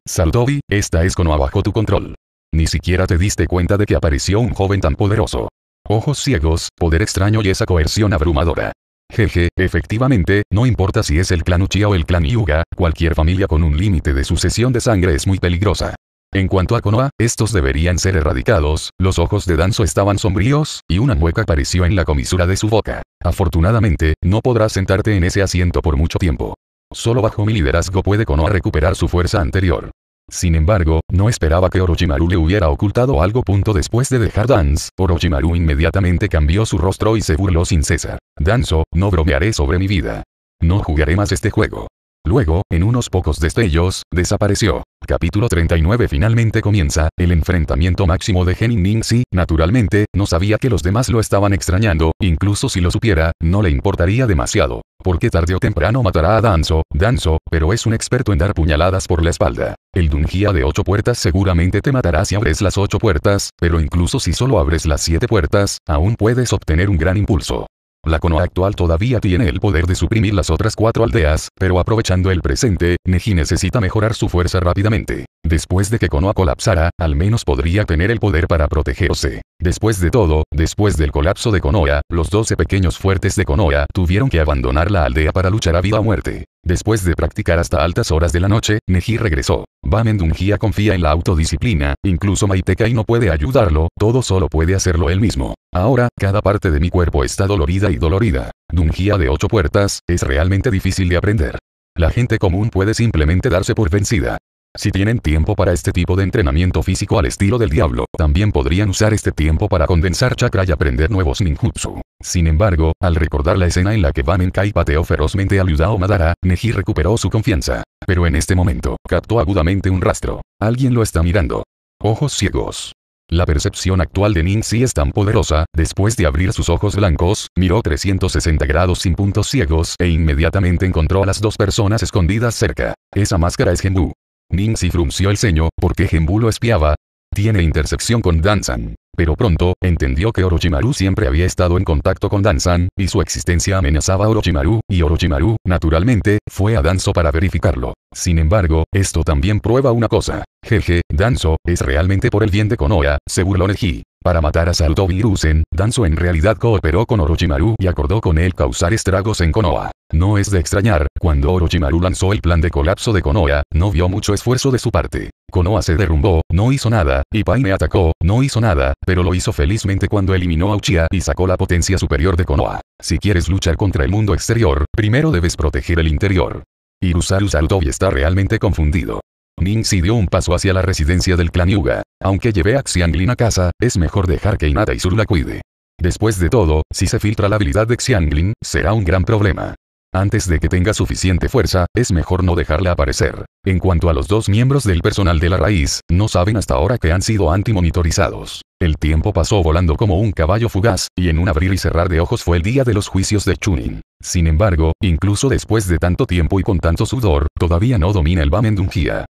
Saltovi, esta es como abajo tu control. Ni siquiera te diste cuenta de que apareció un joven tan poderoso. Ojos ciegos, poder extraño y esa coerción abrumadora. Jeje, efectivamente, no importa si es el clan Uchiha o el clan Yuga, cualquier familia con un límite de sucesión de sangre es muy peligrosa. En cuanto a Konoha, estos deberían ser erradicados, los ojos de Danzo estaban sombríos, y una mueca apareció en la comisura de su boca. Afortunadamente, no podrás sentarte en ese asiento por mucho tiempo. Solo bajo mi liderazgo puede Konoha recuperar su fuerza anterior. Sin embargo, no esperaba que Orochimaru le hubiera ocultado algo. Punto Después de dejar Dance, Orochimaru inmediatamente cambió su rostro y se burló sin cesar. Danzo, no bromearé sobre mi vida. No jugaré más este juego. Luego, en unos pocos destellos, desapareció. Capítulo 39 Finalmente comienza, el enfrentamiento máximo de Genin Si, naturalmente, no sabía que los demás lo estaban extrañando, incluso si lo supiera, no le importaría demasiado porque tarde o temprano matará a Danzo, Danzo, pero es un experto en dar puñaladas por la espalda. El Dungia de ocho puertas seguramente te matará si abres las ocho puertas, pero incluso si solo abres las siete puertas, aún puedes obtener un gran impulso. La Konoha actual todavía tiene el poder de suprimir las otras cuatro aldeas, pero aprovechando el presente, Neji necesita mejorar su fuerza rápidamente. Después de que Konoha colapsara, al menos podría tener el poder para protegerse. Después de todo, después del colapso de Konoha, los 12 pequeños fuertes de Konoha tuvieron que abandonar la aldea para luchar a vida o muerte. Después de practicar hasta altas horas de la noche, Neji regresó. Ba confía en la autodisciplina, incluso Maitekai no puede ayudarlo, todo solo puede hacerlo él mismo. Ahora, cada parte de mi cuerpo está dolorida y dolorida. Dungía de ocho puertas, es realmente difícil de aprender. La gente común puede simplemente darse por vencida. Si tienen tiempo para este tipo de entrenamiento físico al estilo del diablo, también podrían usar este tiempo para condensar chakra y aprender nuevos ninjutsu. Sin embargo, al recordar la escena en la que Kai pateó ferozmente a Yudao Madara, Neji recuperó su confianza. Pero en este momento, captó agudamente un rastro. Alguien lo está mirando. Ojos ciegos. La percepción actual de Ningxi es tan poderosa, después de abrir sus ojos blancos, miró 360 grados sin puntos ciegos e inmediatamente encontró a las dos personas escondidas cerca. Esa máscara es Genbu. Ningxi frunció el ceño, porque Genbu lo espiaba? Tiene intersección con Danzan. Pero pronto, entendió que Orochimaru siempre había estado en contacto con Danzan, y su existencia amenazaba a Orochimaru, y Orochimaru, naturalmente, fue a Danzo para verificarlo. Sin embargo, esto también prueba una cosa. Jeje, Danzo, es realmente por el bien de Konoha, se burló Neji. Para matar a y Rusen, Danzo en realidad cooperó con Orochimaru y acordó con él causar estragos en Konoha. No es de extrañar, cuando Orochimaru lanzó el plan de colapso de Konoha, no vio mucho esfuerzo de su parte. Konoha se derrumbó, no hizo nada, y me atacó, no hizo nada, pero lo hizo felizmente cuando eliminó a Uchiha y sacó la potencia superior de Konoha. Si quieres luchar contra el mundo exterior, primero debes proteger el interior. Irusaru y está realmente confundido. Ning si dio un paso hacia la residencia del clan Yuga. Aunque llevé a Xianglin a casa, es mejor dejar que y Sur la cuide. Después de todo, si se filtra la habilidad de Xianglin, será un gran problema. Antes de que tenga suficiente fuerza, es mejor no dejarla aparecer. En cuanto a los dos miembros del personal de la raíz, no saben hasta ahora que han sido antimonitorizados. El tiempo pasó volando como un caballo fugaz, y en un abrir y cerrar de ojos fue el día de los juicios de Chunin. Sin embargo, incluso después de tanto tiempo y con tanto sudor, todavía no domina el Bamen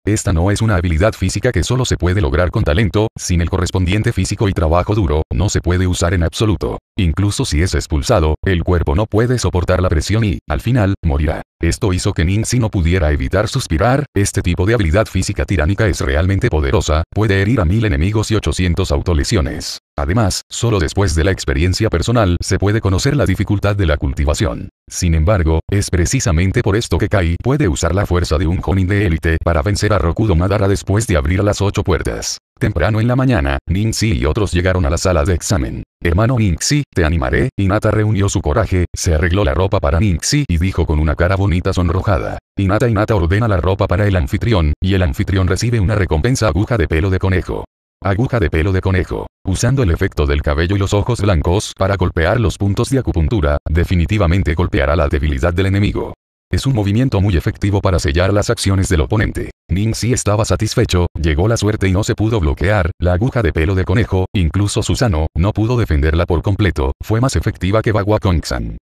Esta no es una habilidad física que solo se puede lograr con talento, sin el correspondiente físico y trabajo duro, no se puede usar en absoluto. Incluso si es expulsado, el cuerpo no puede soportar la presión y, al final, morirá. Esto hizo que si no pudiera evitar suspirar, este tipo de habilidad física tiránica es realmente poderosa, puede herir a mil enemigos y 800 autolesiones. Además, solo después de la experiencia personal se puede conocer la dificultad de la cultivación. Sin embargo, es precisamente por esto que Kai puede usar la fuerza de un Jonin de élite para vencer a Rokudo Madara después de abrir las ocho puertas. Temprano en la mañana, Ninxi y otros llegaron a la sala de examen. Hermano Ninxi, te animaré, Inata reunió su coraje, se arregló la ropa para Ninxi y dijo con una cara bonita sonrojada. Inata Inata ordena la ropa para el anfitrión, y el anfitrión recibe una recompensa aguja de pelo de conejo aguja de pelo de conejo. Usando el efecto del cabello y los ojos blancos para golpear los puntos de acupuntura, definitivamente golpeará la debilidad del enemigo. Es un movimiento muy efectivo para sellar las acciones del oponente. Ning-si estaba satisfecho, llegó la suerte y no se pudo bloquear, la aguja de pelo de conejo, incluso Susano, no pudo defenderla por completo, fue más efectiva que Bagua kong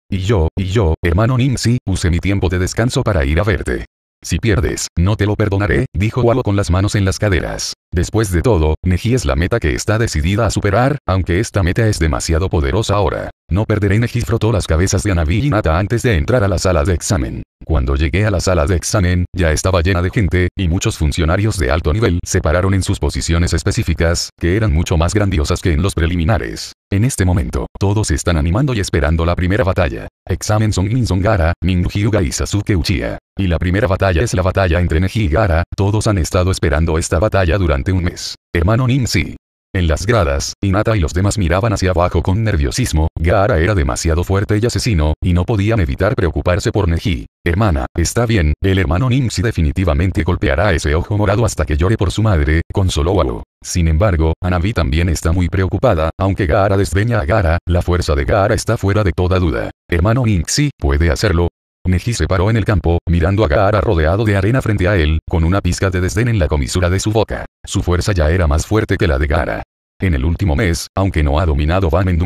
Y yo, y yo, hermano si usé mi tiempo de descanso para ir a verte. Si pierdes, no te lo perdonaré, dijo Walo con las manos en las caderas. Después de todo, Neji es la meta que está decidida a superar, aunque esta meta es demasiado poderosa ahora. No perderé Neji frotó las cabezas de Anabi y Nata antes de entrar a la sala de examen. Cuando llegué a la sala de examen, ya estaba llena de gente, y muchos funcionarios de alto nivel se pararon en sus posiciones específicas, que eran mucho más grandiosas que en los preliminares. En este momento, todos están animando y esperando la primera batalla. Examen son Song Gara, y Sasuke Uchiha. Y la primera batalla es la batalla entre Neji y Gara, todos han estado esperando esta batalla durante un mes. Hermano Si. En las gradas, Inata y los demás miraban hacia abajo con nerviosismo, Gaara era demasiado fuerte y asesino, y no podían evitar preocuparse por Neji. Hermana, está bien, el hermano Nimsi definitivamente golpeará ese ojo morado hasta que llore por su madre, consoló Wao. Sin embargo, Anabi también está muy preocupada, aunque Gaara desdeña a Gaara, la fuerza de Gaara está fuera de toda duda. Hermano Nimsi, puede hacerlo, Neji se paró en el campo, mirando a Gaara rodeado de arena frente a él, con una pizca de desdén en la comisura de su boca. Su fuerza ya era más fuerte que la de Gaara. En el último mes, aunque no ha dominado Van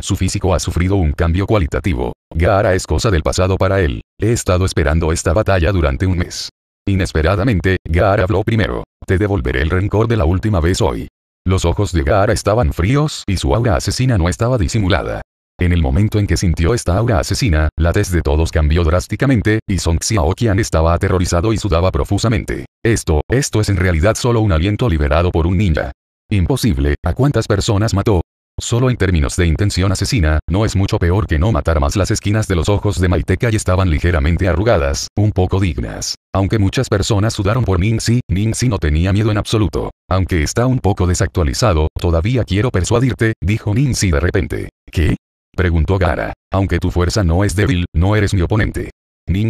su físico ha sufrido un cambio cualitativo. Gaara es cosa del pasado para él. He estado esperando esta batalla durante un mes. Inesperadamente, Gaara habló primero. Te devolveré el rencor de la última vez hoy. Los ojos de Gaara estaban fríos y su aura asesina no estaba disimulada. En el momento en que sintió esta aura asesina, la tez de todos cambió drásticamente, y Song Xiaoqian estaba aterrorizado y sudaba profusamente. Esto, esto es en realidad solo un aliento liberado por un ninja. Imposible, ¿a cuántas personas mató? Solo en términos de intención asesina, no es mucho peor que no matar más las esquinas de los ojos de Maiteka y estaban ligeramente arrugadas, un poco dignas. Aunque muchas personas sudaron por Ningxi, si no tenía miedo en absoluto. Aunque está un poco desactualizado, todavía quiero persuadirte, dijo si de repente. ¿Qué? Preguntó Gara. Aunque tu fuerza no es débil, no eres mi oponente.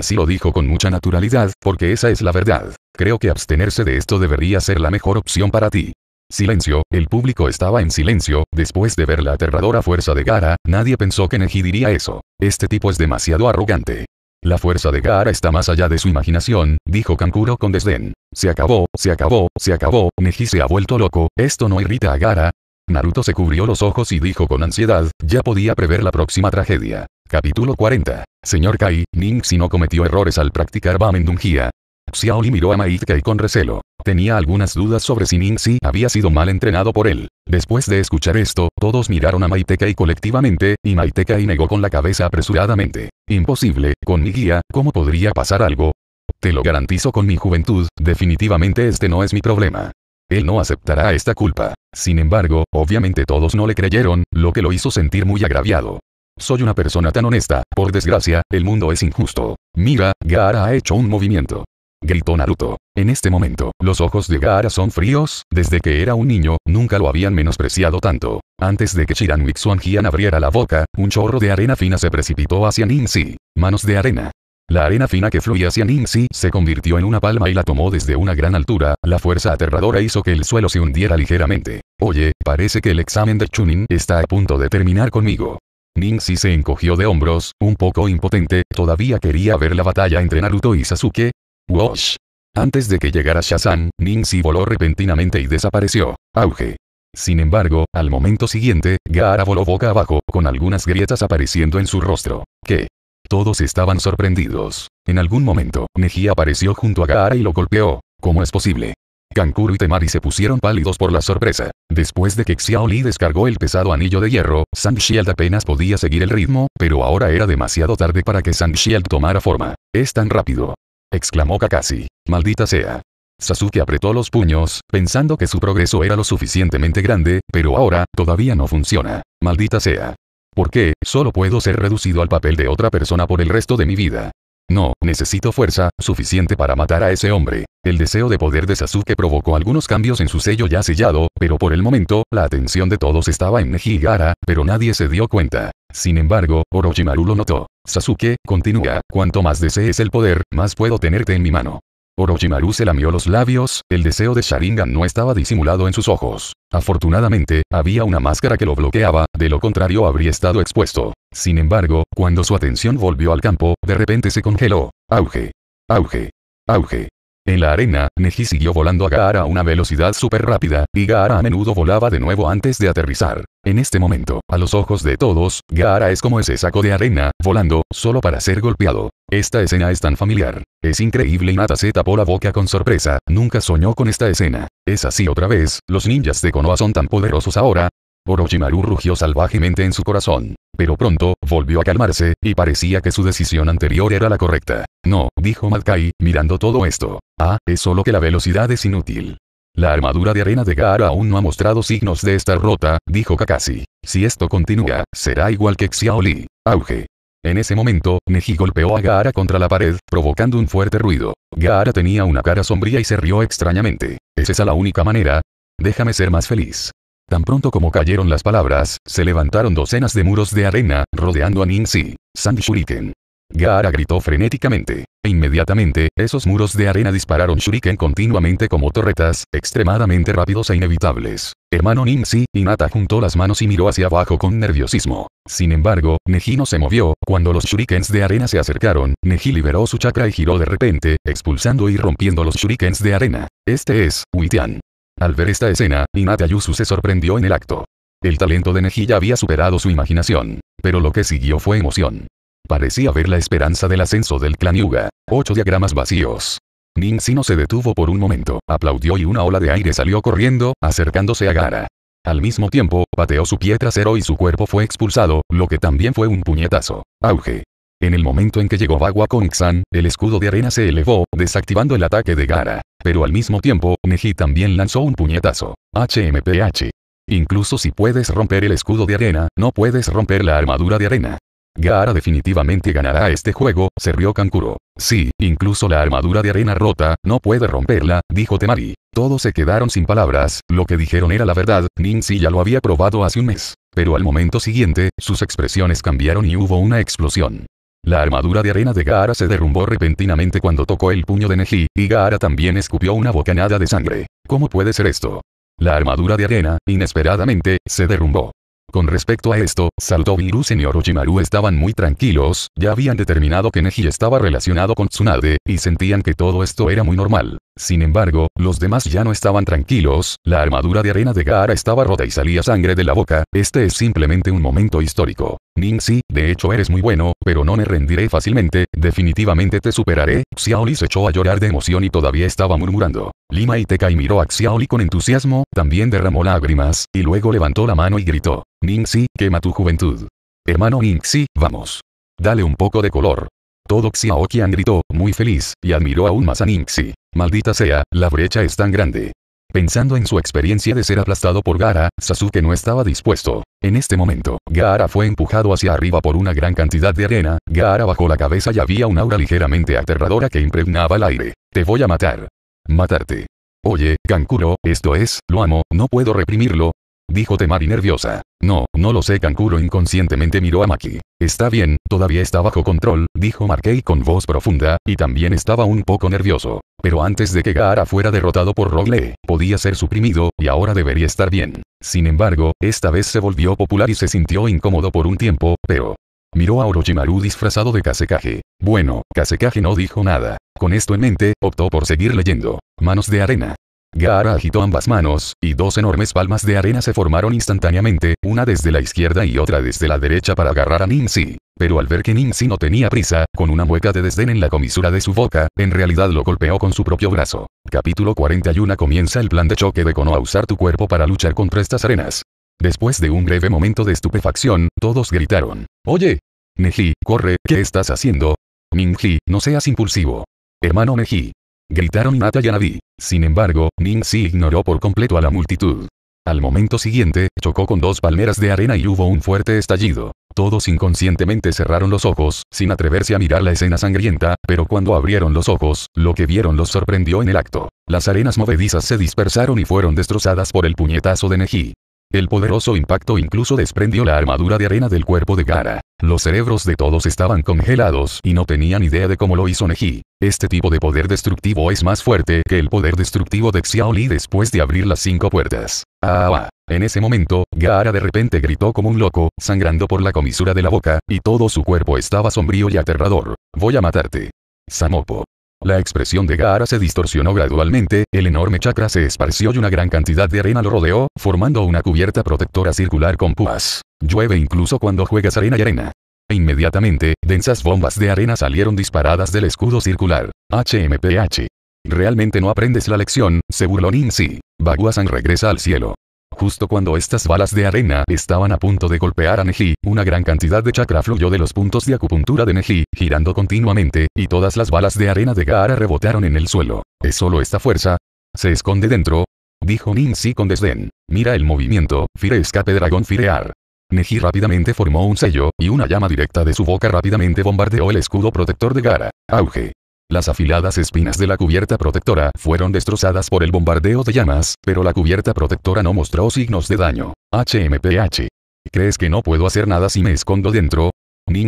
si lo dijo con mucha naturalidad, porque esa es la verdad. Creo que abstenerse de esto debería ser la mejor opción para ti. Silencio, el público estaba en silencio, después de ver la aterradora fuerza de Gara, nadie pensó que Neji diría eso. Este tipo es demasiado arrogante. La fuerza de Gara está más allá de su imaginación, dijo Kankuro con desdén. Se acabó, se acabó, se acabó, Neji se ha vuelto loco, esto no irrita a Gara. Naruto se cubrió los ojos y dijo con ansiedad, ya podía prever la próxima tragedia. Capítulo 40. Señor Kai, Si no cometió errores al practicar Bamendungia. Xiaoli miró a Maitekai con recelo. Tenía algunas dudas sobre si si había sido mal entrenado por él. Después de escuchar esto, todos miraron a Maitekai colectivamente, y Maitekai negó con la cabeza apresuradamente. Imposible, con mi guía, ¿cómo podría pasar algo? Te lo garantizo con mi juventud, definitivamente este no es mi problema. Él no aceptará esta culpa. Sin embargo, obviamente todos no le creyeron, lo que lo hizo sentir muy agraviado. Soy una persona tan honesta, por desgracia, el mundo es injusto. Mira, Gaara ha hecho un movimiento. Gritó Naruto. En este momento, los ojos de Gaara son fríos, desde que era un niño, nunca lo habían menospreciado tanto. Antes de que Shiranui Wixuan abriera la boca, un chorro de arena fina se precipitó hacia Ninzi. Manos de arena. La arena fina que fluía hacia Ningxi se convirtió en una palma y la tomó desde una gran altura, la fuerza aterradora hizo que el suelo se hundiera ligeramente. Oye, parece que el examen de Chunin está a punto de terminar conmigo. Ningxi se encogió de hombros, un poco impotente, todavía quería ver la batalla entre Naruto y Sasuke. ¡Wosh! Antes de que llegara Shazam, Ningxi voló repentinamente y desapareció. Auge. Sin embargo, al momento siguiente, Gaara voló boca abajo, con algunas grietas apareciendo en su rostro. ¿Qué? Todos estaban sorprendidos. En algún momento, Neji apareció junto a Gaara y lo golpeó. ¿Cómo es posible? Kankuro y Temari se pusieron pálidos por la sorpresa. Después de que Xiao Li descargó el pesado anillo de hierro, Sang Shield apenas podía seguir el ritmo, pero ahora era demasiado tarde para que Sang Shield tomara forma. Es tan rápido. Exclamó Kakashi. Maldita sea. Sasuke apretó los puños, pensando que su progreso era lo suficientemente grande, pero ahora, todavía no funciona. Maldita sea. ¿Por qué, solo puedo ser reducido al papel de otra persona por el resto de mi vida. No, necesito fuerza, suficiente para matar a ese hombre. El deseo de poder de Sasuke provocó algunos cambios en su sello ya sellado, pero por el momento, la atención de todos estaba en Nehigara, pero nadie se dio cuenta. Sin embargo, Orochimaru lo notó. Sasuke, continúa, cuanto más desees el poder, más puedo tenerte en mi mano. Orochimaru se lamió los labios, el deseo de Sharingan no estaba disimulado en sus ojos. Afortunadamente, había una máscara que lo bloqueaba, de lo contrario habría estado expuesto. Sin embargo, cuando su atención volvió al campo, de repente se congeló. Auge. Auge. Auge. En la arena, Neji siguió volando a Gaara a una velocidad súper rápida, y Gaara a menudo volaba de nuevo antes de aterrizar. En este momento, a los ojos de todos, Gaara es como ese saco de arena, volando, solo para ser golpeado. Esta escena es tan familiar. Es increíble y Nata se tapó la boca con sorpresa, nunca soñó con esta escena. Es así otra vez, los ninjas de Konoha son tan poderosos ahora. Orochimaru rugió salvajemente en su corazón. Pero pronto, volvió a calmarse, y parecía que su decisión anterior era la correcta. No, dijo Madkai, mirando todo esto. Ah, es solo que la velocidad es inútil. La armadura de arena de Gaara aún no ha mostrado signos de estar rota, dijo Kakashi. Si esto continúa, será igual que Xiaoli. Auge. En ese momento, Neji golpeó a Gaara contra la pared, provocando un fuerte ruido. Gaara tenía una cara sombría y se rió extrañamente. ¿Es esa la única manera? Déjame ser más feliz. Tan pronto como cayeron las palabras, se levantaron docenas de muros de arena, rodeando a Ningxi. Sand Shuriken. Gaara gritó frenéticamente. E inmediatamente, esos muros de arena dispararon shuriken continuamente como torretas, extremadamente rápidos e inevitables. Hermano y Nata juntó las manos y miró hacia abajo con nerviosismo. Sin embargo, Neji no se movió, cuando los shurikens de arena se acercaron, Neji liberó su chakra y giró de repente, expulsando y rompiendo los shurikens de arena. Este es, Huitian. Al ver esta escena, Hinata Yusu se sorprendió en el acto. El talento de Neji había superado su imaginación, pero lo que siguió fue emoción. Parecía ver la esperanza del ascenso del clan Yuga. Ocho diagramas vacíos. no se detuvo por un momento, aplaudió y una ola de aire salió corriendo, acercándose a Gara. Al mismo tiempo, pateó su pie trasero y su cuerpo fue expulsado, lo que también fue un puñetazo. Auge. En el momento en que llegó Bagua con Xan, el escudo de arena se elevó, desactivando el ataque de Gara. Pero al mismo tiempo, Neji también lanzó un puñetazo. HMPH. Incluso si puedes romper el escudo de arena, no puedes romper la armadura de arena. Gaara definitivamente ganará este juego, se rió Kankuro. Sí, incluso la armadura de arena rota, no puede romperla, dijo Temari. Todos se quedaron sin palabras, lo que dijeron era la verdad, Ninzi ya lo había probado hace un mes. Pero al momento siguiente, sus expresiones cambiaron y hubo una explosión. La armadura de arena de Gaara se derrumbó repentinamente cuando tocó el puño de Neji, y Gaara también escupió una bocanada de sangre. ¿Cómo puede ser esto? La armadura de arena, inesperadamente, se derrumbó. Con respecto a esto, Virus y Orochimaru estaban muy tranquilos, ya habían determinado que Neji estaba relacionado con Tsunade, y sentían que todo esto era muy normal. Sin embargo, los demás ya no estaban tranquilos, la armadura de arena de Gaara estaba rota y salía sangre de la boca, este es simplemente un momento histórico. si, de hecho eres muy bueno, pero no me rendiré fácilmente, definitivamente te superaré, Xiaoli se echó a llorar de emoción y todavía estaba murmurando. Lima y Tekai miró a Xiaoli con entusiasmo, también derramó lágrimas, y luego levantó la mano y gritó. Ningxi, quema tu juventud. Hermano Ningxi, vamos. Dale un poco de color. Todo Xiaoqian gritó, muy feliz, y admiró aún más a Ningxi. Maldita sea, la brecha es tan grande. Pensando en su experiencia de ser aplastado por Gara, Sasuke no estaba dispuesto. En este momento, Gaara fue empujado hacia arriba por una gran cantidad de arena, Gaara bajó la cabeza y había un aura ligeramente aterradora que impregnaba el aire. Te voy a matar. Matarte. Oye, Kankuro, esto es, lo amo, no puedo reprimirlo, Dijo Temari nerviosa. No, no lo sé. Kankuro inconscientemente miró a Maki. Está bien, todavía está bajo control, dijo Markey con voz profunda, y también estaba un poco nervioso. Pero antes de que Gaara fuera derrotado por Rogle, podía ser suprimido, y ahora debería estar bien. Sin embargo, esta vez se volvió popular y se sintió incómodo por un tiempo, pero... Miró a Orochimaru disfrazado de Kasekage. Bueno, Kasekage no dijo nada. Con esto en mente, optó por seguir leyendo. Manos de arena. Gaara agitó ambas manos, y dos enormes palmas de arena se formaron instantáneamente, una desde la izquierda y otra desde la derecha para agarrar a Nin-Si. Pero al ver que Nin-Si no tenía prisa, con una mueca de desdén en la comisura de su boca, en realidad lo golpeó con su propio brazo. Capítulo 41 Comienza el plan de choque de Konoha usar tu cuerpo para luchar contra estas arenas. Después de un breve momento de estupefacción, todos gritaron. Oye. Neji, corre, ¿qué estás haciendo? Minji, no seas impulsivo. Hermano Neji, Gritaron Nata y Anadi. Sin embargo, Ning si ignoró por completo a la multitud. Al momento siguiente, chocó con dos palmeras de arena y hubo un fuerte estallido. Todos inconscientemente cerraron los ojos, sin atreverse a mirar la escena sangrienta, pero cuando abrieron los ojos, lo que vieron los sorprendió en el acto. Las arenas movedizas se dispersaron y fueron destrozadas por el puñetazo de Neji. El poderoso impacto incluso desprendió la armadura de arena del cuerpo de Gara. Los cerebros de todos estaban congelados y no tenían idea de cómo lo hizo Neji. Este tipo de poder destructivo es más fuerte que el poder destructivo de Xiaoli después de abrir las cinco puertas. Ah, ah, ah. En ese momento, Gaara de repente gritó como un loco, sangrando por la comisura de la boca, y todo su cuerpo estaba sombrío y aterrador. Voy a matarte. Samopo. La expresión de Gaara se distorsionó gradualmente, el enorme chakra se esparció y una gran cantidad de arena lo rodeó, formando una cubierta protectora circular con púas. Llueve incluso cuando juegas arena y arena. E inmediatamente, densas bombas de arena salieron disparadas del escudo circular. HMPH. Realmente no aprendes la lección, se burló Ninsi. Baguazan regresa al cielo. Justo cuando estas balas de arena estaban a punto de golpear a Neji, una gran cantidad de chakra fluyó de los puntos de acupuntura de Neji, girando continuamente, y todas las balas de arena de Gaara rebotaron en el suelo. ¿Es solo esta fuerza? ¿Se esconde dentro? Dijo si con desdén. Mira el movimiento, Fire escape dragón firear. Neji rápidamente formó un sello, y una llama directa de su boca rápidamente bombardeó el escudo protector de Gara. Auge. Las afiladas espinas de la cubierta protectora fueron destrozadas por el bombardeo de llamas, pero la cubierta protectora no mostró signos de daño. HMPH. ¿Crees que no puedo hacer nada si me escondo dentro?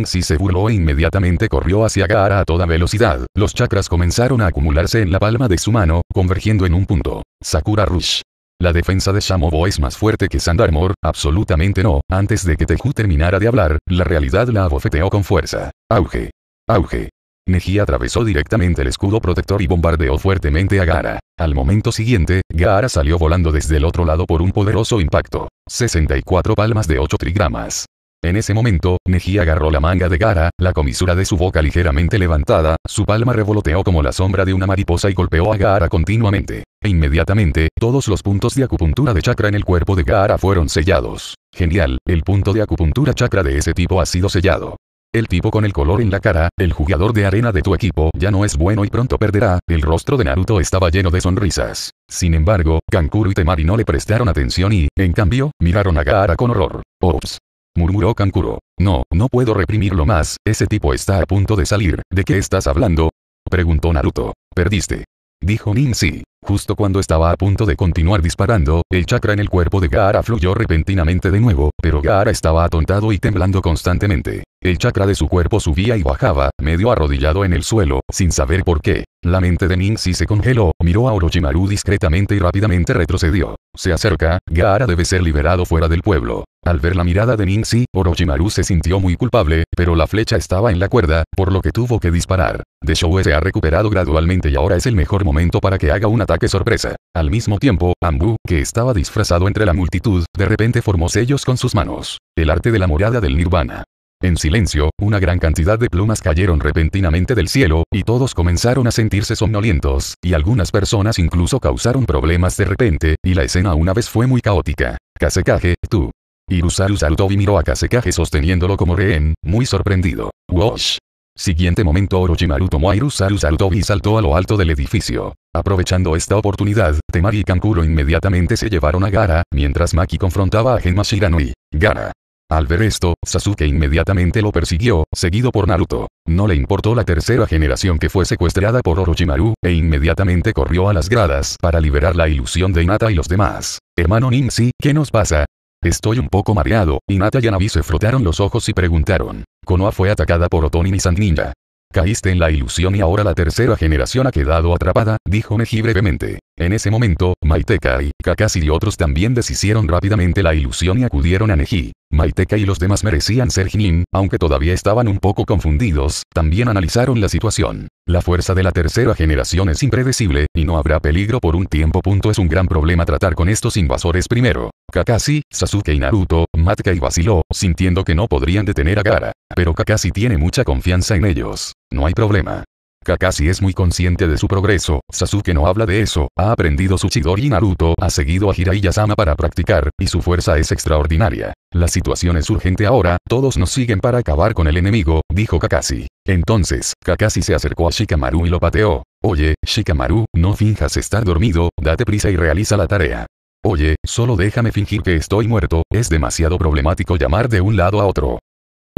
Si se burló e inmediatamente corrió hacia Gaara a toda velocidad. Los chakras comenzaron a acumularse en la palma de su mano, convergiendo en un punto. Sakura Rush. La defensa de Shamobo es más fuerte que Sandarmor, absolutamente no. Antes de que Teju terminara de hablar, la realidad la abofeteó con fuerza. Auge. Auge. Neji atravesó directamente el escudo protector y bombardeó fuertemente a Gara. Al momento siguiente, Gara salió volando desde el otro lado por un poderoso impacto. 64 palmas de 8 trigramas. En ese momento, Neji agarró la manga de Gara, la comisura de su boca ligeramente levantada, su palma revoloteó como la sombra de una mariposa y golpeó a Gara continuamente. E inmediatamente, todos los puntos de acupuntura de chakra en el cuerpo de Gara fueron sellados. Genial, el punto de acupuntura chakra de ese tipo ha sido sellado. El tipo con el color en la cara, el jugador de arena de tu equipo ya no es bueno y pronto perderá, el rostro de Naruto estaba lleno de sonrisas. Sin embargo, Kankuro y Temari no le prestaron atención y, en cambio, miraron a Gaara con horror. Ops. Murmuró Kankuro. No, no puedo reprimirlo más, ese tipo está a punto de salir, ¿de qué estás hablando? Preguntó Naruto. Perdiste dijo Ninzi. Justo cuando estaba a punto de continuar disparando, el chakra en el cuerpo de Gaara fluyó repentinamente de nuevo, pero Gaara estaba atontado y temblando constantemente. El chakra de su cuerpo subía y bajaba, medio arrodillado en el suelo, sin saber por qué. La mente de si se congeló, miró a Orochimaru discretamente y rápidamente retrocedió. Se acerca, Gaara debe ser liberado fuera del pueblo. Al ver la mirada de Ninzi, Orochimaru se sintió muy culpable, pero la flecha estaba en la cuerda, por lo que tuvo que disparar. show se ha recuperado gradualmente y ahora es el mejor momento para que haga un ataque sorpresa. Al mismo tiempo, Ambu, que estaba disfrazado entre la multitud, de repente formó sellos con sus manos. El arte de la morada del Nirvana. En silencio, una gran cantidad de plumas cayeron repentinamente del cielo, y todos comenzaron a sentirse somnolientos, y algunas personas incluso causaron problemas de repente, y la escena una vez fue muy caótica. Kasekage, tú. Irusaru saltó y miró a Kasekage sosteniéndolo como rehén, muy sorprendido. ¡Wosh! Siguiente momento Orochimaru tomó a Irusaru Sarutobi y saltó a lo alto del edificio. Aprovechando esta oportunidad, Temari y Kankuro inmediatamente se llevaron a Gara, mientras Maki confrontaba a Genma y Gara. Al ver esto, Sasuke inmediatamente lo persiguió, seguido por Naruto. No le importó la tercera generación que fue secuestrada por Orochimaru, e inmediatamente corrió a las gradas para liberar la ilusión de Hinata y los demás. Hermano Ninsi ¿qué nos pasa? Estoy un poco mareado, Nata y Anabi se frotaron los ojos y preguntaron. Konoha fue atacada por Otoni y Ninja? Caíste en la ilusión y ahora la tercera generación ha quedado atrapada, dijo Neji brevemente. En ese momento, Maiteka y Kakashi y otros también deshicieron rápidamente la ilusión y acudieron a Neji. Maiteka y los demás merecían ser Jinin, aunque todavía estaban un poco confundidos, también analizaron la situación. La fuerza de la tercera generación es impredecible, y no habrá peligro por un tiempo. es un gran problema tratar con estos invasores primero. Kakashi, Sasuke y Naruto, Matka y vaciló, sintiendo que no podrían detener a Gara. Pero Kakashi tiene mucha confianza en ellos. No hay problema. Kakashi es muy consciente de su progreso, Sasuke no habla de eso, ha aprendido su Chidori Naruto ha seguido a Jiraiya-sama para practicar, y su fuerza es extraordinaria. La situación es urgente ahora, todos nos siguen para acabar con el enemigo, dijo Kakashi. Entonces, Kakashi se acercó a Shikamaru y lo pateó. Oye, Shikamaru, no finjas estar dormido, date prisa y realiza la tarea. Oye, solo déjame fingir que estoy muerto, es demasiado problemático llamar de un lado a otro.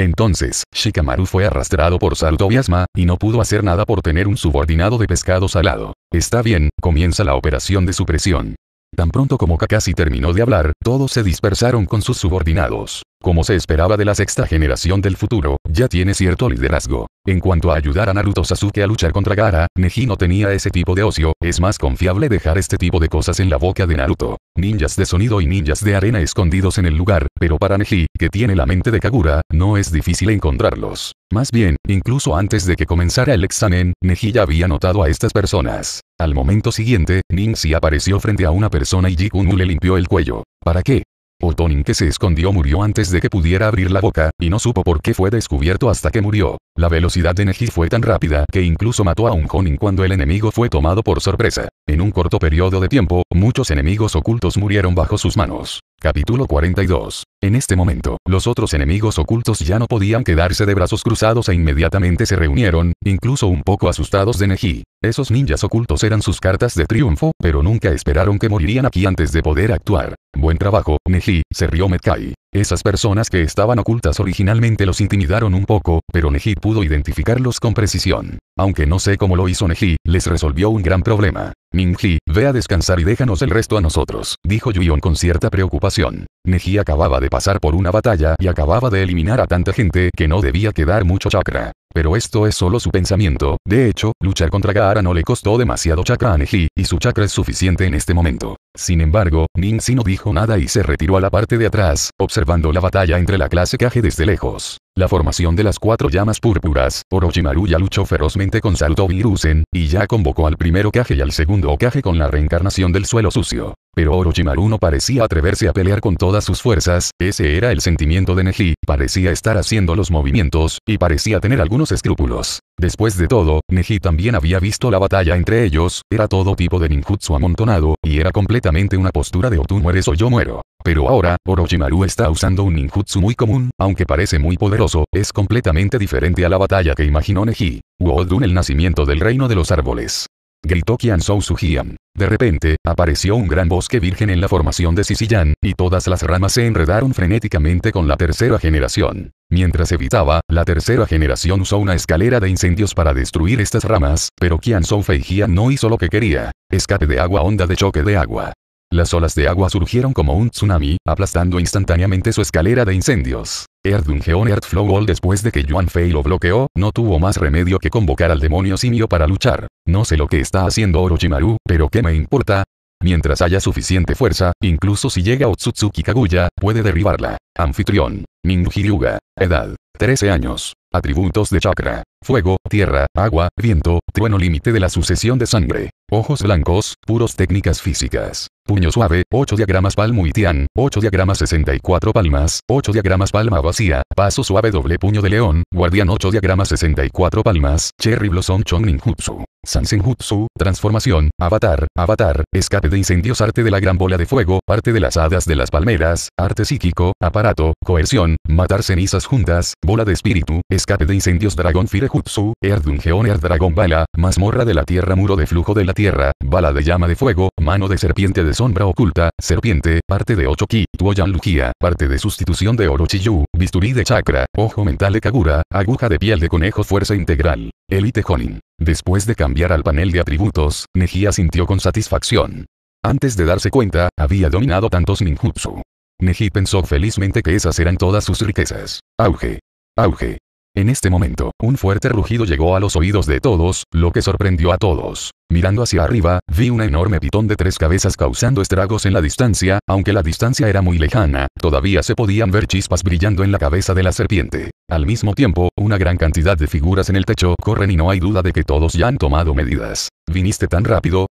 Entonces, Shikamaru fue arrastrado por salto y y no pudo hacer nada por tener un subordinado de pescado salado. Está bien, comienza la operación de supresión. Tan pronto como Kakashi terminó de hablar, todos se dispersaron con sus subordinados. Como se esperaba de la sexta generación del futuro, ya tiene cierto liderazgo. En cuanto a ayudar a Naruto Sasuke a luchar contra Gara, Neji no tenía ese tipo de ocio, es más confiable dejar este tipo de cosas en la boca de Naruto. Ninjas de sonido y ninjas de arena escondidos en el lugar, pero para Neji, que tiene la mente de Kagura, no es difícil encontrarlos. Más bien, incluso antes de que comenzara el examen, Neji ya había notado a estas personas. Al momento siguiente, Ninxi apareció frente a una persona y Jikunu le limpió el cuello. ¿Para qué? Otonin que se escondió murió antes de que pudiera abrir la boca, y no supo por qué fue descubierto hasta que murió. La velocidad de Neji fue tan rápida que incluso mató a un Honin cuando el enemigo fue tomado por sorpresa. En un corto periodo de tiempo, muchos enemigos ocultos murieron bajo sus manos. Capítulo 42. En este momento, los otros enemigos ocultos ya no podían quedarse de brazos cruzados e inmediatamente se reunieron, incluso un poco asustados de Neji. Esos ninjas ocultos eran sus cartas de triunfo, pero nunca esperaron que morirían aquí antes de poder actuar. Buen trabajo, Neji, se rió Metkai. Esas personas que estaban ocultas originalmente los intimidaron un poco, pero Neji pudo identificarlos con precisión. Aunque no sé cómo lo hizo Neji, les resolvió un gran problema. Ning-ji, ve a descansar y déjanos el resto a nosotros, dijo Yuion con cierta preocupación. Neji acababa de pasar por una batalla y acababa de eliminar a tanta gente que no debía quedar mucho chakra. Pero esto es solo su pensamiento, de hecho, luchar contra Gaara no le costó demasiado chakra a Neji, y su chakra es suficiente en este momento. Sin embargo, Ning-ji no dijo nada y se retiró a la parte de atrás, observando la batalla entre la clase Kage desde lejos. La formación de las cuatro llamas púrpuras, Orochimaru ya luchó ferozmente con Saruto Virusen, y ya convocó al primero Kage y al segundo Kage con la reencarnación del suelo sucio. Pero Orochimaru no parecía atreverse a pelear con todas sus fuerzas, ese era el sentimiento de Neji, parecía estar haciendo los movimientos, y parecía tener algunos escrúpulos. Después de todo, Neji también había visto la batalla entre ellos, era todo tipo de ninjutsu amontonado, y era completamente una postura de o tú mueres o yo muero. Pero ahora, Orochimaru está usando un ninjutsu muy común, aunque parece muy poderoso, es completamente diferente a la batalla que imaginó Neji. Wodun el nacimiento del reino de los árboles. Gritó su Sujian. De repente, apareció un gran bosque virgen en la formación de Sisiyan, y todas las ramas se enredaron frenéticamente con la tercera generación. Mientras evitaba, la tercera generación usó una escalera de incendios para destruir estas ramas, pero Sou Feijian no hizo lo que quería. Escape de agua onda de choque de agua. Las olas de agua surgieron como un tsunami, aplastando instantáneamente su escalera de incendios. Erdungeon Wall después de que Yuan Fei lo bloqueó, no tuvo más remedio que convocar al demonio simio para luchar. No sé lo que está haciendo Orochimaru, pero ¿qué me importa? Mientras haya suficiente fuerza, incluso si llega Otsutsuki Kaguya, puede derribarla. Anfitrión. Ninjuryuga. Edad. 13 años. Atributos de chakra. Fuego, tierra, agua, viento, trueno límite de la sucesión de sangre. Ojos blancos, puros técnicas físicas. Puño suave, 8 diagramas palmo y tian, 8 diagramas 64 palmas, 8 diagramas palma vacía, paso suave doble puño de león, guardián 8 diagramas 64 palmas, cherry blossom jutsu. Sanzen jutsu, transformación, avatar, avatar, escape de incendios arte de la gran bola de fuego, parte de las hadas de las palmeras, arte psíquico, aparato, coerción, matar cenizas juntas, ola de espíritu, escape de incendios dragón firejutsu, erdungeon er dragón bala, mazmorra de la tierra muro de flujo de la tierra, bala de llama de fuego, mano de serpiente de sombra oculta, serpiente, parte de ocho ki, tuoyan lugia, parte de sustitución de orochiyu, bisturí de chakra, ojo mental de kagura, aguja de piel de conejo fuerza integral, elite honin. Después de cambiar al panel de atributos, Neji sintió con satisfacción. Antes de darse cuenta, había dominado tantos ninjutsu. Neji pensó felizmente que esas eran todas sus riquezas. Auge. Auge. En este momento, un fuerte rugido llegó a los oídos de todos, lo que sorprendió a todos. Mirando hacia arriba, vi un enorme pitón de tres cabezas causando estragos en la distancia, aunque la distancia era muy lejana, todavía se podían ver chispas brillando en la cabeza de la serpiente. Al mismo tiempo, una gran cantidad de figuras en el techo corren y no hay duda de que todos ya han tomado medidas. ¿Viniste tan rápido?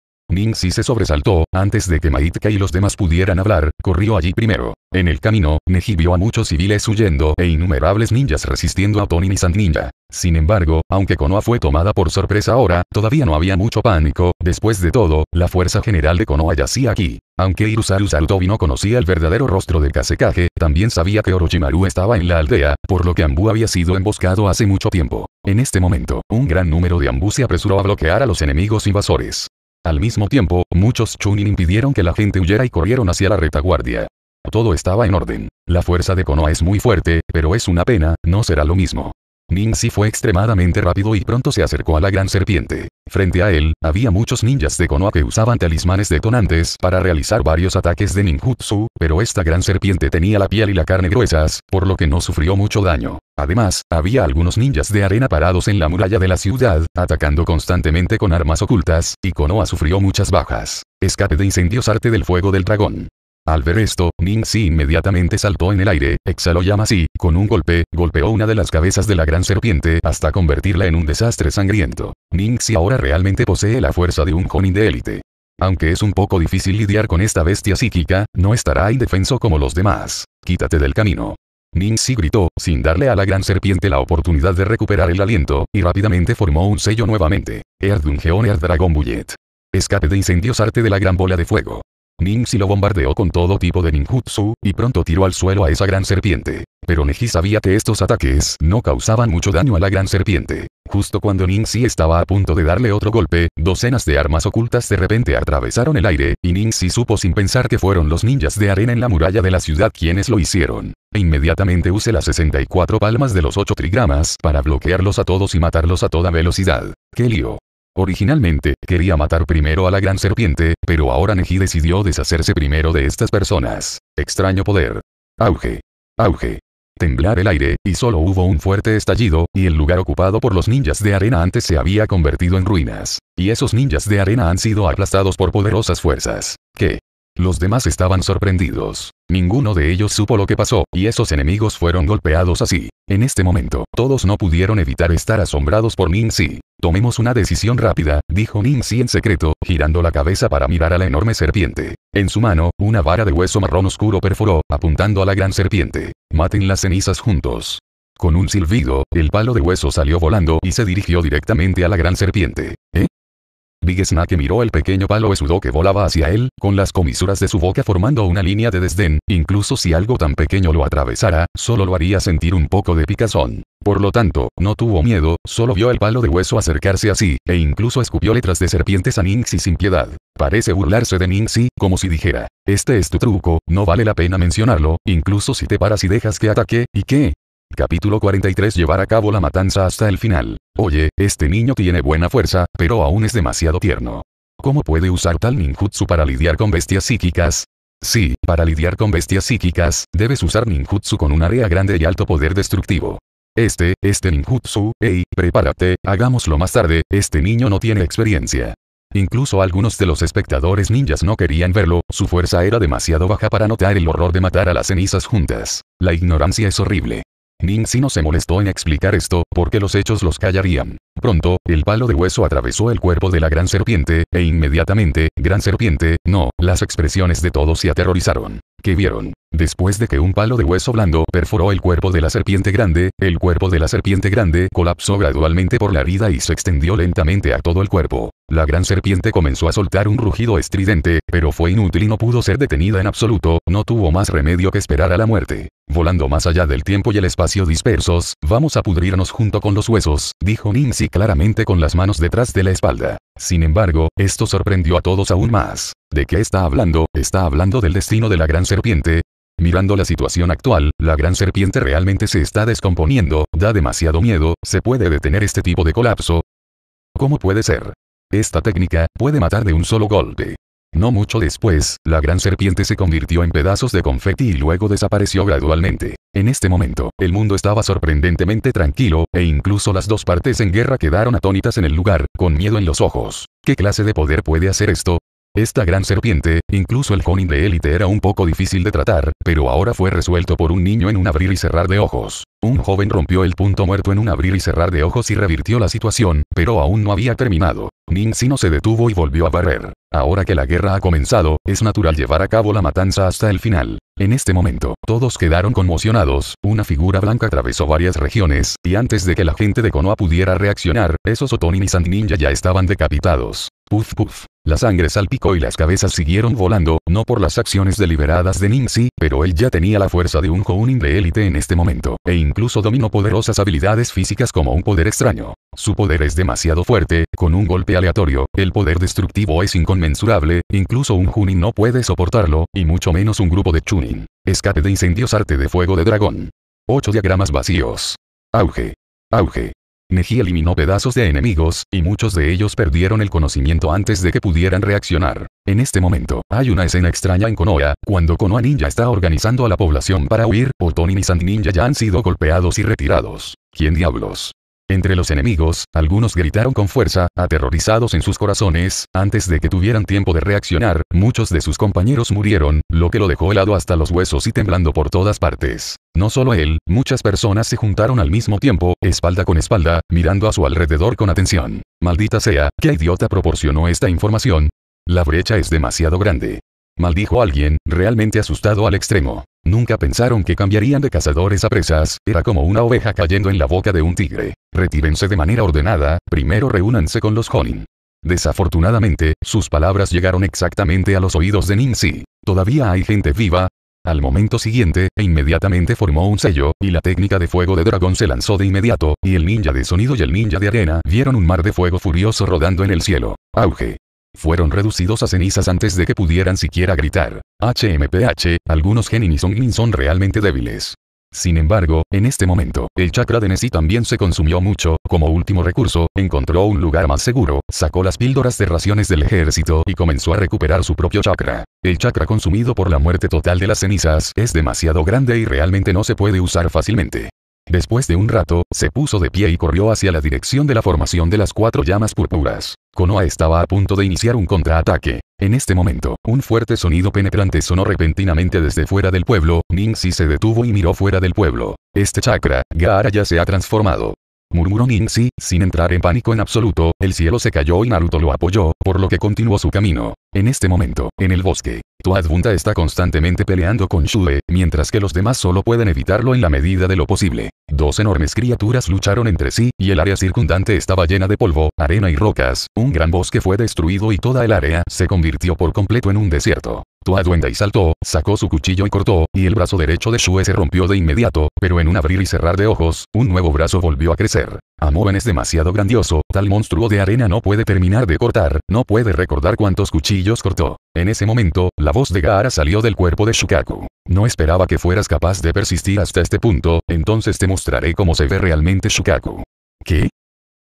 si se sobresaltó, antes de que Maitke y los demás pudieran hablar, corrió allí primero. En el camino, Neji vio a muchos civiles huyendo e innumerables ninjas resistiendo a Tonin y Sand Ninja. Sin embargo, aunque Konoha fue tomada por sorpresa ahora, todavía no había mucho pánico, después de todo, la fuerza general de Konoha yacía aquí. Aunque Irusaru Sarutobi no conocía el verdadero rostro de Kasekage, también sabía que Orochimaru estaba en la aldea, por lo que Ambu había sido emboscado hace mucho tiempo. En este momento, un gran número de Ambu se apresuró a bloquear a los enemigos invasores. Al mismo tiempo, muchos Chunin impidieron que la gente huyera y corrieron hacia la retaguardia. Todo estaba en orden. La fuerza de Konoha es muy fuerte, pero es una pena, no será lo mismo. Si fue extremadamente rápido y pronto se acercó a la gran serpiente. Frente a él, había muchos ninjas de Konoha que usaban talismanes detonantes para realizar varios ataques de ninjutsu, pero esta gran serpiente tenía la piel y la carne gruesas, por lo que no sufrió mucho daño. Además, había algunos ninjas de arena parados en la muralla de la ciudad, atacando constantemente con armas ocultas, y Konoha sufrió muchas bajas. Escape de incendios arte del fuego del dragón. Al ver esto, Ningxi inmediatamente saltó en el aire, exhaló llamas y, con un golpe, golpeó una de las cabezas de la gran serpiente hasta convertirla en un desastre sangriento. Ningxi ahora realmente posee la fuerza de un Jonin de élite. Aunque es un poco difícil lidiar con esta bestia psíquica, no estará indefenso como los demás. Quítate del camino. Ningxi gritó, sin darle a la gran serpiente la oportunidad de recuperar el aliento, y rápidamente formó un sello nuevamente. Erdungeon Erdragon Bullet. Escape de incendios arte de la gran bola de fuego. Ninxi lo bombardeó con todo tipo de ninjutsu, y pronto tiró al suelo a esa gran serpiente. Pero Neji sabía que estos ataques no causaban mucho daño a la gran serpiente. Justo cuando Ningxi estaba a punto de darle otro golpe, docenas de armas ocultas de repente atravesaron el aire, y Ningxi supo sin pensar que fueron los ninjas de arena en la muralla de la ciudad quienes lo hicieron. E inmediatamente use las 64 palmas de los 8 trigramas para bloquearlos a todos y matarlos a toda velocidad. ¡Qué lío! Originalmente, quería matar primero a la gran serpiente, pero ahora Neji decidió deshacerse primero de estas personas. Extraño poder. Auge. Auge. Temblar el aire, y solo hubo un fuerte estallido, y el lugar ocupado por los ninjas de arena antes se había convertido en ruinas. Y esos ninjas de arena han sido aplastados por poderosas fuerzas. ¿Qué? Los demás estaban sorprendidos. Ninguno de ellos supo lo que pasó, y esos enemigos fueron golpeados así. En este momento, todos no pudieron evitar estar asombrados por Si. Tomemos una decisión rápida, dijo Si en secreto, girando la cabeza para mirar a la enorme serpiente. En su mano, una vara de hueso marrón oscuro perforó, apuntando a la gran serpiente. Maten las cenizas juntos. Con un silbido, el palo de hueso salió volando y se dirigió directamente a la gran serpiente. ¿Eh? Big que miró el pequeño palo esudo que volaba hacia él, con las comisuras de su boca formando una línea de desdén, incluso si algo tan pequeño lo atravesara, solo lo haría sentir un poco de picazón. Por lo tanto, no tuvo miedo, solo vio el palo de hueso acercarse así, e incluso escupió letras de serpientes a Ninxi sin piedad. Parece burlarse de Ninxi, como si dijera, este es tu truco, no vale la pena mencionarlo, incluso si te paras y dejas que ataque, ¿y qué? Capítulo 43 Llevar a cabo la matanza hasta el final. Oye, este niño tiene buena fuerza, pero aún es demasiado tierno. ¿Cómo puede usar tal ninjutsu para lidiar con bestias psíquicas? Sí, para lidiar con bestias psíquicas, debes usar ninjutsu con un área grande y alto poder destructivo. Este, este ninjutsu, hey, prepárate, hagámoslo más tarde, este niño no tiene experiencia. Incluso algunos de los espectadores ninjas no querían verlo, su fuerza era demasiado baja para notar el horror de matar a las cenizas juntas. La ignorancia es horrible si no se molestó en explicar esto, porque los hechos los callarían. Pronto, el palo de hueso atravesó el cuerpo de la gran serpiente, e inmediatamente, gran serpiente, no, las expresiones de todos se aterrorizaron. ¿Qué vieron? Después de que un palo de hueso blando perforó el cuerpo de la serpiente grande, el cuerpo de la serpiente grande colapsó gradualmente por la vida y se extendió lentamente a todo el cuerpo. La gran serpiente comenzó a soltar un rugido estridente, pero fue inútil y no pudo ser detenida en absoluto, no tuvo más remedio que esperar a la muerte. Volando más allá del tiempo y el espacio dispersos, vamos a pudrirnos junto con los huesos, dijo Ninsi claramente con las manos detrás de la espalda. Sin embargo, esto sorprendió a todos aún más. ¿De qué está hablando? ¿Está hablando del destino de la gran serpiente? Mirando la situación actual, la gran serpiente realmente se está descomponiendo, da demasiado miedo, ¿se puede detener este tipo de colapso? ¿Cómo puede ser? Esta técnica, puede matar de un solo golpe. No mucho después, la gran serpiente se convirtió en pedazos de confeti y luego desapareció gradualmente. En este momento, el mundo estaba sorprendentemente tranquilo, e incluso las dos partes en guerra quedaron atónitas en el lugar, con miedo en los ojos. ¿Qué clase de poder puede hacer esto? Esta gran serpiente, incluso el conin de élite era un poco difícil de tratar, pero ahora fue resuelto por un niño en un abrir y cerrar de ojos. Un joven rompió el punto muerto en un abrir y cerrar de ojos y revirtió la situación, pero aún no había terminado. no se detuvo y volvió a barrer. Ahora que la guerra ha comenzado, es natural llevar a cabo la matanza hasta el final. En este momento, todos quedaron conmocionados, una figura blanca atravesó varias regiones, y antes de que la gente de Konoha pudiera reaccionar, esos Otonin y Sand Ninja ya estaban decapitados. Puf puf. La sangre salpicó y las cabezas siguieron volando, no por las acciones deliberadas de si pero él ya tenía la fuerza de un Jounin de élite en este momento, e incluso dominó poderosas habilidades físicas como un poder extraño. Su poder es demasiado fuerte, con un golpe aleatorio, el poder destructivo es inconmensurable, incluso un Junin no puede soportarlo, y mucho menos un grupo de Chunin. Escape de incendios arte de fuego de dragón. 8 diagramas vacíos. Auge. Auge. Neji eliminó pedazos de enemigos, y muchos de ellos perdieron el conocimiento antes de que pudieran reaccionar. En este momento, hay una escena extraña en Konoha, cuando Konoha Ninja está organizando a la población para huir, Otoni y Sand Ninja ya han sido golpeados y retirados. ¿Quién diablos? Entre los enemigos, algunos gritaron con fuerza, aterrorizados en sus corazones, antes de que tuvieran tiempo de reaccionar, muchos de sus compañeros murieron, lo que lo dejó helado hasta los huesos y temblando por todas partes. No solo él, muchas personas se juntaron al mismo tiempo, espalda con espalda, mirando a su alrededor con atención. Maldita sea, qué idiota proporcionó esta información. La brecha es demasiado grande. Maldijo alguien, realmente asustado al extremo. Nunca pensaron que cambiarían de cazadores a presas, era como una oveja cayendo en la boca de un tigre. Retírense de manera ordenada, primero reúnanse con los Honin. Desafortunadamente, sus palabras llegaron exactamente a los oídos de Ninsi. ¿Todavía hay gente viva? Al momento siguiente, e inmediatamente formó un sello, y la técnica de fuego de dragón se lanzó de inmediato, y el ninja de sonido y el ninja de arena vieron un mar de fuego furioso rodando en el cielo. Auge fueron reducidos a cenizas antes de que pudieran siquiera gritar. HMPH, algunos Genin y son realmente débiles. Sin embargo, en este momento, el chakra de Nessie también se consumió mucho, como último recurso, encontró un lugar más seguro, sacó las píldoras de raciones del ejército y comenzó a recuperar su propio chakra. El chakra consumido por la muerte total de las cenizas es demasiado grande y realmente no se puede usar fácilmente. Después de un rato, se puso de pie y corrió hacia la dirección de la formación de las cuatro llamas púrpuras. Konoha estaba a punto de iniciar un contraataque. En este momento, un fuerte sonido penetrante sonó repentinamente desde fuera del pueblo, Ningxi se detuvo y miró fuera del pueblo. Este chakra, Gaara ya se ha transformado. Murmuró Ningxi, sin entrar en pánico en absoluto, el cielo se cayó y Naruto lo apoyó, por lo que continuó su camino. En este momento, en el bosque, Tuadwenda está constantemente peleando con Shue, mientras que los demás solo pueden evitarlo en la medida de lo posible. Dos enormes criaturas lucharon entre sí, y el área circundante estaba llena de polvo, arena y rocas. Un gran bosque fue destruido y toda el área se convirtió por completo en un desierto. y saltó, sacó su cuchillo y cortó, y el brazo derecho de Shue se rompió de inmediato, pero en un abrir y cerrar de ojos, un nuevo brazo volvió a crecer. Amoban es demasiado grandioso, tal monstruo de arena no puede terminar de cortar, no puede recordar cuántos cuchillos cortó. En ese momento, la voz de Gaara salió del cuerpo de Shukaku. No esperaba que fueras capaz de persistir hasta este punto, entonces te mostraré cómo se ve realmente Shukaku. ¿Qué?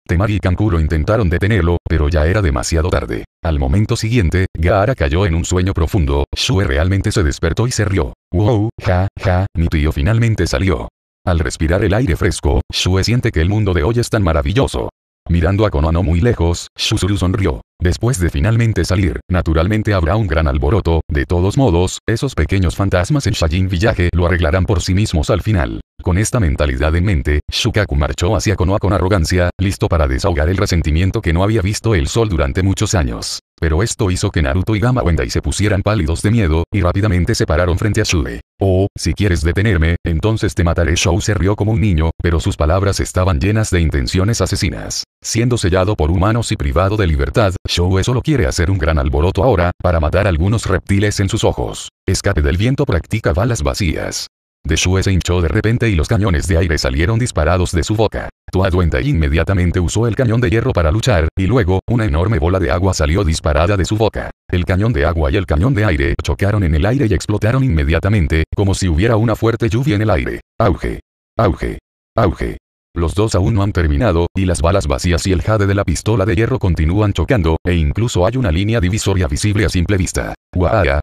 Temari y Kankuro intentaron detenerlo, pero ya era demasiado tarde. Al momento siguiente, Gaara cayó en un sueño profundo, Shue realmente se despertó y se rió. Wow, ja, ja, mi tío finalmente salió. Al respirar el aire fresco, Shue siente que el mundo de hoy es tan maravilloso. Mirando a Konoha muy lejos, Shuzuru sonrió. Después de finalmente salir, naturalmente habrá un gran alboroto, de todos modos, esos pequeños fantasmas en Shajin Village lo arreglarán por sí mismos al final. Con esta mentalidad en mente, Shukaku marchó hacia Konoha con arrogancia, listo para desahogar el resentimiento que no había visto el sol durante muchos años. Pero esto hizo que Naruto y Gama Wendai se pusieran pálidos de miedo, y rápidamente se pararon frente a Shude. Oh, si quieres detenerme, entonces te mataré. Shou se rió como un niño, pero sus palabras estaban llenas de intenciones asesinas. Siendo sellado por humanos y privado de libertad, Shou solo quiere hacer un gran alboroto ahora, para matar algunos reptiles en sus ojos. Escape del viento practica balas vacías. Shue se hinchó de repente y los cañones de aire salieron disparados de su boca. Tu inmediatamente usó el cañón de hierro para luchar, y luego, una enorme bola de agua salió disparada de su boca. El cañón de agua y el cañón de aire chocaron en el aire y explotaron inmediatamente, como si hubiera una fuerte lluvia en el aire. Auge. Auge. Auge. Los dos aún no han terminado, y las balas vacías y el jade de la pistola de hierro continúan chocando, e incluso hay una línea divisoria visible a simple vista.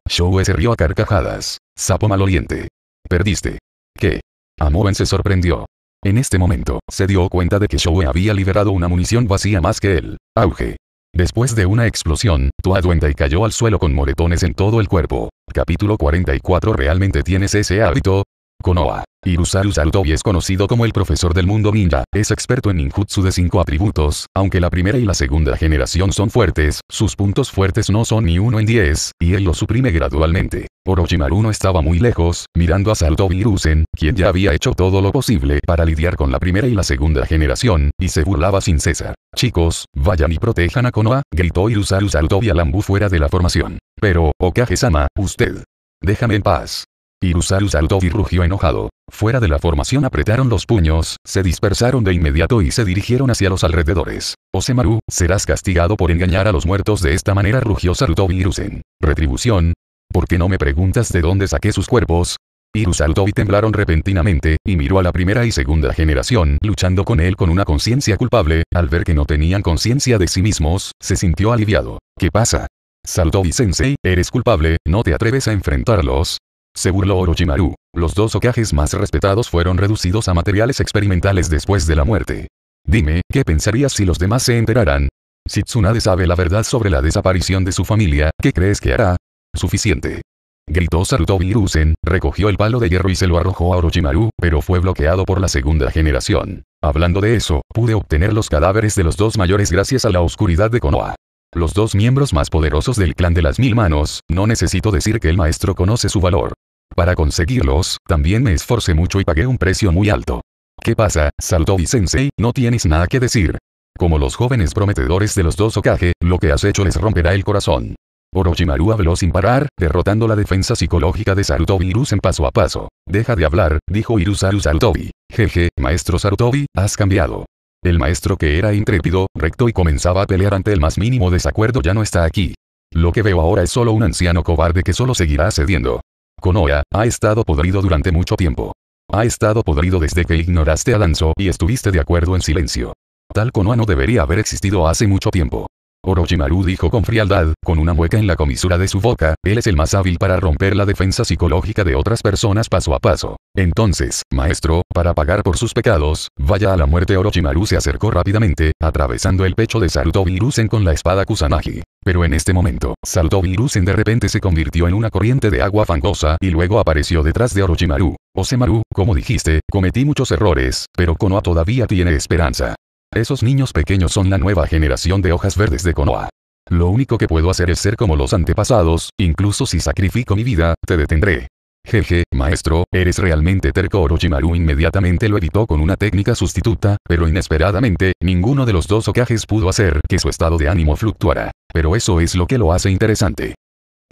Shue se rió a carcajadas. Sapo maloliente. Perdiste. ¿Qué? Amoen se sorprendió. En este momento, se dio cuenta de que Shoei había liberado una munición vacía más que él. Auge. Después de una explosión, Tua y cayó al suelo con moretones en todo el cuerpo. Capítulo 44 ¿Realmente tienes ese hábito? Konoha. Irusaru Saltobi es conocido como el profesor del mundo ninja, es experto en ninjutsu de cinco atributos, aunque la primera y la segunda generación son fuertes, sus puntos fuertes no son ni uno en diez, y él los suprime gradualmente. Orochimaru no estaba muy lejos, mirando a Sarutobi Irusen, quien ya había hecho todo lo posible para lidiar con la primera y la segunda generación, y se burlaba sin cesar. Chicos, vayan y protejan a Konoha, gritó Irusaru Sarutobi a Lambu fuera de la formación. Pero, Okage-sama, usted. Déjame en paz. Irusaru saltó rugió enojado. Fuera de la formación apretaron los puños, se dispersaron de inmediato y se dirigieron hacia los alrededores. Osemaru, serás castigado por engañar a los muertos de esta manera rugió Sarutobi Irusen. Retribución. ¿Por qué no me preguntas de dónde saqué sus cuerpos? Irusaru temblaron repentinamente, y miró a la primera y segunda generación luchando con él con una conciencia culpable, al ver que no tenían conciencia de sí mismos, se sintió aliviado. ¿Qué pasa? Saltó Sensei, eres culpable, no te atreves a enfrentarlos, se burló Orochimaru. Los dos ocajes más respetados fueron reducidos a materiales experimentales después de la muerte. Dime, ¿qué pensarías si los demás se enteraran? Si Tsunade sabe la verdad sobre la desaparición de su familia, ¿qué crees que hará? Suficiente. Gritó Sarutobi Rusen, recogió el palo de hierro y se lo arrojó a Orochimaru, pero fue bloqueado por la segunda generación. Hablando de eso, pude obtener los cadáveres de los dos mayores gracias a la oscuridad de Konoha. Los dos miembros más poderosos del clan de las mil manos, no necesito decir que el maestro conoce su valor. Para conseguirlos, también me esforcé mucho y pagué un precio muy alto. ¿Qué pasa, sarutobi Sensei? No tienes nada que decir. Como los jóvenes prometedores de los dos Okage, lo que has hecho les romperá el corazón. Orochimaru habló sin parar, derrotando la defensa psicológica de Sarutobi Irusen paso a paso. Deja de hablar, dijo Irusaru Sarutobi. Jeje, maestro Sarutobi, has cambiado. El maestro que era intrépido, recto y comenzaba a pelear ante el más mínimo desacuerdo ya no está aquí. Lo que veo ahora es solo un anciano cobarde que solo seguirá cediendo. Konoha, ha estado podrido durante mucho tiempo. Ha estado podrido desde que ignoraste a Lanzo y estuviste de acuerdo en silencio. Tal Konoha no debería haber existido hace mucho tiempo. Orochimaru dijo con frialdad, con una mueca en la comisura de su boca, él es el más hábil para romper la defensa psicológica de otras personas paso a paso. Entonces, maestro, para pagar por sus pecados, vaya a la muerte Orochimaru se acercó rápidamente, atravesando el pecho de Sarutobirusen con la espada Kusanagi. Pero en este momento, Sarutobirusen de repente se convirtió en una corriente de agua fangosa y luego apareció detrás de Orochimaru. Osemaru, como dijiste, cometí muchos errores, pero Konoha todavía tiene esperanza. Esos niños pequeños son la nueva generación de hojas verdes de Konoha. Lo único que puedo hacer es ser como los antepasados, incluso si sacrifico mi vida, te detendré. Jeje, maestro, eres realmente terco Orochimaru inmediatamente lo evitó con una técnica sustituta, pero inesperadamente, ninguno de los dos ocajes pudo hacer que su estado de ánimo fluctuara. Pero eso es lo que lo hace interesante.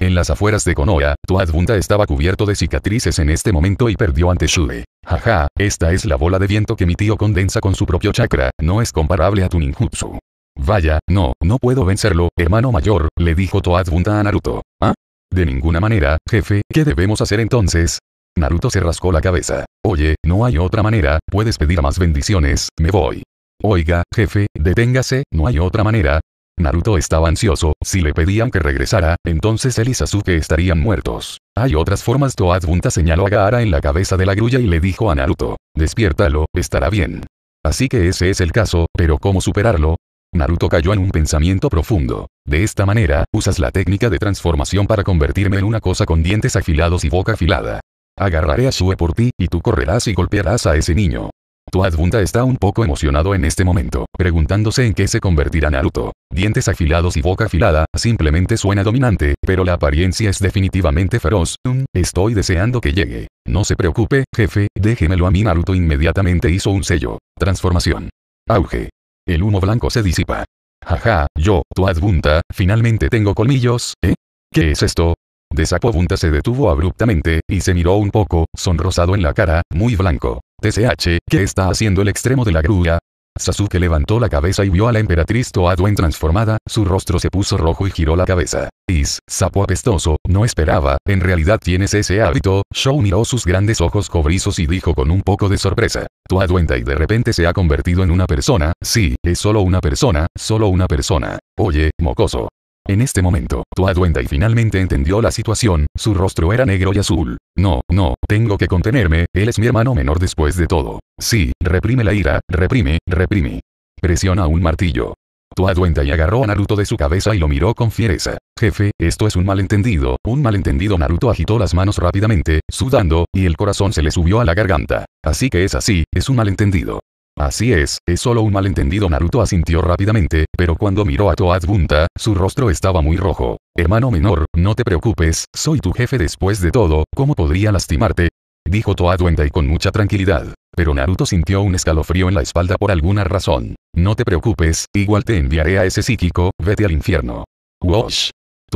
En las afueras de Konoha, Toadbunta estaba cubierto de cicatrices en este momento y perdió ante Shude. Jaja, esta es la bola de viento que mi tío condensa con su propio chakra, no es comparable a tu ninjutsu. Vaya, no, no puedo vencerlo, hermano mayor, le dijo Toadbunta a Naruto. ¿Ah? De ninguna manera, jefe, ¿qué debemos hacer entonces? Naruto se rascó la cabeza. Oye, no hay otra manera, puedes pedir más bendiciones, me voy. Oiga, jefe, deténgase, no hay otra manera. Naruto estaba ansioso, si le pedían que regresara, entonces él y Sasuke estarían muertos. Hay otras formas Bunta señaló a Gaara en la cabeza de la grulla y le dijo a Naruto, despiértalo, estará bien. Así que ese es el caso, pero ¿cómo superarlo? Naruto cayó en un pensamiento profundo. De esta manera, usas la técnica de transformación para convertirme en una cosa con dientes afilados y boca afilada. Agarraré a Sue por ti, y tú correrás y golpearás a ese niño. Tu Adbunta está un poco emocionado en este momento, preguntándose en qué se convertirá Naruto. Dientes afilados y boca afilada, simplemente suena dominante, pero la apariencia es definitivamente feroz. Mm, estoy deseando que llegue. No se preocupe, jefe, déjemelo a mí. Naruto inmediatamente hizo un sello. Transformación. Auge. El humo blanco se disipa. Jaja, yo, tu adbunta, finalmente tengo colmillos, ¿eh? ¿Qué es esto? de sapo bunta se detuvo abruptamente, y se miró un poco, sonrosado en la cara, muy blanco. TCH, ¿qué está haciendo el extremo de la grúa? Sasuke levantó la cabeza y vio a la emperatriz Toadwen transformada, su rostro se puso rojo y giró la cabeza. Is, sapo apestoso, no esperaba, en realidad tienes ese hábito, Shou miró sus grandes ojos cobrizos y dijo con un poco de sorpresa. Toadwen y de repente se ha convertido en una persona, sí, es solo una persona, solo una persona. Oye, mocoso. En este momento, tu y finalmente entendió la situación, su rostro era negro y azul. No, no, tengo que contenerme, él es mi hermano menor después de todo. Sí, reprime la ira, reprime, reprime. Presiona un martillo. Tu y agarró a Naruto de su cabeza y lo miró con fiereza. Jefe, esto es un malentendido, un malentendido Naruto agitó las manos rápidamente, sudando, y el corazón se le subió a la garganta. Así que es así, es un malentendido. Así es, es solo un malentendido Naruto asintió rápidamente, pero cuando miró a Toad Bunta, su rostro estaba muy rojo. Hermano menor, no te preocupes, soy tu jefe después de todo, ¿cómo podría lastimarte? Dijo Toad Wendai con mucha tranquilidad. Pero Naruto sintió un escalofrío en la espalda por alguna razón. No te preocupes, igual te enviaré a ese psíquico, vete al infierno. Wash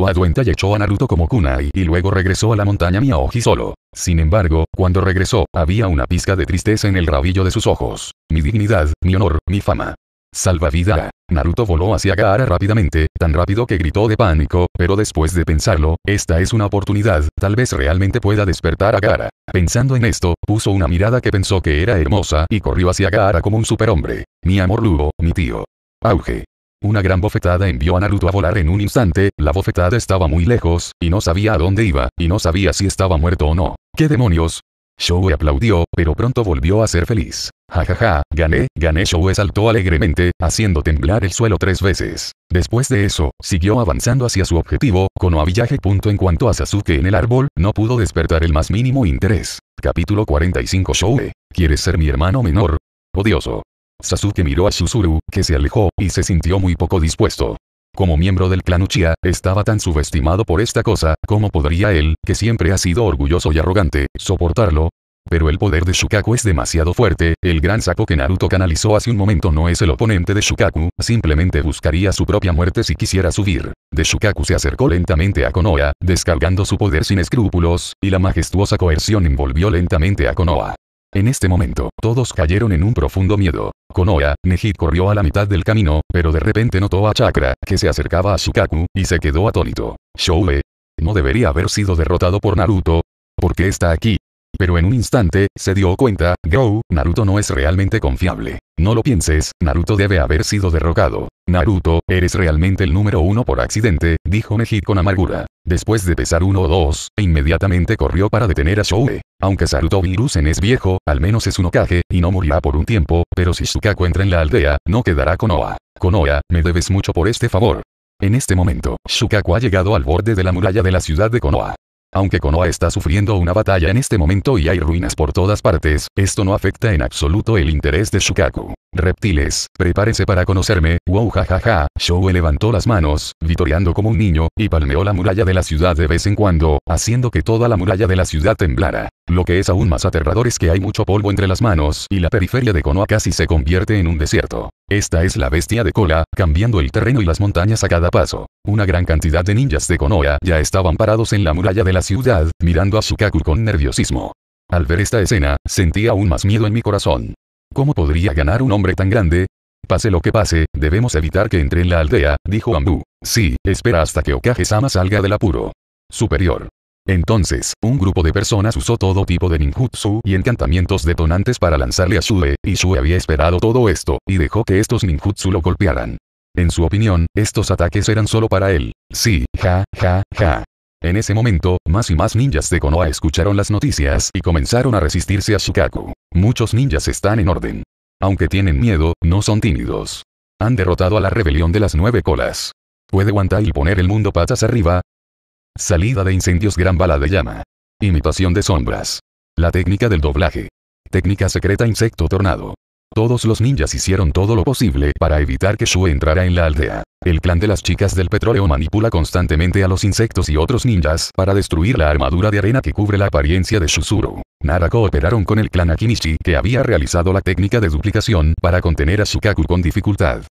aduenta y echó a Naruto como kunai y luego regresó a la montaña Miaoji solo. Sin embargo, cuando regresó, había una pizca de tristeza en el rabillo de sus ojos. Mi dignidad, mi honor, mi fama. Salvavida. Naruto voló hacia Gaara rápidamente, tan rápido que gritó de pánico, pero después de pensarlo, esta es una oportunidad, tal vez realmente pueda despertar a Gaara. Pensando en esto, puso una mirada que pensó que era hermosa y corrió hacia Gaara como un superhombre. Mi amor Lugo, mi tío. Auge. Una gran bofetada envió a Naruto a volar en un instante, la bofetada estaba muy lejos, y no sabía a dónde iba, y no sabía si estaba muerto o no. ¿Qué demonios? Shoue aplaudió, pero pronto volvió a ser feliz. Jajaja, ja, ja, gané, gané Showe saltó alegremente, haciendo temblar el suelo tres veces. Después de eso, siguió avanzando hacia su objetivo, con con punto En cuanto a Sasuke en el árbol, no pudo despertar el más mínimo interés. Capítulo 45 Shoue. ¿Quieres ser mi hermano menor? Odioso. Sasuke miró a Shuzuru, que se alejó, y se sintió muy poco dispuesto. Como miembro del clan Uchiha, estaba tan subestimado por esta cosa, como podría él, que siempre ha sido orgulloso y arrogante, soportarlo. Pero el poder de Shukaku es demasiado fuerte, el gran saco que Naruto canalizó hace un momento no es el oponente de Shukaku, simplemente buscaría su propia muerte si quisiera subir. De Shukaku se acercó lentamente a Konoha, descargando su poder sin escrúpulos, y la majestuosa coerción envolvió lentamente a Konoha. En este momento, todos cayeron en un profundo miedo. Konoha, Nehit corrió a la mitad del camino, pero de repente notó a Chakra, que se acercaba a Shukaku, y se quedó atónito. Shoue, No debería haber sido derrotado por Naruto. ¿Por qué está aquí? Pero en un instante, se dio cuenta, Grow, Naruto no es realmente confiable. No lo pienses, Naruto debe haber sido derrocado. Naruto, eres realmente el número uno por accidente, dijo Neji con amargura. Después de pesar uno o dos, inmediatamente corrió para detener a Shoue. Aunque Saruto Virusen es viejo, al menos es un Okage, y no morirá por un tiempo, pero si Shukaku entra en la aldea, no quedará Konoha. Konoha, me debes mucho por este favor. En este momento, Shukaku ha llegado al borde de la muralla de la ciudad de Konoha. Aunque Konoha está sufriendo una batalla en este momento y hay ruinas por todas partes, esto no afecta en absoluto el interés de Shukaku. Reptiles, prepárese para conocerme, wow jajaja, Show levantó las manos, vitoreando como un niño, y palmeó la muralla de la ciudad de vez en cuando, haciendo que toda la muralla de la ciudad temblara. Lo que es aún más aterrador es que hay mucho polvo entre las manos, y la periferia de Konoha casi se convierte en un desierto. Esta es la bestia de cola, cambiando el terreno y las montañas a cada paso. Una gran cantidad de ninjas de Konoha ya estaban parados en la muralla de la ciudad, mirando a Shukaku con nerviosismo. Al ver esta escena, sentí aún más miedo en mi corazón. ¿Cómo podría ganar un hombre tan grande? Pase lo que pase, debemos evitar que entre en la aldea, dijo Ambu. Sí, espera hasta que Okage-sama salga del apuro. Superior. Entonces, un grupo de personas usó todo tipo de ninjutsu y encantamientos detonantes para lanzarle a Shue, y Shue había esperado todo esto, y dejó que estos ninjutsu lo golpearan. En su opinión, estos ataques eran solo para él. Sí, ja, ja, ja. En ese momento, más y más ninjas de Konoha escucharon las noticias y comenzaron a resistirse a Shukaku. Muchos ninjas están en orden. Aunque tienen miedo, no son tímidos. Han derrotado a la rebelión de las nueve colas. ¿Puede y poner el mundo patas arriba? Salida de incendios gran bala de llama. Imitación de sombras. La técnica del doblaje. Técnica secreta insecto tornado. Todos los ninjas hicieron todo lo posible para evitar que Shue entrara en la aldea. El clan de las chicas del petróleo manipula constantemente a los insectos y otros ninjas para destruir la armadura de arena que cubre la apariencia de Shuzuru. Nara cooperaron con el clan Akinishi que había realizado la técnica de duplicación para contener a Shukaku con dificultad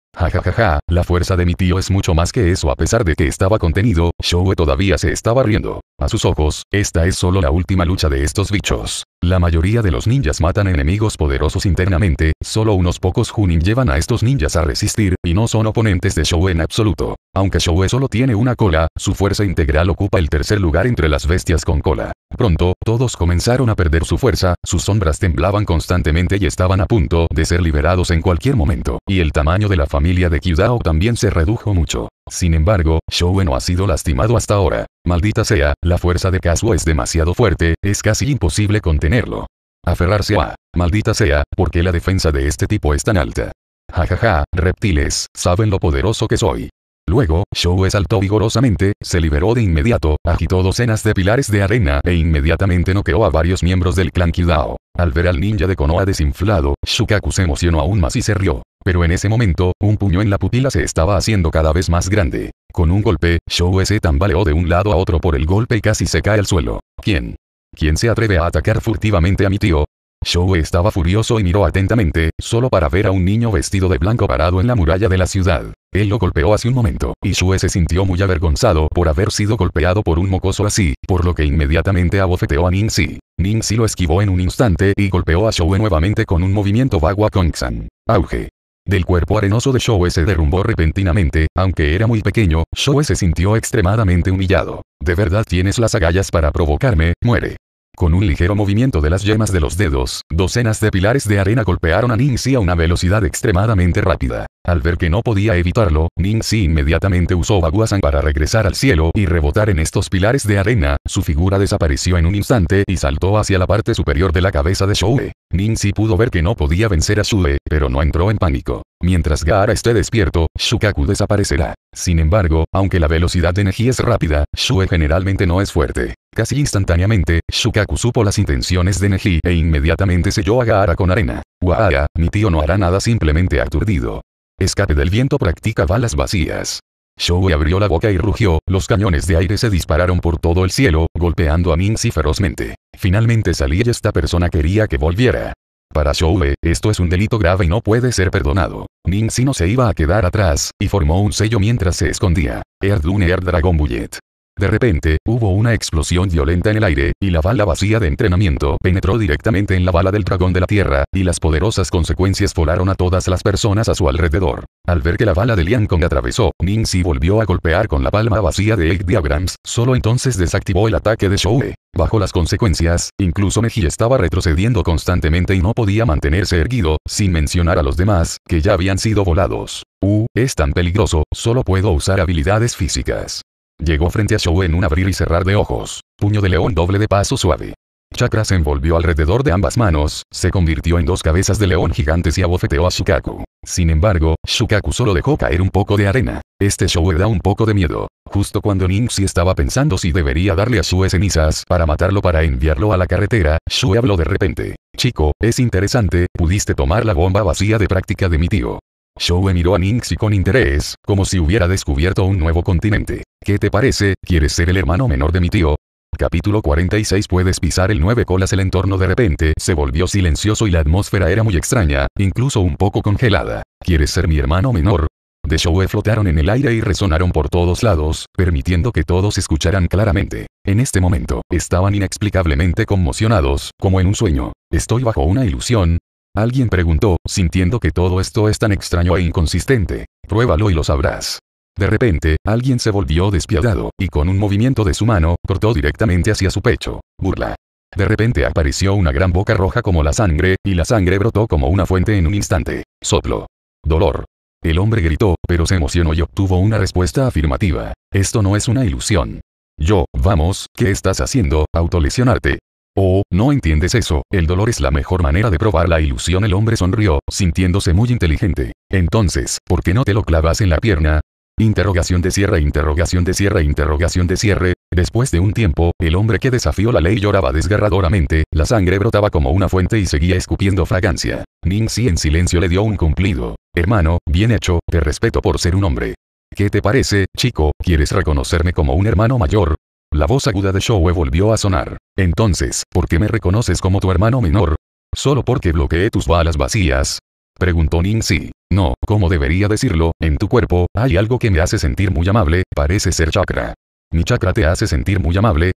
ja, la fuerza de mi tío es mucho más que eso a pesar de que estaba contenido, Showe todavía se estaba riendo. A sus ojos, esta es solo la última lucha de estos bichos. La mayoría de los ninjas matan enemigos poderosos internamente, solo unos pocos Junin llevan a estos ninjas a resistir, y no son oponentes de Shoue en absoluto. Aunque Showe solo tiene una cola, su fuerza integral ocupa el tercer lugar entre las bestias con cola. Pronto, todos comenzaron a perder su fuerza, sus sombras temblaban constantemente y estaban a punto de ser liberados en cualquier momento, y el tamaño de la familia familia de Kyudao también se redujo mucho. Sin embargo, Shoueno no ha sido lastimado hasta ahora. Maldita sea, la fuerza de Kazuo es demasiado fuerte, es casi imposible contenerlo. Aferrarse a. Maldita sea, porque la defensa de este tipo es tan alta? Jajaja, ja, ja, reptiles, saben lo poderoso que soy. Luego, Shou saltó vigorosamente, se liberó de inmediato, agitó docenas de pilares de arena e inmediatamente noqueó a varios miembros del clan Kidao. Al ver al ninja de Konoha desinflado, Shukaku se emocionó aún más y se rió. Pero en ese momento, un puño en la pupila se estaba haciendo cada vez más grande. Con un golpe, Shou se tambaleó de un lado a otro por el golpe y casi se cae al suelo. ¿Quién? ¿Quién se atreve a atacar furtivamente a mi tío? Shou estaba furioso y miró atentamente, solo para ver a un niño vestido de blanco parado en la muralla de la ciudad. Él lo golpeó hace un momento, y Shoue se sintió muy avergonzado por haber sido golpeado por un mocoso así, por lo que inmediatamente abofeteó a Ningxi. Ningxi lo esquivó en un instante y golpeó a Shoue nuevamente con un movimiento vago a Kongsan. Auge. Del cuerpo arenoso de Shoue se derrumbó repentinamente, aunque era muy pequeño, Shoue se sintió extremadamente humillado. ¿De verdad tienes las agallas para provocarme? Muere. Con un ligero movimiento de las yemas de los dedos, docenas de pilares de arena golpearon a Ningxia a una velocidad extremadamente rápida. Al ver que no podía evitarlo, Ningxi inmediatamente usó Baguazan para regresar al cielo y rebotar en estos pilares de arena, su figura desapareció en un instante y saltó hacia la parte superior de la cabeza de Shoue. Ningxi pudo ver que no podía vencer a Shoue, pero no entró en pánico. Mientras Gaara esté despierto, Shukaku desaparecerá. Sin embargo, aunque la velocidad de Neji es rápida, shoue generalmente no es fuerte. Casi instantáneamente, Shukaku supo las intenciones de Neji e inmediatamente selló a Gaara con arena. Waara, mi tío no hará nada simplemente aturdido. Escape del viento practica balas vacías. Shoei abrió la boca y rugió, los cañones de aire se dispararon por todo el cielo, golpeando a Ming-si ferozmente. Finalmente salí y esta persona quería que volviera. Para Shoei, esto es un delito grave y no puede ser perdonado. Si no se iba a quedar atrás, y formó un sello mientras se escondía. Air Air Dragon Bullet. De repente, hubo una explosión violenta en el aire, y la bala vacía de entrenamiento penetró directamente en la bala del dragón de la Tierra, y las poderosas consecuencias volaron a todas las personas a su alrededor. Al ver que la bala de Liang Kong atravesó, Ningxi volvió a golpear con la palma vacía de Egg Diagrams, solo entonces desactivó el ataque de Shoue. Bajo las consecuencias, incluso Meji estaba retrocediendo constantemente y no podía mantenerse erguido, sin mencionar a los demás, que ya habían sido volados. Uh, es tan peligroso, solo puedo usar habilidades físicas. Llegó frente a Shou en un abrir y cerrar de ojos. Puño de león doble de paso suave. Chakra se envolvió alrededor de ambas manos, se convirtió en dos cabezas de león gigantes y abofeteó a Shukaku. Sin embargo, Shukaku solo dejó caer un poco de arena. Este show da un poco de miedo. Justo cuando Ninxi estaba pensando si debería darle a Shue cenizas para matarlo para enviarlo a la carretera, Shue habló de repente. Chico, es interesante, pudiste tomar la bomba vacía de práctica de mi tío. Shoue miró a Ninxi con interés, como si hubiera descubierto un nuevo continente. ¿Qué te parece? ¿Quieres ser el hermano menor de mi tío? Capítulo 46 Puedes pisar el nueve colas El entorno de repente se volvió silencioso y la atmósfera era muy extraña, incluso un poco congelada. ¿Quieres ser mi hermano menor? De Showe flotaron en el aire y resonaron por todos lados, permitiendo que todos escucharan claramente. En este momento, estaban inexplicablemente conmocionados, como en un sueño. Estoy bajo una ilusión. Alguien preguntó, sintiendo que todo esto es tan extraño e inconsistente. Pruébalo y lo sabrás. De repente, alguien se volvió despiadado, y con un movimiento de su mano, cortó directamente hacia su pecho. Burla. De repente apareció una gran boca roja como la sangre, y la sangre brotó como una fuente en un instante. Soplo. Dolor. El hombre gritó, pero se emocionó y obtuvo una respuesta afirmativa. Esto no es una ilusión. Yo, vamos, ¿qué estás haciendo? Autolesionarte. Oh, no entiendes eso, el dolor es la mejor manera de probar la ilusión. El hombre sonrió, sintiéndose muy inteligente. Entonces, ¿por qué no te lo clavas en la pierna? Interrogación de cierre, interrogación de cierre, interrogación de cierre. Después de un tiempo, el hombre que desafió la ley lloraba desgarradoramente, la sangre brotaba como una fuente y seguía escupiendo fragancia. si en silencio le dio un cumplido. Hermano, bien hecho, te respeto por ser un hombre. ¿Qué te parece, chico? ¿Quieres reconocerme como un hermano mayor? La voz aguda de Showe volvió a sonar. Entonces, ¿por qué me reconoces como tu hermano menor? ¿Solo porque bloqueé tus balas vacías? Preguntó si. No, como debería decirlo, en tu cuerpo, hay algo que me hace sentir muy amable, parece ser chakra. Mi chakra te hace sentir muy amable.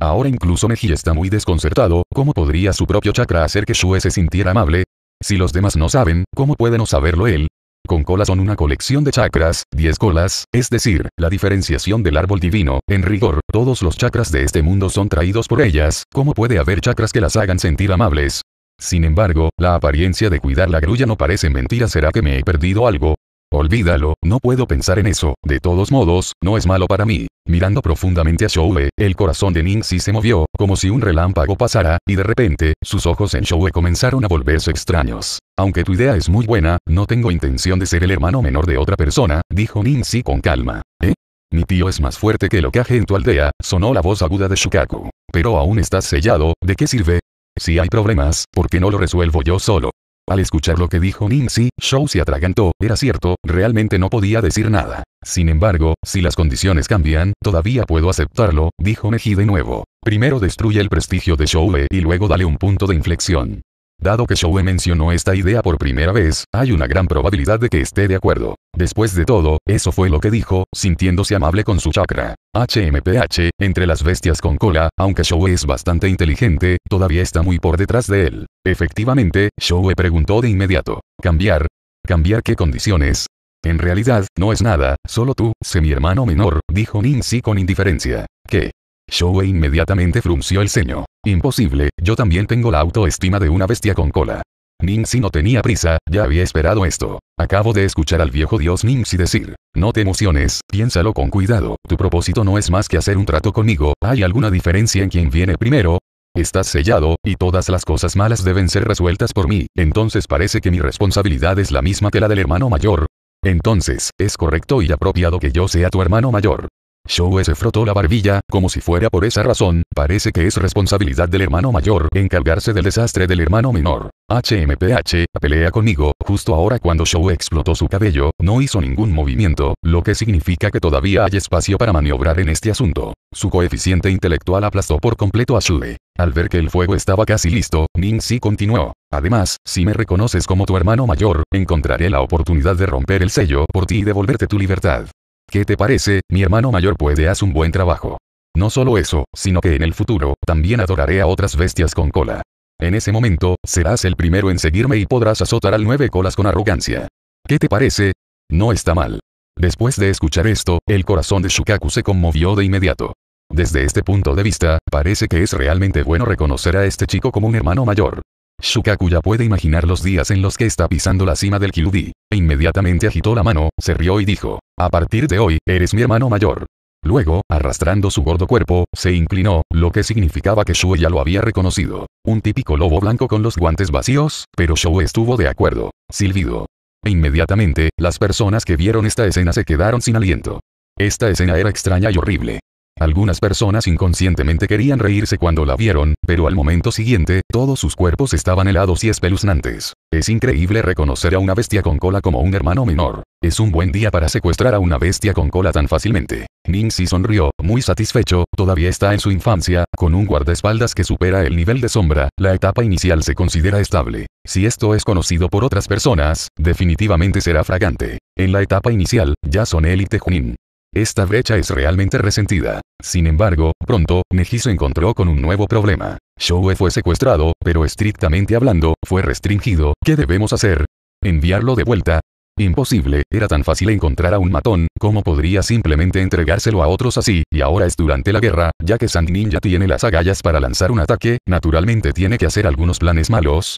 Ahora incluso Meji está muy desconcertado, ¿cómo podría su propio chakra hacer que Shue se sintiera amable? Si los demás no saben, ¿cómo puede no saberlo él? Con cola son una colección de chakras, 10 colas, es decir, la diferenciación del árbol divino, en rigor, todos los chakras de este mundo son traídos por ellas, ¿cómo puede haber chakras que las hagan sentir amables? Sin embargo, la apariencia de cuidar la grulla no parece mentira. ¿Será que me he perdido algo? Olvídalo, no puedo pensar en eso, de todos modos, no es malo para mí. Mirando profundamente a Shoue, el corazón de Ningxi se movió, como si un relámpago pasara, y de repente, sus ojos en Shoue comenzaron a volverse extraños. Aunque tu idea es muy buena, no tengo intención de ser el hermano menor de otra persona, dijo Ningxi con calma. ¿Eh? Mi tío es más fuerte que lo que en tu aldea, sonó la voz aguda de Shukaku. Pero aún estás sellado, ¿de qué sirve? Si hay problemas, ¿por qué no lo resuelvo yo solo? Al escuchar lo que dijo si, Shou se atragantó, era cierto, realmente no podía decir nada. Sin embargo, si las condiciones cambian, todavía puedo aceptarlo, dijo Neji de nuevo. Primero destruye el prestigio de Shoue y luego dale un punto de inflexión. Dado que showe mencionó esta idea por primera vez, hay una gran probabilidad de que esté de acuerdo. Después de todo, eso fue lo que dijo, sintiéndose amable con su chakra. HMPH, entre las bestias con cola, aunque Shoei es bastante inteligente, todavía está muy por detrás de él. Efectivamente, showe preguntó de inmediato. ¿Cambiar? ¿Cambiar qué condiciones? En realidad, no es nada, solo tú, sé mi hermano menor, dijo Ninsi con indiferencia. ¿Qué? Showe inmediatamente frunció el ceño. Imposible, yo también tengo la autoestima de una bestia con cola. Ningxi no tenía prisa, ya había esperado esto. Acabo de escuchar al viejo dios Ningxi decir, no te emociones, piénsalo con cuidado, tu propósito no es más que hacer un trato conmigo, ¿hay alguna diferencia en quien viene primero? Estás sellado, y todas las cosas malas deben ser resueltas por mí, entonces parece que mi responsabilidad es la misma que la del hermano mayor. Entonces, es correcto y apropiado que yo sea tu hermano mayor. Shoue se frotó la barbilla, como si fuera por esa razón, parece que es responsabilidad del hermano mayor encargarse del desastre del hermano menor. HMPH, pelea conmigo, justo ahora cuando Show explotó su cabello, no hizo ningún movimiento, lo que significa que todavía hay espacio para maniobrar en este asunto. Su coeficiente intelectual aplastó por completo a Shoue. Al ver que el fuego estaba casi listo, si continuó. Además, si me reconoces como tu hermano mayor, encontraré la oportunidad de romper el sello por ti y devolverte tu libertad. ¿Qué te parece? Mi hermano mayor puede hacer un buen trabajo. No solo eso, sino que en el futuro, también adoraré a otras bestias con cola. En ese momento, serás el primero en seguirme y podrás azotar al nueve colas con arrogancia. ¿Qué te parece? No está mal. Después de escuchar esto, el corazón de Shukaku se conmovió de inmediato. Desde este punto de vista, parece que es realmente bueno reconocer a este chico como un hermano mayor. Shukaku ya puede imaginar los días en los que está pisando la cima del Kiludi. Inmediatamente agitó la mano, se rió y dijo, a partir de hoy, eres mi hermano mayor. Luego, arrastrando su gordo cuerpo, se inclinó, lo que significaba que Shu ya lo había reconocido. Un típico lobo blanco con los guantes vacíos, pero Shu estuvo de acuerdo. Silbido. E inmediatamente, las personas que vieron esta escena se quedaron sin aliento. Esta escena era extraña y horrible. Algunas personas inconscientemente querían reírse cuando la vieron, pero al momento siguiente, todos sus cuerpos estaban helados y espeluznantes. Es increíble reconocer a una bestia con cola como un hermano menor. Es un buen día para secuestrar a una bestia con cola tan fácilmente. si sonrió, muy satisfecho, todavía está en su infancia, con un guardaespaldas que supera el nivel de sombra, la etapa inicial se considera estable. Si esto es conocido por otras personas, definitivamente será fragante. En la etapa inicial, ya son élite Junin. Esta brecha es realmente resentida. Sin embargo, pronto, Neji se encontró con un nuevo problema. Showe fue secuestrado, pero estrictamente hablando, fue restringido. ¿Qué debemos hacer? ¿Enviarlo de vuelta? Imposible, era tan fácil encontrar a un matón, como podría simplemente entregárselo a otros así, y ahora es durante la guerra, ya que Sand Ninja tiene las agallas para lanzar un ataque, naturalmente tiene que hacer algunos planes malos,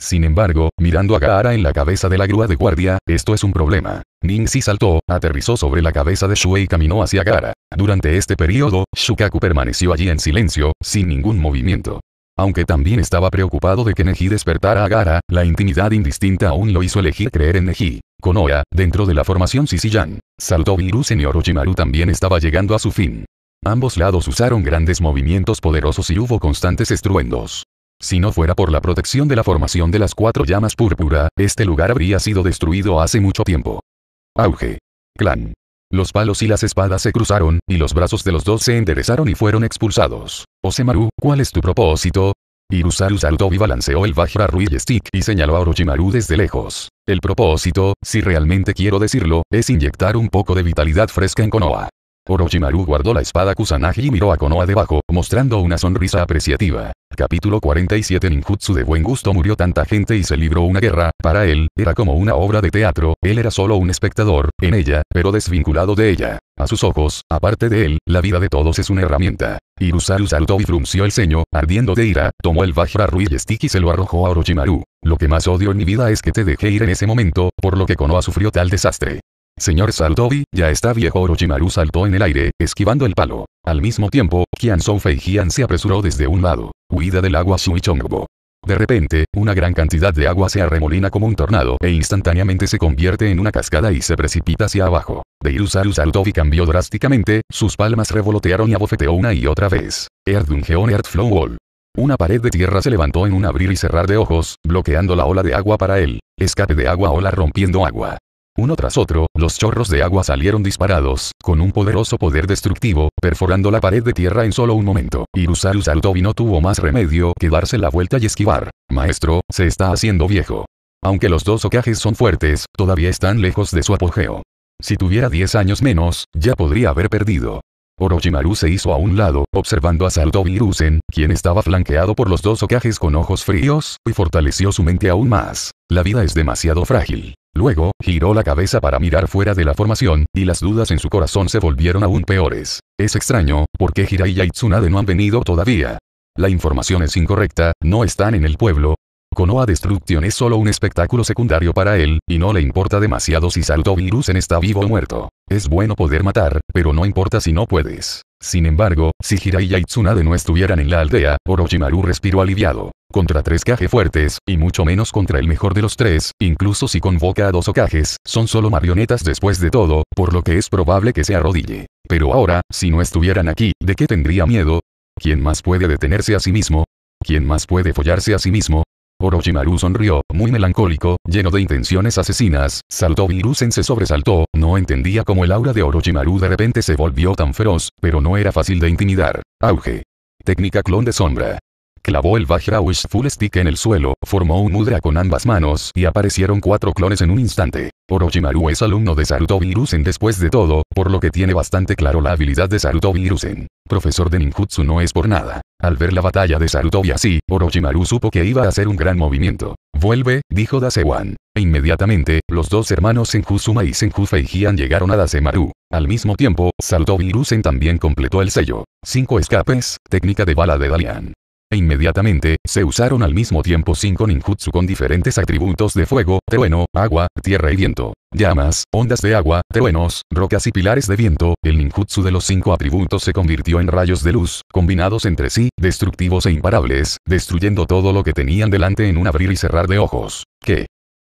sin embargo, mirando a Gaara en la cabeza de la grúa de guardia, esto es un problema. si saltó, aterrizó sobre la cabeza de Shuei y caminó hacia Gara. Durante este periodo, Shukaku permaneció allí en silencio, sin ningún movimiento. Aunque también estaba preocupado de que Neji despertara a Gara, la intimidad indistinta aún lo hizo elegir creer en Neji. Konoha, dentro de la formación Sisiyan, saltó virus y Orochimaru también estaba llegando a su fin. Ambos lados usaron grandes movimientos poderosos y hubo constantes estruendos. Si no fuera por la protección de la formación de las cuatro llamas púrpura, este lugar habría sido destruido hace mucho tiempo. Auge. Clan. Los palos y las espadas se cruzaron, y los brazos de los dos se enderezaron y fueron expulsados. Osemaru, ¿cuál es tu propósito? Irusaru y balanceó el Vajra Rui Stick y señaló a Orochimaru desde lejos. El propósito, si realmente quiero decirlo, es inyectar un poco de vitalidad fresca en Konoha. Orochimaru guardó la espada Kusanagi y miró a Konoha debajo, mostrando una sonrisa apreciativa. Capítulo 47 Ninjutsu de buen gusto murió tanta gente y se libró una guerra, para él, era como una obra de teatro, él era solo un espectador, en ella, pero desvinculado de ella. A sus ojos, aparte de él, la vida de todos es una herramienta. Irusaru saltó y frunció el ceño, ardiendo de ira, tomó el Vajra y y se lo arrojó a Orochimaru. Lo que más odio en mi vida es que te dejé ir en ese momento, por lo que Konoha sufrió tal desastre. Señor Saltovi, ya está viejo Orochimaru saltó en el aire, esquivando el palo. Al mismo tiempo, Qian Fei Jian se apresuró desde un lado. Huida del agua Suichongbo. De repente, una gran cantidad de agua se arremolina como un tornado e instantáneamente se convierte en una cascada y se precipita hacia abajo. Deirusaru Saltovi cambió drásticamente, sus palmas revolotearon y abofeteó una y otra vez. Earth Flow Wall. Una pared de tierra se levantó en un abrir y cerrar de ojos, bloqueando la ola de agua para él. Escape de agua ola rompiendo agua. Uno tras otro, los chorros de agua salieron disparados, con un poderoso poder destructivo, perforando la pared de tierra en solo un momento. Irusaru Sarutobi no tuvo más remedio que darse la vuelta y esquivar. Maestro, se está haciendo viejo. Aunque los dos ocajes son fuertes, todavía están lejos de su apogeo. Si tuviera 10 años menos, ya podría haber perdido. Orochimaru se hizo a un lado, observando a Sarutobi Irusen, quien estaba flanqueado por los dos ocajes con ojos fríos, y fortaleció su mente aún más. La vida es demasiado frágil. Luego, giró la cabeza para mirar fuera de la formación, y las dudas en su corazón se volvieron aún peores. Es extraño, ¿por qué Jiraiya y Tsunade no han venido todavía? La información es incorrecta, no están en el pueblo. Konoha Destruction es solo un espectáculo secundario para él, y no le importa demasiado si virus en está vivo o muerto. Es bueno poder matar, pero no importa si no puedes. Sin embargo, si Jiraiya y Tsunade no estuvieran en la aldea, Orochimaru respiró aliviado contra tres cajes fuertes, y mucho menos contra el mejor de los tres, incluso si convoca a dos ocajes, son solo marionetas después de todo, por lo que es probable que se arrodille. Pero ahora, si no estuvieran aquí, ¿de qué tendría miedo? ¿Quién más puede detenerse a sí mismo? ¿Quién más puede follarse a sí mismo? Orochimaru sonrió, muy melancólico, lleno de intenciones asesinas, saltó Virusen se sobresaltó, no entendía cómo el aura de Orochimaru de repente se volvió tan feroz, pero no era fácil de intimidar. Auge. Técnica clon de sombra clavó el Vajra Full Stick en el suelo, formó un mudra con ambas manos y aparecieron cuatro clones en un instante. Orochimaru es alumno de Sarutobi Rusen después de todo, por lo que tiene bastante claro la habilidad de Sarutobi Rusen. Profesor de ninjutsu no es por nada. Al ver la batalla de Sarutobi así, Orochimaru supo que iba a hacer un gran movimiento. Vuelve, dijo Dasewan. E inmediatamente, los dos hermanos Senjusuma y Senju Feijian llegaron a Dasemaru. Al mismo tiempo, Sarutobi Rusen también completó el sello. Cinco escapes, técnica de bala de Dalian. E inmediatamente, se usaron al mismo tiempo cinco ninjutsu con diferentes atributos de fuego, trueno, agua, tierra y viento. Llamas, ondas de agua, truenos, rocas y pilares de viento, el ninjutsu de los cinco atributos se convirtió en rayos de luz, combinados entre sí, destructivos e imparables, destruyendo todo lo que tenían delante en un abrir y cerrar de ojos. ¿Qué?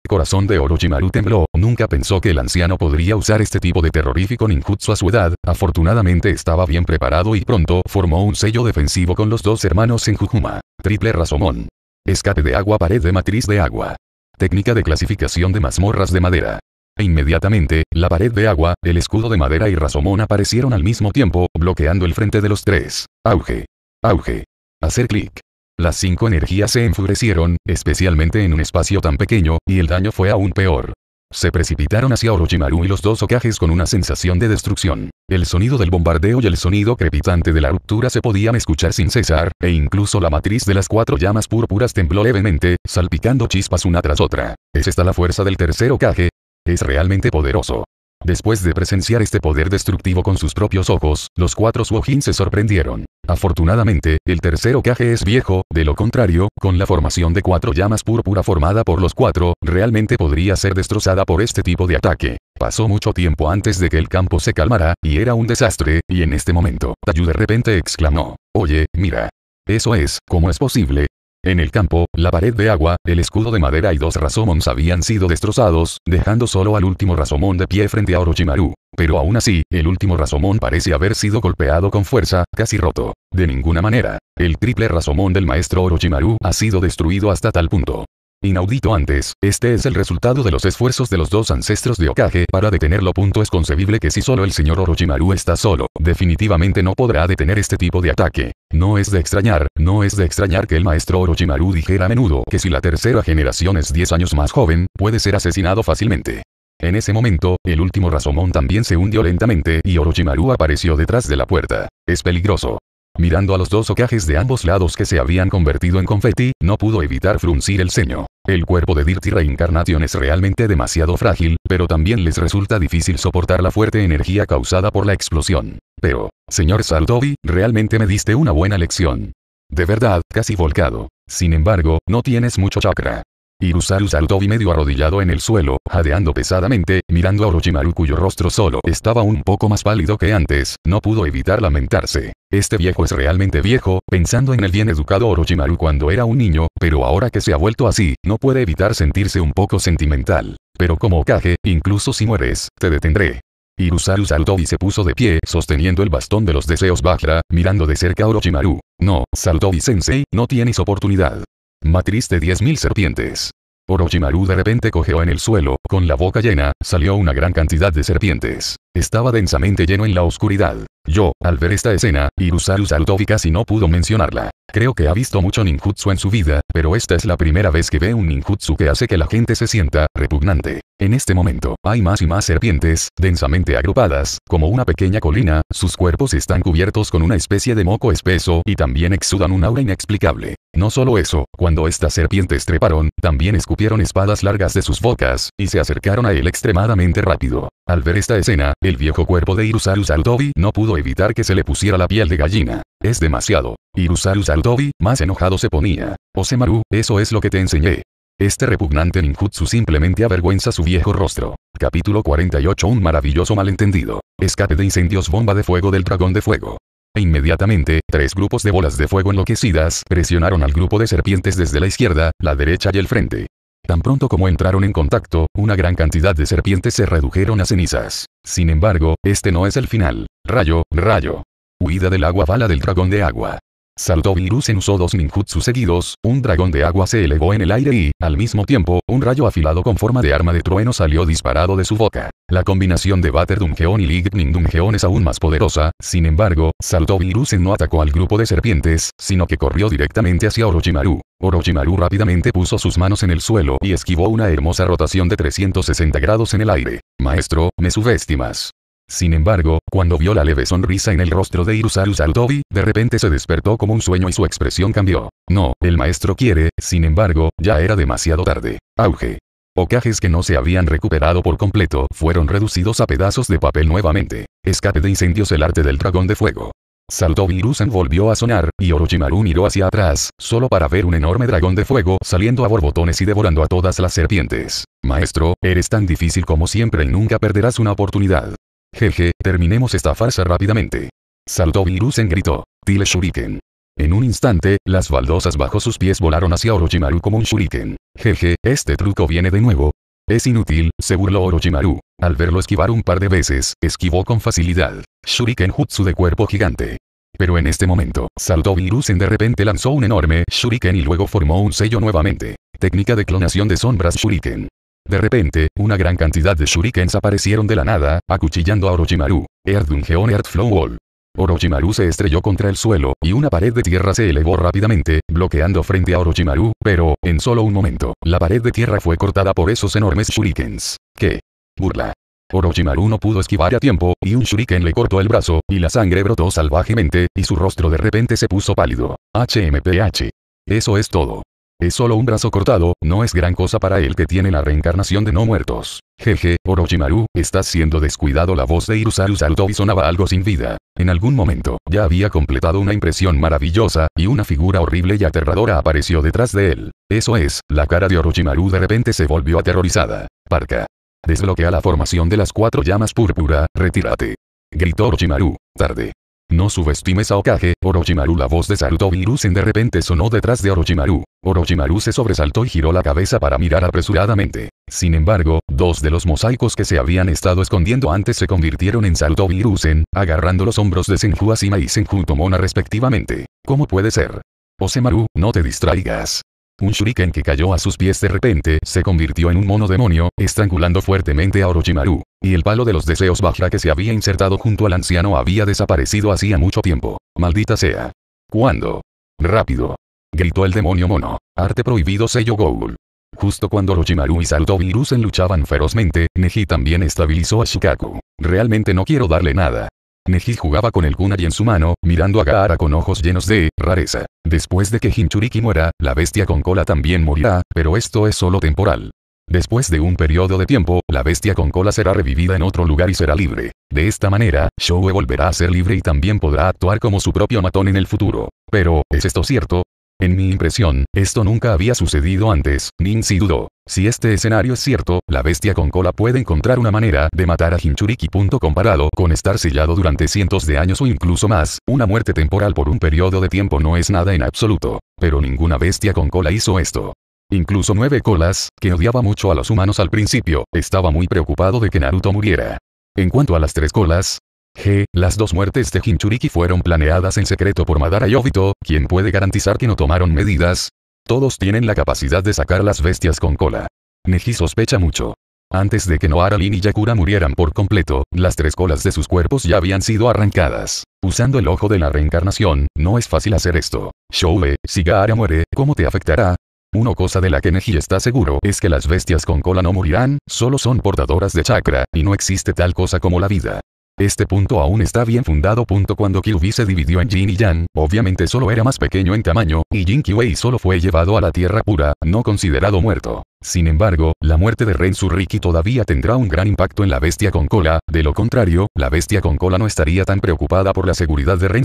corazón de Orochimaru tembló, nunca pensó que el anciano podría usar este tipo de terrorífico ninjutsu a su edad, afortunadamente estaba bien preparado y pronto formó un sello defensivo con los dos hermanos en Jujuma. Triple Razomón. Escape de agua pared de matriz de agua. Técnica de clasificación de mazmorras de madera. E inmediatamente, la pared de agua, el escudo de madera y Razomón aparecieron al mismo tiempo, bloqueando el frente de los tres. Auge. Auge. Hacer clic. Las cinco energías se enfurecieron, especialmente en un espacio tan pequeño, y el daño fue aún peor. Se precipitaron hacia Orochimaru y los dos ocajes con una sensación de destrucción. El sonido del bombardeo y el sonido crepitante de la ruptura se podían escuchar sin cesar, e incluso la matriz de las cuatro llamas púrpuras tembló levemente, salpicando chispas una tras otra. ¿Es esta la fuerza del tercer ocaje? Es realmente poderoso. Después de presenciar este poder destructivo con sus propios ojos, los cuatro Suojin se sorprendieron. Afortunadamente, el tercer Okage es viejo, de lo contrario, con la formación de cuatro llamas púrpura formada por los cuatro, realmente podría ser destrozada por este tipo de ataque. Pasó mucho tiempo antes de que el campo se calmara, y era un desastre, y en este momento, Tayu de repente exclamó. Oye, mira. Eso es, ¿cómo es posible? En el campo, la pared de agua, el escudo de madera y dos Razomons habían sido destrozados, dejando solo al último rasomón de pie frente a Orochimaru. Pero aún así, el último Razomón parece haber sido golpeado con fuerza, casi roto. De ninguna manera, el triple Razomón del maestro Orochimaru ha sido destruido hasta tal punto. Inaudito antes, este es el resultado de los esfuerzos de los dos ancestros de Okage para detenerlo. Punto es concebible que si solo el señor Orochimaru está solo, definitivamente no podrá detener este tipo de ataque. No es de extrañar, no es de extrañar que el maestro Orochimaru dijera a menudo que si la tercera generación es 10 años más joven, puede ser asesinado fácilmente. En ese momento, el último Razomón también se hundió lentamente y Orochimaru apareció detrás de la puerta. Es peligroso. Mirando a los dos ocajes de ambos lados que se habían convertido en confeti, no pudo evitar fruncir el ceño. El cuerpo de Dirty Reincarnation es realmente demasiado frágil, pero también les resulta difícil soportar la fuerte energía causada por la explosión. Pero, señor Saldovi, realmente me diste una buena lección. De verdad, casi volcado. Sin embargo, no tienes mucho chakra. Irusaru Saldovi medio arrodillado en el suelo, jadeando pesadamente, mirando a Orochimaru cuyo rostro solo estaba un poco más pálido que antes, no pudo evitar lamentarse. Este viejo es realmente viejo, pensando en el bien educado Orochimaru cuando era un niño, pero ahora que se ha vuelto así, no puede evitar sentirse un poco sentimental. Pero como ocaje, incluso si mueres, te detendré. Irusaru saltó y se puso de pie, sosteniendo el bastón de los deseos Bajra, mirando de cerca a Orochimaru. No, saltó y sensei, no tienes oportunidad. Matriz de 10.000 serpientes. Orochimaru de repente cogeó en el suelo, con la boca llena, salió una gran cantidad de serpientes. Estaba densamente lleno en la oscuridad. Yo, al ver esta escena, Irusaru Altópica y casi no pudo mencionarla. Creo que ha visto mucho ninjutsu en su vida, pero esta es la primera vez que ve un ninjutsu que hace que la gente se sienta repugnante. En este momento, hay más y más serpientes, densamente agrupadas, como una pequeña colina, sus cuerpos están cubiertos con una especie de moco espeso y también exudan un aura inexplicable. No solo eso, cuando estas serpientes treparon, también escupieron espadas largas de sus bocas, y se acercaron a él extremadamente rápido. Al ver esta escena, el viejo cuerpo de Irusaru Sarutobi no pudo evitar que se le pusiera la piel de gallina. Es demasiado. Irusaru Sarutobi, más enojado se ponía. Osemaru, eso es lo que te enseñé. Este repugnante ninjutsu simplemente avergüenza su viejo rostro. Capítulo 48 Un maravilloso malentendido. Escape de incendios bomba de fuego del dragón de fuego. E inmediatamente, tres grupos de bolas de fuego enloquecidas presionaron al grupo de serpientes desde la izquierda, la derecha y el frente. Tan pronto como entraron en contacto, una gran cantidad de serpientes se redujeron a cenizas. Sin embargo, este no es el final. Rayo, rayo. Huida del agua bala del dragón de agua. Saltó en usó dos ninjutsu seguidos, un dragón de agua se elevó en el aire y, al mismo tiempo, un rayo afilado con forma de arma de trueno salió disparado de su boca. La combinación de Batter Dungeon y Lightning Dungeon es aún más poderosa, sin embargo, Saltó no atacó al grupo de serpientes, sino que corrió directamente hacia Orochimaru. Orochimaru rápidamente puso sus manos en el suelo y esquivó una hermosa rotación de 360 grados en el aire. Maestro, me subestimas. Sin embargo, cuando vio la leve sonrisa en el rostro de Irusaru Sarutobi, de repente se despertó como un sueño y su expresión cambió. No, el maestro quiere, sin embargo, ya era demasiado tarde. Auge. Ocajes que no se habían recuperado por completo fueron reducidos a pedazos de papel nuevamente. Escape de incendios el arte del dragón de fuego. Sarutobi Irusan volvió a sonar, y Orochimaru miró hacia atrás, solo para ver un enorme dragón de fuego saliendo a borbotones y devorando a todas las serpientes. Maestro, eres tan difícil como siempre y nunca perderás una oportunidad. Jeje, terminemos esta farsa rápidamente. Saltó en gritó. Tile Shuriken. En un instante, las baldosas bajo sus pies volaron hacia Orochimaru como un shuriken. Jeje, este truco viene de nuevo. Es inútil, se burló Orochimaru. Al verlo esquivar un par de veces, esquivó con facilidad. Shuriken Jutsu de cuerpo gigante. Pero en este momento, saltó en de repente lanzó un enorme Shuriken y luego formó un sello nuevamente. Técnica de clonación de sombras Shuriken. De repente, una gran cantidad de shurikens aparecieron de la nada, acuchillando a Orochimaru. Earth Flow Wall. Orochimaru se estrelló contra el suelo, y una pared de tierra se elevó rápidamente, bloqueando frente a Orochimaru, pero, en solo un momento, la pared de tierra fue cortada por esos enormes shurikens. ¿Qué? Burla. Orochimaru no pudo esquivar a tiempo, y un shuriken le cortó el brazo, y la sangre brotó salvajemente, y su rostro de repente se puso pálido. HMPH. Eso es todo. Es solo un brazo cortado, no es gran cosa para él que tiene la reencarnación de no muertos. Jeje, Orochimaru, estás siendo descuidado la voz de Irusaru y sonaba algo sin vida. En algún momento, ya había completado una impresión maravillosa, y una figura horrible y aterradora apareció detrás de él. Eso es, la cara de Orochimaru de repente se volvió aterrorizada. Parca. Desbloquea la formación de las cuatro llamas púrpura, retírate. Gritó Orochimaru. Tarde. No subestimes a Okage, Orochimaru La voz de Saruto de repente sonó detrás de Orochimaru. Orochimaru se sobresaltó y giró la cabeza para mirar apresuradamente. Sin embargo, dos de los mosaicos que se habían estado escondiendo antes se convirtieron en Saruto Virusen, agarrando los hombros de Senju Asima y Senju Tomona respectivamente. ¿Cómo puede ser? Osemaru, no te distraigas. Un shuriken que cayó a sus pies de repente se convirtió en un mono demonio, estrangulando fuertemente a Orochimaru. Y el palo de los deseos baja que se había insertado junto al anciano había desaparecido hacía mucho tiempo. Maldita sea. ¿Cuándo? Rápido. Gritó el demonio mono. Arte prohibido sello Google Justo cuando Orochimaru y y Rusen luchaban ferozmente, Neji también estabilizó a Shukaku. Realmente no quiero darle nada. Neji jugaba con el kunai en su mano, mirando a Gaara con ojos llenos de rareza. Después de que Hinchuriki muera, la bestia con cola también morirá, pero esto es solo temporal. Después de un periodo de tiempo, la bestia con cola será revivida en otro lugar y será libre. De esta manera, Shoue volverá a ser libre y también podrá actuar como su propio matón en el futuro. Pero, ¿es esto cierto? En mi impresión, esto nunca había sucedido antes, si dudó. Si este escenario es cierto, la bestia con cola puede encontrar una manera de matar a Hinchuriki. Comparado con estar sellado durante cientos de años o incluso más, una muerte temporal por un periodo de tiempo no es nada en absoluto. Pero ninguna bestia con cola hizo esto. Incluso Nueve Colas, que odiaba mucho a los humanos al principio, estaba muy preocupado de que Naruto muriera. En cuanto a las tres colas, G. Las dos muertes de Hinchuriki fueron planeadas en secreto por Madara y Obito, quien puede garantizar que no tomaron medidas. Todos tienen la capacidad de sacar las bestias con cola. Neji sospecha mucho. Antes de que Noara Lin y Yakura murieran por completo, las tres colas de sus cuerpos ya habían sido arrancadas. Usando el ojo de la reencarnación, no es fácil hacer esto. Shoule, si Gaara muere, ¿cómo te afectará? Una cosa de la que Neji está seguro es que las bestias con cola no morirán, solo son portadoras de chakra, y no existe tal cosa como la vida. Este punto aún está bien fundado. Cuando Kyuubi se dividió en Jin y Yang, obviamente solo era más pequeño en tamaño, y Jin Kyuei solo fue llevado a la Tierra Pura, no considerado muerto. Sin embargo, la muerte de Ren todavía tendrá un gran impacto en la bestia con cola, de lo contrario, la bestia con cola no estaría tan preocupada por la seguridad de Ren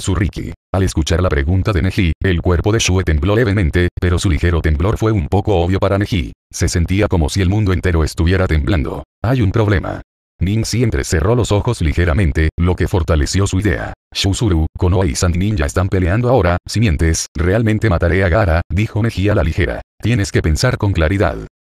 Al escuchar la pregunta de Neji, el cuerpo de Shue tembló levemente, pero su ligero temblor fue un poco obvio para Neji. Se sentía como si el mundo entero estuviera temblando. Hay un problema siempre cerró los ojos ligeramente, lo que fortaleció su idea. Shusuru, Konoha y Sand Ninja están peleando ahora, si mientes, realmente mataré a Gara, dijo a la ligera. Tienes que pensar con claridad.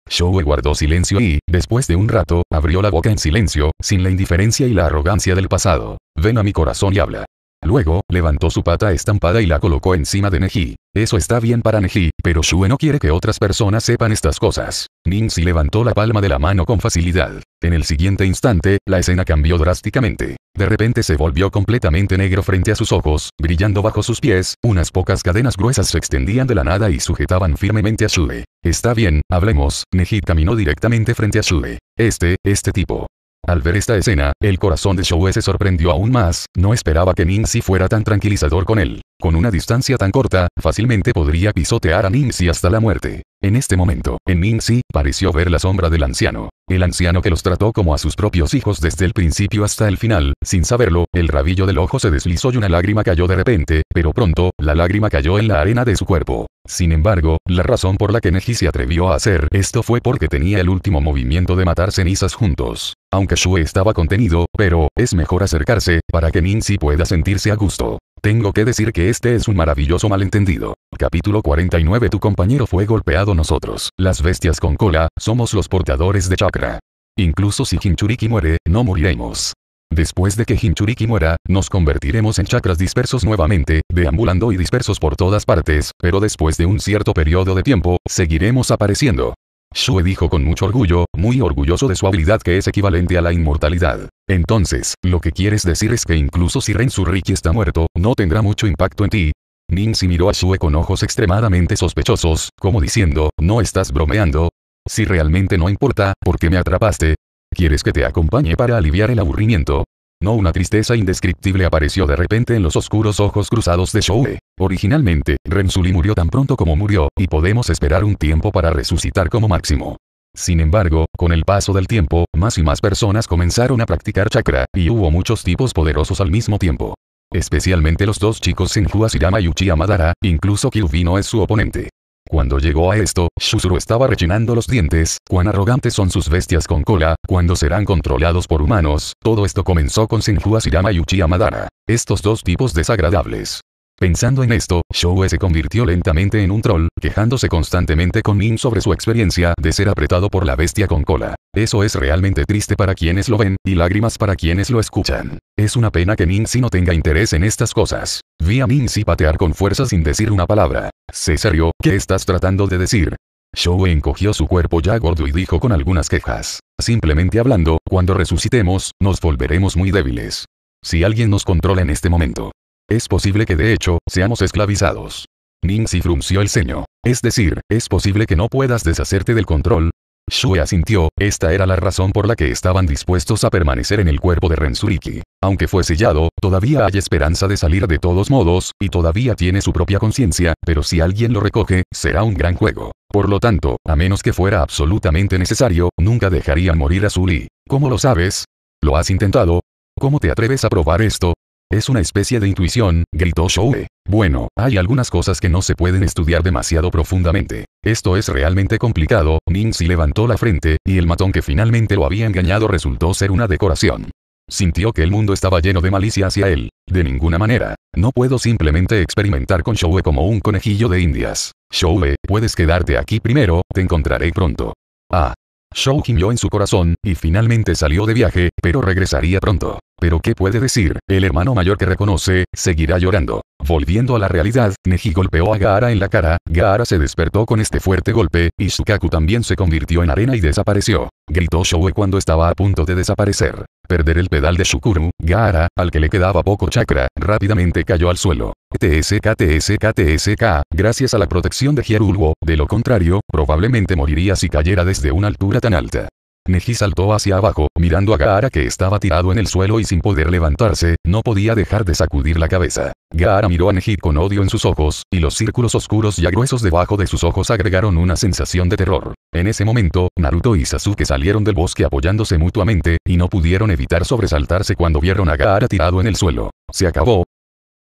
Shou guardó silencio y, después de un rato, abrió la boca en silencio, sin la indiferencia y la arrogancia del pasado. Ven a mi corazón y habla. Luego, levantó su pata estampada y la colocó encima de Neji. Eso está bien para Neji, pero Shue no quiere que otras personas sepan estas cosas. Ningxi levantó la palma de la mano con facilidad. En el siguiente instante, la escena cambió drásticamente. De repente se volvió completamente negro frente a sus ojos, brillando bajo sus pies, unas pocas cadenas gruesas se extendían de la nada y sujetaban firmemente a Shue. Está bien, hablemos, Neji caminó directamente frente a Shue. Este, este tipo. Al ver esta escena, el corazón de Showe se sorprendió aún más, no esperaba que Ninzi fuera tan tranquilizador con él. Con una distancia tan corta, fácilmente podría pisotear a Ningxi hasta la muerte. En este momento, en Ninzi, pareció ver la sombra del anciano. El anciano que los trató como a sus propios hijos desde el principio hasta el final, sin saberlo, el rabillo del ojo se deslizó y una lágrima cayó de repente, pero pronto, la lágrima cayó en la arena de su cuerpo. Sin embargo, la razón por la que Neji se atrevió a hacer esto fue porque tenía el último movimiento de matar cenizas juntos. Aunque Shue estaba contenido, pero, es mejor acercarse, para que Ninzi pueda sentirse a gusto. Tengo que decir que este es un maravilloso malentendido. Capítulo 49 Tu compañero fue golpeado nosotros, las bestias con cola, somos los portadores de chakra. Incluso si Hinchuriki muere, no moriremos. Después de que Hinchuriki muera, nos convertiremos en chakras dispersos nuevamente, deambulando y dispersos por todas partes, pero después de un cierto periodo de tiempo, seguiremos apareciendo. Shue dijo con mucho orgullo, muy orgulloso de su habilidad que es equivalente a la inmortalidad. Entonces, lo que quieres decir es que incluso si Rensuriki está muerto, no tendrá mucho impacto en ti. Ninzi miró a Shue con ojos extremadamente sospechosos, como diciendo, no estás bromeando. Si realmente no importa, ¿por qué me atrapaste, ¿Quieres que te acompañe para aliviar el aburrimiento? No una tristeza indescriptible apareció de repente en los oscuros ojos cruzados de Shoue. Originalmente, Rensuli murió tan pronto como murió, y podemos esperar un tiempo para resucitar como máximo. Sin embargo, con el paso del tiempo, más y más personas comenzaron a practicar chakra, y hubo muchos tipos poderosos al mismo tiempo. Especialmente los dos chicos Senju Shirama y Uchiha Madara, incluso Kyuubi no es su oponente. Cuando llegó a esto, Shuzuru estaba rechinando los dientes, cuán arrogantes son sus bestias con cola, cuando serán controlados por humanos, todo esto comenzó con Senju Asirama y Uchiha Madara. Estos dos tipos desagradables. Pensando en esto, Showe se convirtió lentamente en un troll, quejándose constantemente con Nin sobre su experiencia de ser apretado por la bestia con cola. Eso es realmente triste para quienes lo ven, y lágrimas para quienes lo escuchan. Es una pena que si no tenga interés en estas cosas. Vi a si patear con fuerza sin decir una palabra. Cesario, ¿qué estás tratando de decir? Showe encogió su cuerpo ya gordo y dijo con algunas quejas. Simplemente hablando, cuando resucitemos, nos volveremos muy débiles. Si alguien nos controla en este momento, es posible que de hecho, seamos esclavizados. Ningxi frunció el ceño. Es decir, ¿es posible que no puedas deshacerte del control? Shue asintió, esta era la razón por la que estaban dispuestos a permanecer en el cuerpo de Rensuriki. Aunque fue sellado, todavía hay esperanza de salir de todos modos, y todavía tiene su propia conciencia, pero si alguien lo recoge, será un gran juego. Por lo tanto, a menos que fuera absolutamente necesario, nunca dejarían morir a Zuli. ¿Cómo lo sabes? ¿Lo has intentado? ¿Cómo te atreves a probar esto? Es una especie de intuición, gritó Showe. Bueno, hay algunas cosas que no se pueden estudiar demasiado profundamente. Esto es realmente complicado, Ningxi levantó la frente, y el matón que finalmente lo había engañado resultó ser una decoración. Sintió que el mundo estaba lleno de malicia hacia él. De ninguna manera. No puedo simplemente experimentar con Shoe como un conejillo de indias. Showe, puedes quedarte aquí primero, te encontraré pronto. Ah, Shou gimió en su corazón, y finalmente salió de viaje, pero regresaría pronto. Pero ¿qué puede decir? El hermano mayor que reconoce, seguirá llorando. Volviendo a la realidad, Neji golpeó a Gaara en la cara, Gaara se despertó con este fuerte golpe, y Sukaku también se convirtió en arena y desapareció. Gritó Shoue cuando estaba a punto de desaparecer. Perder el pedal de Shukuru, Gaara, al que le quedaba poco chakra, rápidamente cayó al suelo. T.S.K., gracias a la protección de Hierulgo, de lo contrario, probablemente moriría si cayera desde una altura tan alta. Neji saltó hacia abajo, mirando a Gaara que estaba tirado en el suelo y sin poder levantarse, no podía dejar de sacudir la cabeza. Gaara miró a Neji con odio en sus ojos, y los círculos oscuros y gruesos debajo de sus ojos agregaron una sensación de terror. En ese momento, Naruto y Sasuke salieron del bosque apoyándose mutuamente, y no pudieron evitar sobresaltarse cuando vieron a Gaara tirado en el suelo. Se acabó,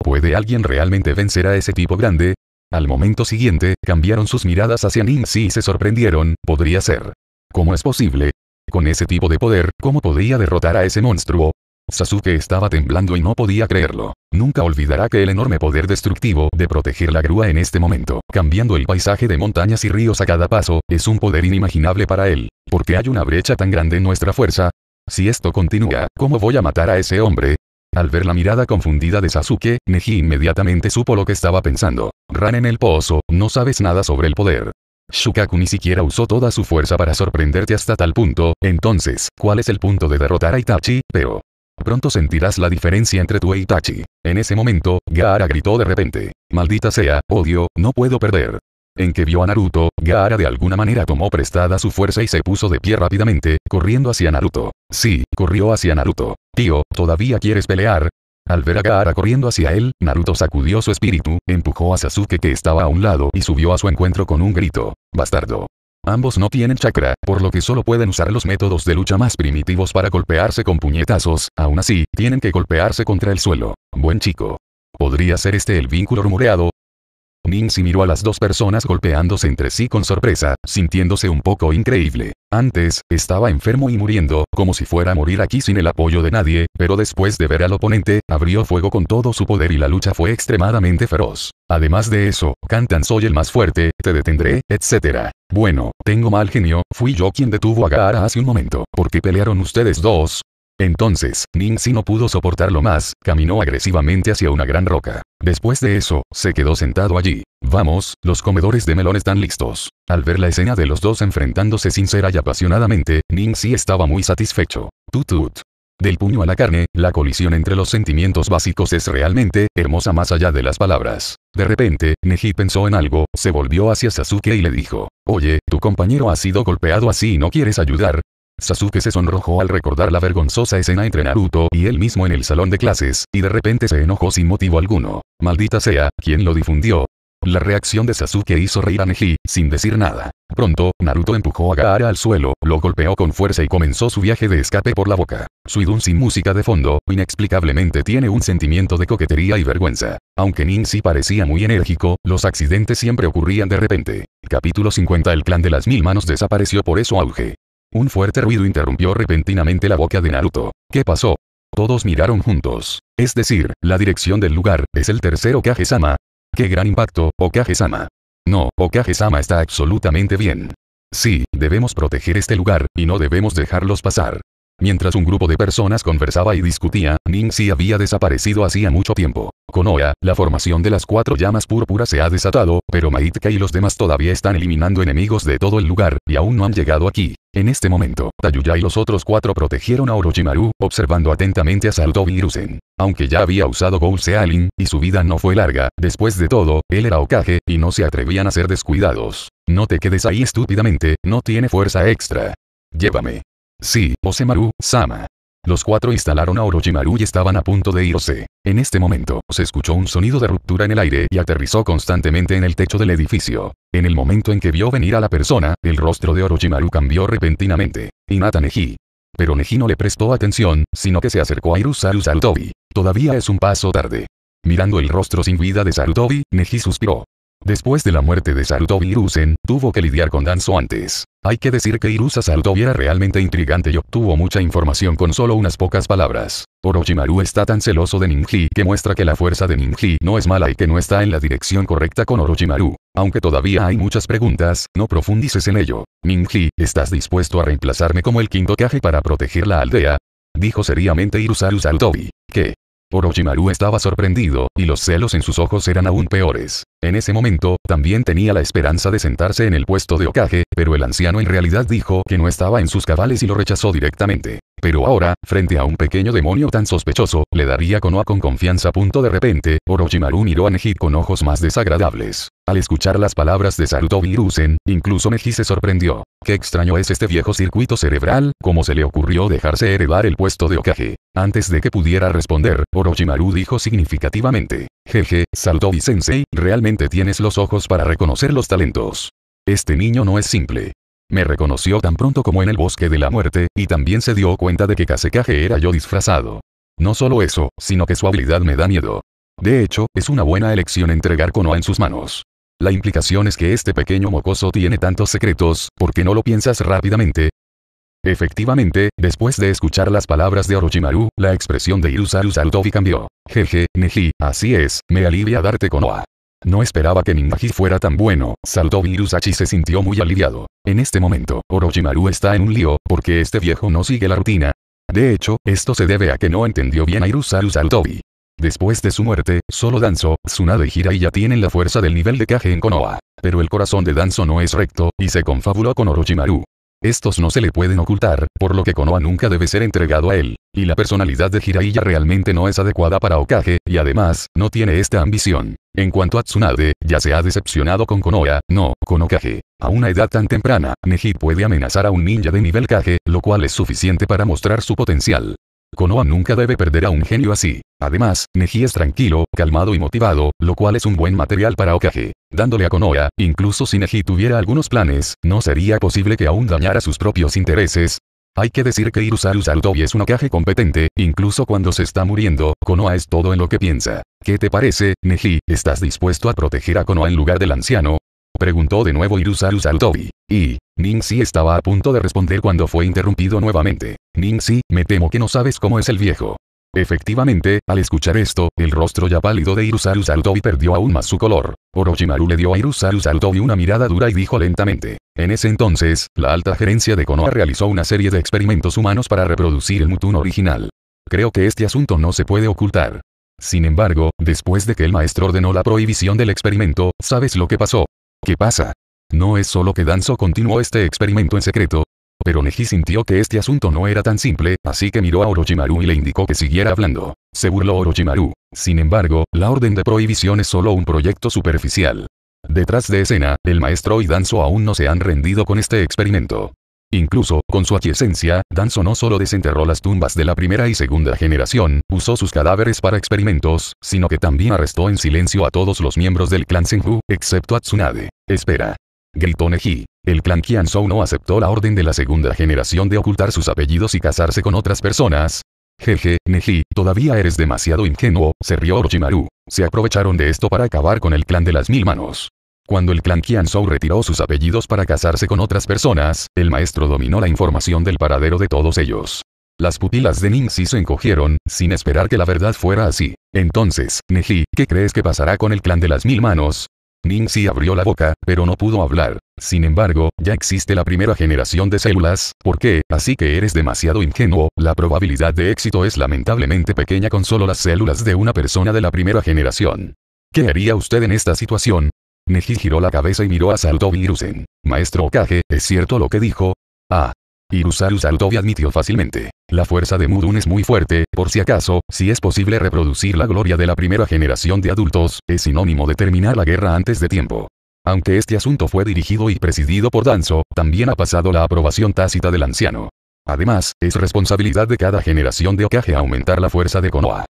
¿Puede alguien realmente vencer a ese tipo grande? Al momento siguiente, cambiaron sus miradas hacia Ninsi y se sorprendieron, podría ser. ¿Cómo es posible? Con ese tipo de poder, ¿cómo podía derrotar a ese monstruo? Sasuke estaba temblando y no podía creerlo. Nunca olvidará que el enorme poder destructivo de proteger la grúa en este momento, cambiando el paisaje de montañas y ríos a cada paso, es un poder inimaginable para él. Porque hay una brecha tan grande en nuestra fuerza? Si esto continúa, ¿cómo voy a matar a ese hombre? Al ver la mirada confundida de Sasuke, Neji inmediatamente supo lo que estaba pensando. Ran en el pozo, no sabes nada sobre el poder. Shukaku ni siquiera usó toda su fuerza para sorprenderte hasta tal punto, entonces, ¿cuál es el punto de derrotar a Itachi? Pero... Pronto sentirás la diferencia entre tú e Itachi. En ese momento, Gaara gritó de repente. Maldita sea, odio, no puedo perder. En que vio a Naruto, Gaara de alguna manera tomó prestada su fuerza y se puso de pie rápidamente, corriendo hacia Naruto. Sí, corrió hacia Naruto. Tío, ¿todavía quieres pelear? Al ver a Gaara corriendo hacia él, Naruto sacudió su espíritu, empujó a Sasuke que estaba a un lado y subió a su encuentro con un grito. Bastardo. Ambos no tienen chakra, por lo que solo pueden usar los métodos de lucha más primitivos para golpearse con puñetazos, aún así, tienen que golpearse contra el suelo. Buen chico. ¿Podría ser este el vínculo rumoreado? Ninzi miró a las dos personas golpeándose entre sí con sorpresa, sintiéndose un poco increíble. Antes, estaba enfermo y muriendo, como si fuera a morir aquí sin el apoyo de nadie, pero después de ver al oponente, abrió fuego con todo su poder y la lucha fue extremadamente feroz. Además de eso, cantan soy el más fuerte, te detendré, etc. Bueno, tengo mal genio, fui yo quien detuvo a Gaara hace un momento. ¿Por qué pelearon ustedes dos? Entonces, Ning Si no pudo soportarlo más, caminó agresivamente hacia una gran roca. Después de eso, se quedó sentado allí. Vamos, los comedores de melón están listos. Al ver la escena de los dos enfrentándose sincera y apasionadamente, Ning Si estaba muy satisfecho. Tutut. Del puño a la carne, la colisión entre los sentimientos básicos es realmente hermosa más allá de las palabras. De repente, Neji pensó en algo, se volvió hacia Sasuke y le dijo, Oye, tu compañero ha sido golpeado así y no quieres ayudar. Sasuke se sonrojó al recordar la vergonzosa escena entre Naruto y él mismo en el salón de clases, y de repente se enojó sin motivo alguno. Maldita sea, ¿quién lo difundió? La reacción de Sasuke hizo reír a Neji, sin decir nada. Pronto, Naruto empujó a Gaara al suelo, lo golpeó con fuerza y comenzó su viaje de escape por la boca. Suidun sin música de fondo, inexplicablemente tiene un sentimiento de coquetería y vergüenza. Aunque si parecía muy enérgico, los accidentes siempre ocurrían de repente. Capítulo 50 El clan de las mil manos desapareció por eso auge. Un fuerte ruido interrumpió repentinamente la boca de Naruto. ¿Qué pasó? Todos miraron juntos. Es decir, la dirección del lugar, es el tercer okage sama ¡Qué gran impacto, Okage-sama! No, Okage-sama está absolutamente bien. Sí, debemos proteger este lugar, y no debemos dejarlos pasar. Mientras un grupo de personas conversaba y discutía, si había desaparecido hacía mucho tiempo. Con la formación de las cuatro llamas púrpuras se ha desatado, pero Maitka y los demás todavía están eliminando enemigos de todo el lugar, y aún no han llegado aquí. En este momento, Tayuya y los otros cuatro protegieron a Orochimaru, observando atentamente a y Virusen. Aunque ya había usado Gold Sealing, y su vida no fue larga, después de todo, él era Okage, y no se atrevían a ser descuidados. No te quedes ahí estúpidamente, no tiene fuerza extra. Llévame. Sí, Osemaru, Sama. Los cuatro instalaron a Orochimaru y estaban a punto de irse. En este momento, se escuchó un sonido de ruptura en el aire y aterrizó constantemente en el techo del edificio. En el momento en que vio venir a la persona, el rostro de Orochimaru cambió repentinamente. Inata Neji. Pero Neji no le prestó atención, sino que se acercó a Irusaru Sarutobi. Todavía es un paso tarde. Mirando el rostro sin vida de Sarutobi, Neji suspiró. Después de la muerte de Sarutobi Irusen, tuvo que lidiar con Danzo antes. Hay que decir que Irusa Sarutobi era realmente intrigante y obtuvo mucha información con solo unas pocas palabras. Orochimaru está tan celoso de Ninji que muestra que la fuerza de Ninji no es mala y que no está en la dirección correcta con Orochimaru. Aunque todavía hay muchas preguntas, no profundices en ello. Ninji, ¿estás dispuesto a reemplazarme como el quinto caje para proteger la aldea? Dijo seriamente irusa Sarutobi. ¿Qué? Orochimaru estaba sorprendido, y los celos en sus ojos eran aún peores. En ese momento, también tenía la esperanza de sentarse en el puesto de Okage, pero el anciano en realidad dijo que no estaba en sus cabales y lo rechazó directamente. Pero ahora, frente a un pequeño demonio tan sospechoso, le daría Konoha con confianza. Punto de repente, Orochimaru miró a Neji con ojos más desagradables. Al escuchar las palabras de Sarutobi Rusen, incluso Neji se sorprendió. Qué extraño es este viejo circuito cerebral, cómo se le ocurrió dejarse heredar el puesto de Okage. Antes de que pudiera responder, Orochimaru dijo significativamente. Jeje, Sarutobi Sensei, realmente tienes los ojos para reconocer los talentos. Este niño no es simple. Me reconoció tan pronto como en el bosque de la muerte, y también se dio cuenta de que Kasekage era yo disfrazado. No solo eso, sino que su habilidad me da miedo. De hecho, es una buena elección entregar Konoha en sus manos. La implicación es que este pequeño mocoso tiene tantos secretos, ¿por qué no lo piensas rápidamente? Efectivamente, después de escuchar las palabras de Orochimaru, la expresión de Irusaru y cambió. Jeje, Neji, así es, me alivia darte Konoha. No esperaba que Ninjaji fuera tan bueno, saltó Virusachi se sintió muy aliviado. En este momento, Orochimaru está en un lío, porque este viejo no sigue la rutina. De hecho, esto se debe a que no entendió bien a Irusaru Saltobi. Después de su muerte, solo Danzo, Tsunade y Hirai ya tienen la fuerza del nivel de Kage en Konoha. Pero el corazón de Danzo no es recto, y se confabuló con Orochimaru. Estos no se le pueden ocultar, por lo que Konoha nunca debe ser entregado a él. Y la personalidad de Jiraiya realmente no es adecuada para Okage, y además, no tiene esta ambición. En cuanto a Tsunade, ya se ha decepcionado con Konoha, no, con Okage. A una edad tan temprana, Neji puede amenazar a un ninja de nivel Kage, lo cual es suficiente para mostrar su potencial. Konoha nunca debe perder a un genio así. Además, Neji es tranquilo, calmado y motivado, lo cual es un buen material para Okage. Dándole a Konoha, incluso si Neji tuviera algunos planes, no sería posible que aún dañara sus propios intereses. Hay que decir que Irusaru Sarutobi es un Okage competente, incluso cuando se está muriendo, Konoha es todo en lo que piensa. ¿Qué te parece, Neji, estás dispuesto a proteger a Konoha en lugar del anciano? Preguntó de nuevo Irusaru Sarutobi. Y, Ningxi estaba a punto de responder cuando fue interrumpido nuevamente. Ningxi, me temo que no sabes cómo es el viejo. Efectivamente, al escuchar esto, el rostro ya pálido de Irusaru Sarutobi perdió aún más su color. Orochimaru le dio a Irusaru Sarutobi una mirada dura y dijo lentamente. En ese entonces, la alta gerencia de Konoha realizó una serie de experimentos humanos para reproducir el Mutun original. Creo que este asunto no se puede ocultar. Sin embargo, después de que el maestro ordenó la prohibición del experimento, ¿sabes lo que pasó? ¿Qué pasa? No es solo que Danzo continuó este experimento en secreto, pero Neji sintió que este asunto no era tan simple, así que miró a Orochimaru y le indicó que siguiera hablando. Se burló Orochimaru. Sin embargo, la orden de prohibición es solo un proyecto superficial. Detrás de escena, el maestro y Danzo aún no se han rendido con este experimento. Incluso, con su aquiescencia, Danzo no solo desenterró las tumbas de la primera y segunda generación, usó sus cadáveres para experimentos, sino que también arrestó en silencio a todos los miembros del clan Senju, excepto a Tsunade. Espera gritó Neji. El clan Qianzhou no aceptó la orden de la segunda generación de ocultar sus apellidos y casarse con otras personas. Jeje, Neji, todavía eres demasiado ingenuo, se rió Orochimaru. Se aprovecharon de esto para acabar con el clan de las mil manos. Cuando el clan Qianzhou retiró sus apellidos para casarse con otras personas, el maestro dominó la información del paradero de todos ellos. Las pupilas de Ningxi se encogieron, sin esperar que la verdad fuera así. Entonces, Neji, ¿qué crees que pasará con el clan de las mil manos? Ningxi abrió la boca, pero no pudo hablar. Sin embargo, ya existe la primera generación de células, ¿por qué? Así que eres demasiado ingenuo, la probabilidad de éxito es lamentablemente pequeña con solo las células de una persona de la primera generación. ¿Qué haría usted en esta situación? Neji giró la cabeza y miró a Salto Maestro Okage, ¿es cierto lo que dijo? Ah, Irusaru y admitió fácilmente. La fuerza de Mudun es muy fuerte, por si acaso, si es posible reproducir la gloria de la primera generación de adultos, es sinónimo de terminar la guerra antes de tiempo. Aunque este asunto fue dirigido y presidido por Danzo, también ha pasado la aprobación tácita del anciano. Además, es responsabilidad de cada generación de Okage aumentar la fuerza de Konoha.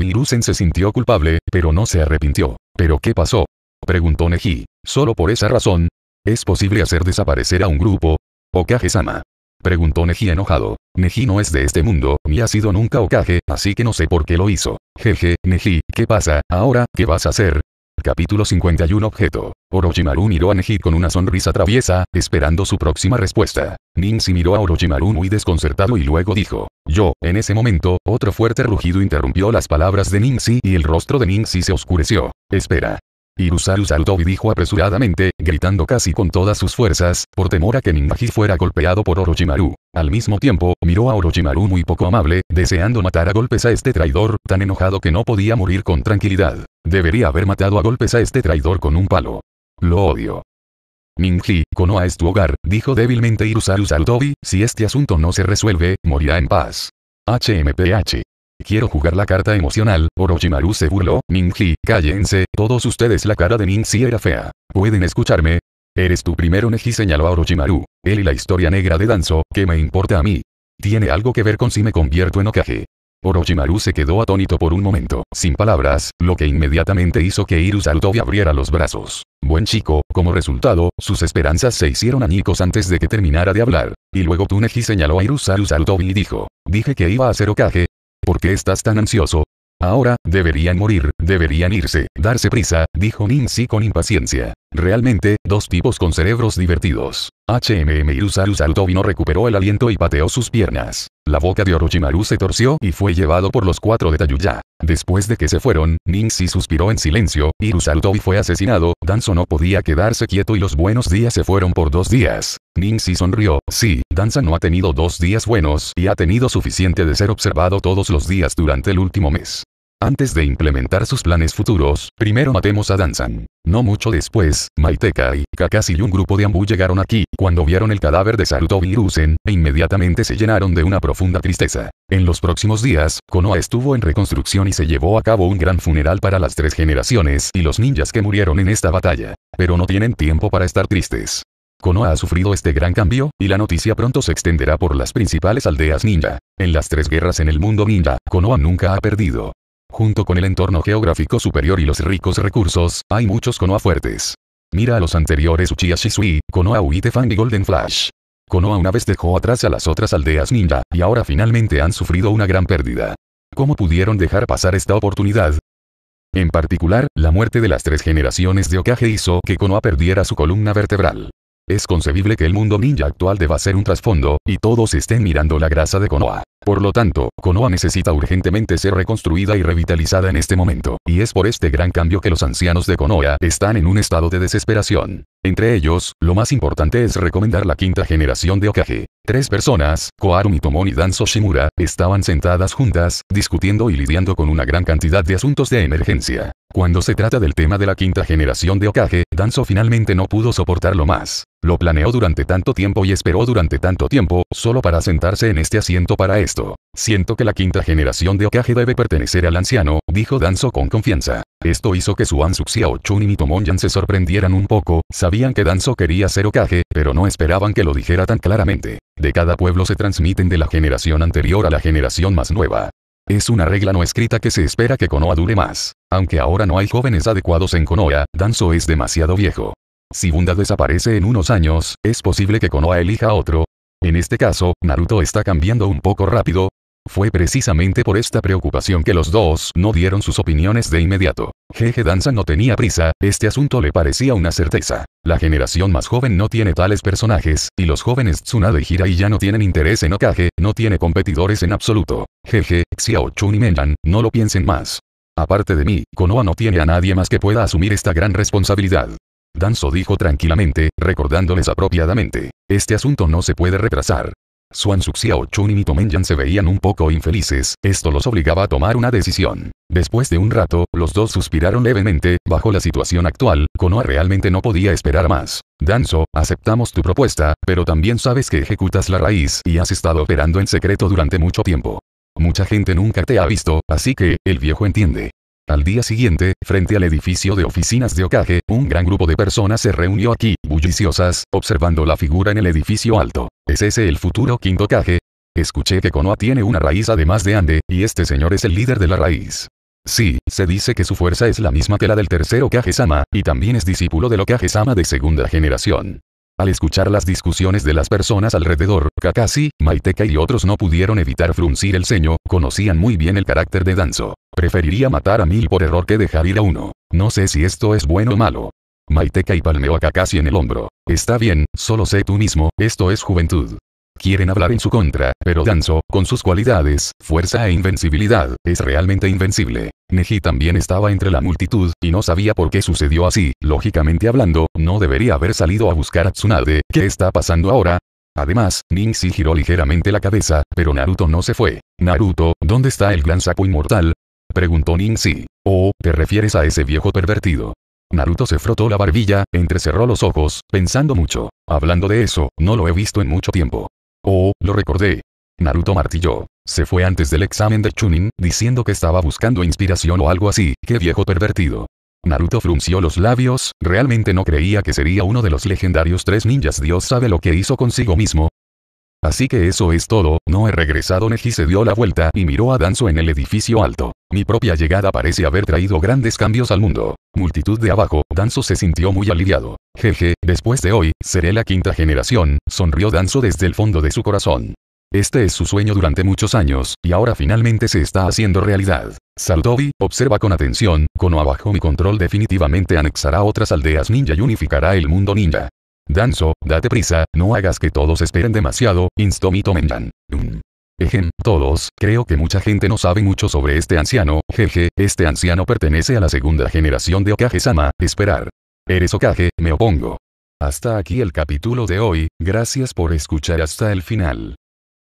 y Rusen se sintió culpable, pero no se arrepintió. ¿Pero qué pasó? Preguntó Neji. ¿Solo por esa razón? ¿Es posible hacer desaparecer a un grupo? Okage-sama. Preguntó Neji enojado. Neji no es de este mundo, ni ha sido nunca Okage, así que no sé por qué lo hizo. Jeje, Neji, ¿qué pasa, ahora, qué vas a hacer? Capítulo 51 Objeto. Orochimaru miró a Neji con una sonrisa traviesa, esperando su próxima respuesta. Ninzi miró a Orochimaru muy desconcertado y luego dijo. Yo, en ese momento, otro fuerte rugido interrumpió las palabras de Ninsi y el rostro de Ninzi se oscureció. Espera, Irusaru saltó dijo apresuradamente, gritando casi con todas sus fuerzas, por temor a que Ningji fuera golpeado por Orochimaru. Al mismo tiempo, miró a Orochimaru muy poco amable, deseando matar a golpes a este traidor, tan enojado que no podía morir con tranquilidad. Debería haber matado a golpes a este traidor con un palo. Lo odio. Ningji, Konoha es tu hogar, dijo débilmente Irusaru Saldobi, si este asunto no se resuelve, morirá en paz. HMPH. Quiero jugar la carta emocional, Orochimaru se burló, Ninji, cállense, todos ustedes la cara de Ninji era fea. ¿Pueden escucharme? Eres tu primero Neji señaló a Orochimaru, él y la historia negra de Danzo, ¿qué me importa a mí? Tiene algo que ver con si me convierto en Okage. Orochimaru se quedó atónito por un momento, sin palabras, lo que inmediatamente hizo que Iru y abriera los brazos. Buen chico, como resultado, sus esperanzas se hicieron añicos antes de que terminara de hablar. Y luego Neji señaló a Iru Sarutobi y dijo, dije que iba a ser Okage, ¿Por qué estás tan ansioso? Ahora, deberían morir, deberían irse, darse prisa, dijo Ninsi con impaciencia. Realmente, dos tipos con cerebros divertidos. HMM Yusaru Sarutobi recuperó el aliento y pateó sus piernas. La boca de Orochimaru se torció y fue llevado por los cuatro de Tayuya. Después de que se fueron, Ningxi suspiró en silencio, y fue asesinado, Danzo no podía quedarse quieto y los buenos días se fueron por dos días. Ningxi sonrió, sí, Danza no ha tenido dos días buenos y ha tenido suficiente de ser observado todos los días durante el último mes. Antes de implementar sus planes futuros, primero matemos a Danzan. No mucho después, Maiteka y Kakashi y un grupo de Ambu llegaron aquí, cuando vieron el cadáver de Sarutobi Rusen, e inmediatamente se llenaron de una profunda tristeza. En los próximos días, Konoha estuvo en reconstrucción y se llevó a cabo un gran funeral para las tres generaciones y los ninjas que murieron en esta batalla. Pero no tienen tiempo para estar tristes. Konoha ha sufrido este gran cambio, y la noticia pronto se extenderá por las principales aldeas ninja. En las tres guerras en el mundo ninja, Konoha nunca ha perdido junto con el entorno geográfico superior y los ricos recursos, hay muchos Konoha fuertes. Mira a los anteriores Uchiha Shisui, Konoha Uitefang y Golden Flash. Konoha una vez dejó atrás a las otras aldeas ninja, y ahora finalmente han sufrido una gran pérdida. ¿Cómo pudieron dejar pasar esta oportunidad? En particular, la muerte de las tres generaciones de Okage hizo que Konoha perdiera su columna vertebral. Es concebible que el mundo ninja actual deba ser un trasfondo, y todos estén mirando la grasa de Konoha. Por lo tanto, Konoha necesita urgentemente ser reconstruida y revitalizada en este momento, y es por este gran cambio que los ancianos de Konoha están en un estado de desesperación. Entre ellos, lo más importante es recomendar la quinta generación de Okage. Tres personas, Koharu Mitomon y Danzo Shimura, estaban sentadas juntas, discutiendo y lidiando con una gran cantidad de asuntos de emergencia. Cuando se trata del tema de la quinta generación de Okage, Danzo finalmente no pudo soportarlo más. Lo planeó durante tanto tiempo y esperó durante tanto tiempo, solo para sentarse en este asiento para él esto. Siento que la quinta generación de Okage debe pertenecer al anciano, dijo Danzo con confianza. Esto hizo que Suan Xiao Chun y Mitomonyan se sorprendieran un poco, sabían que Danzo quería ser Okage, pero no esperaban que lo dijera tan claramente. De cada pueblo se transmiten de la generación anterior a la generación más nueva. Es una regla no escrita que se espera que Konoha dure más. Aunque ahora no hay jóvenes adecuados en Konoha, Danzo es demasiado viejo. Si Bunda desaparece en unos años, es posible que Konoha elija a otro, en este caso, Naruto está cambiando un poco rápido. Fue precisamente por esta preocupación que los dos no dieron sus opiniones de inmediato. Jeje Danza no tenía prisa, este asunto le parecía una certeza. La generación más joven no tiene tales personajes, y los jóvenes Tsunade Gira y ya no tienen interés en Okage, no tiene competidores en absoluto. Jeje, Xiao Chun y Menyan, no lo piensen más. Aparte de mí, Konoha no tiene a nadie más que pueda asumir esta gran responsabilidad. Danzo dijo tranquilamente, recordándoles apropiadamente. Este asunto no se puede retrasar. Suan Xiao Chun y Tomenyan se veían un poco infelices, esto los obligaba a tomar una decisión. Después de un rato, los dos suspiraron levemente, bajo la situación actual, Konoha realmente no podía esperar más. Danzo, aceptamos tu propuesta, pero también sabes que ejecutas la raíz y has estado operando en secreto durante mucho tiempo. Mucha gente nunca te ha visto, así que, el viejo entiende. Al día siguiente, frente al edificio de oficinas de Okage, un gran grupo de personas se reunió aquí, bulliciosas, observando la figura en el edificio alto. ¿Es ese el futuro quinto Okage? Escuché que Konoha tiene una raíz además de Ande, y este señor es el líder de la raíz. Sí, se dice que su fuerza es la misma que la del tercero Okage-sama, y también es discípulo del Okage-sama de segunda generación. Al escuchar las discusiones de las personas alrededor, Kakashi, Maiteka y otros no pudieron evitar fruncir el ceño, conocían muy bien el carácter de Danzo. Preferiría matar a mil por error que dejar ir a uno. No sé si esto es bueno o malo. Maiteka y palmeó a Kakashi en el hombro. Está bien, solo sé tú mismo, esto es juventud. Quieren hablar en su contra, pero Danzo, con sus cualidades, fuerza e invencibilidad, es realmente invencible. Neji también estaba entre la multitud, y no sabía por qué sucedió así, lógicamente hablando, no debería haber salido a buscar a Tsunade, ¿qué está pasando ahora? Además, Ningxi giró ligeramente la cabeza, pero Naruto no se fue. Naruto, ¿dónde está el gran sapo inmortal? Preguntó Ninxi. Oh, ¿te refieres a ese viejo pervertido? Naruto se frotó la barbilla, entrecerró los ojos, pensando mucho. Hablando de eso, no lo he visto en mucho tiempo. Oh, lo recordé, Naruto martilló. Se fue antes del examen de Chunin, diciendo que estaba buscando inspiración o algo así, qué viejo pervertido. Naruto frunció los labios, realmente no creía que sería uno de los legendarios tres ninjas Dios sabe lo que hizo consigo mismo. Así que eso es todo, no he regresado Neji se dio la vuelta y miró a Danzo en el edificio alto. Mi propia llegada parece haber traído grandes cambios al mundo. Multitud de abajo, Danzo se sintió muy aliviado. Jeje, después de hoy, seré la quinta generación, sonrió Danzo desde el fondo de su corazón. Este es su sueño durante muchos años, y ahora finalmente se está haciendo realidad. Saldobi, observa con atención, cono abajo mi control definitivamente anexará otras aldeas ninja y unificará el mundo ninja. Danzo, date prisa, no hagas que todos esperen demasiado, instomito menjan. todos, creo que mucha gente no sabe mucho sobre este anciano, jeje, este anciano pertenece a la segunda generación de Okage-sama, esperar. Eres Okage, me opongo. Hasta aquí el capítulo de hoy, gracias por escuchar hasta el final.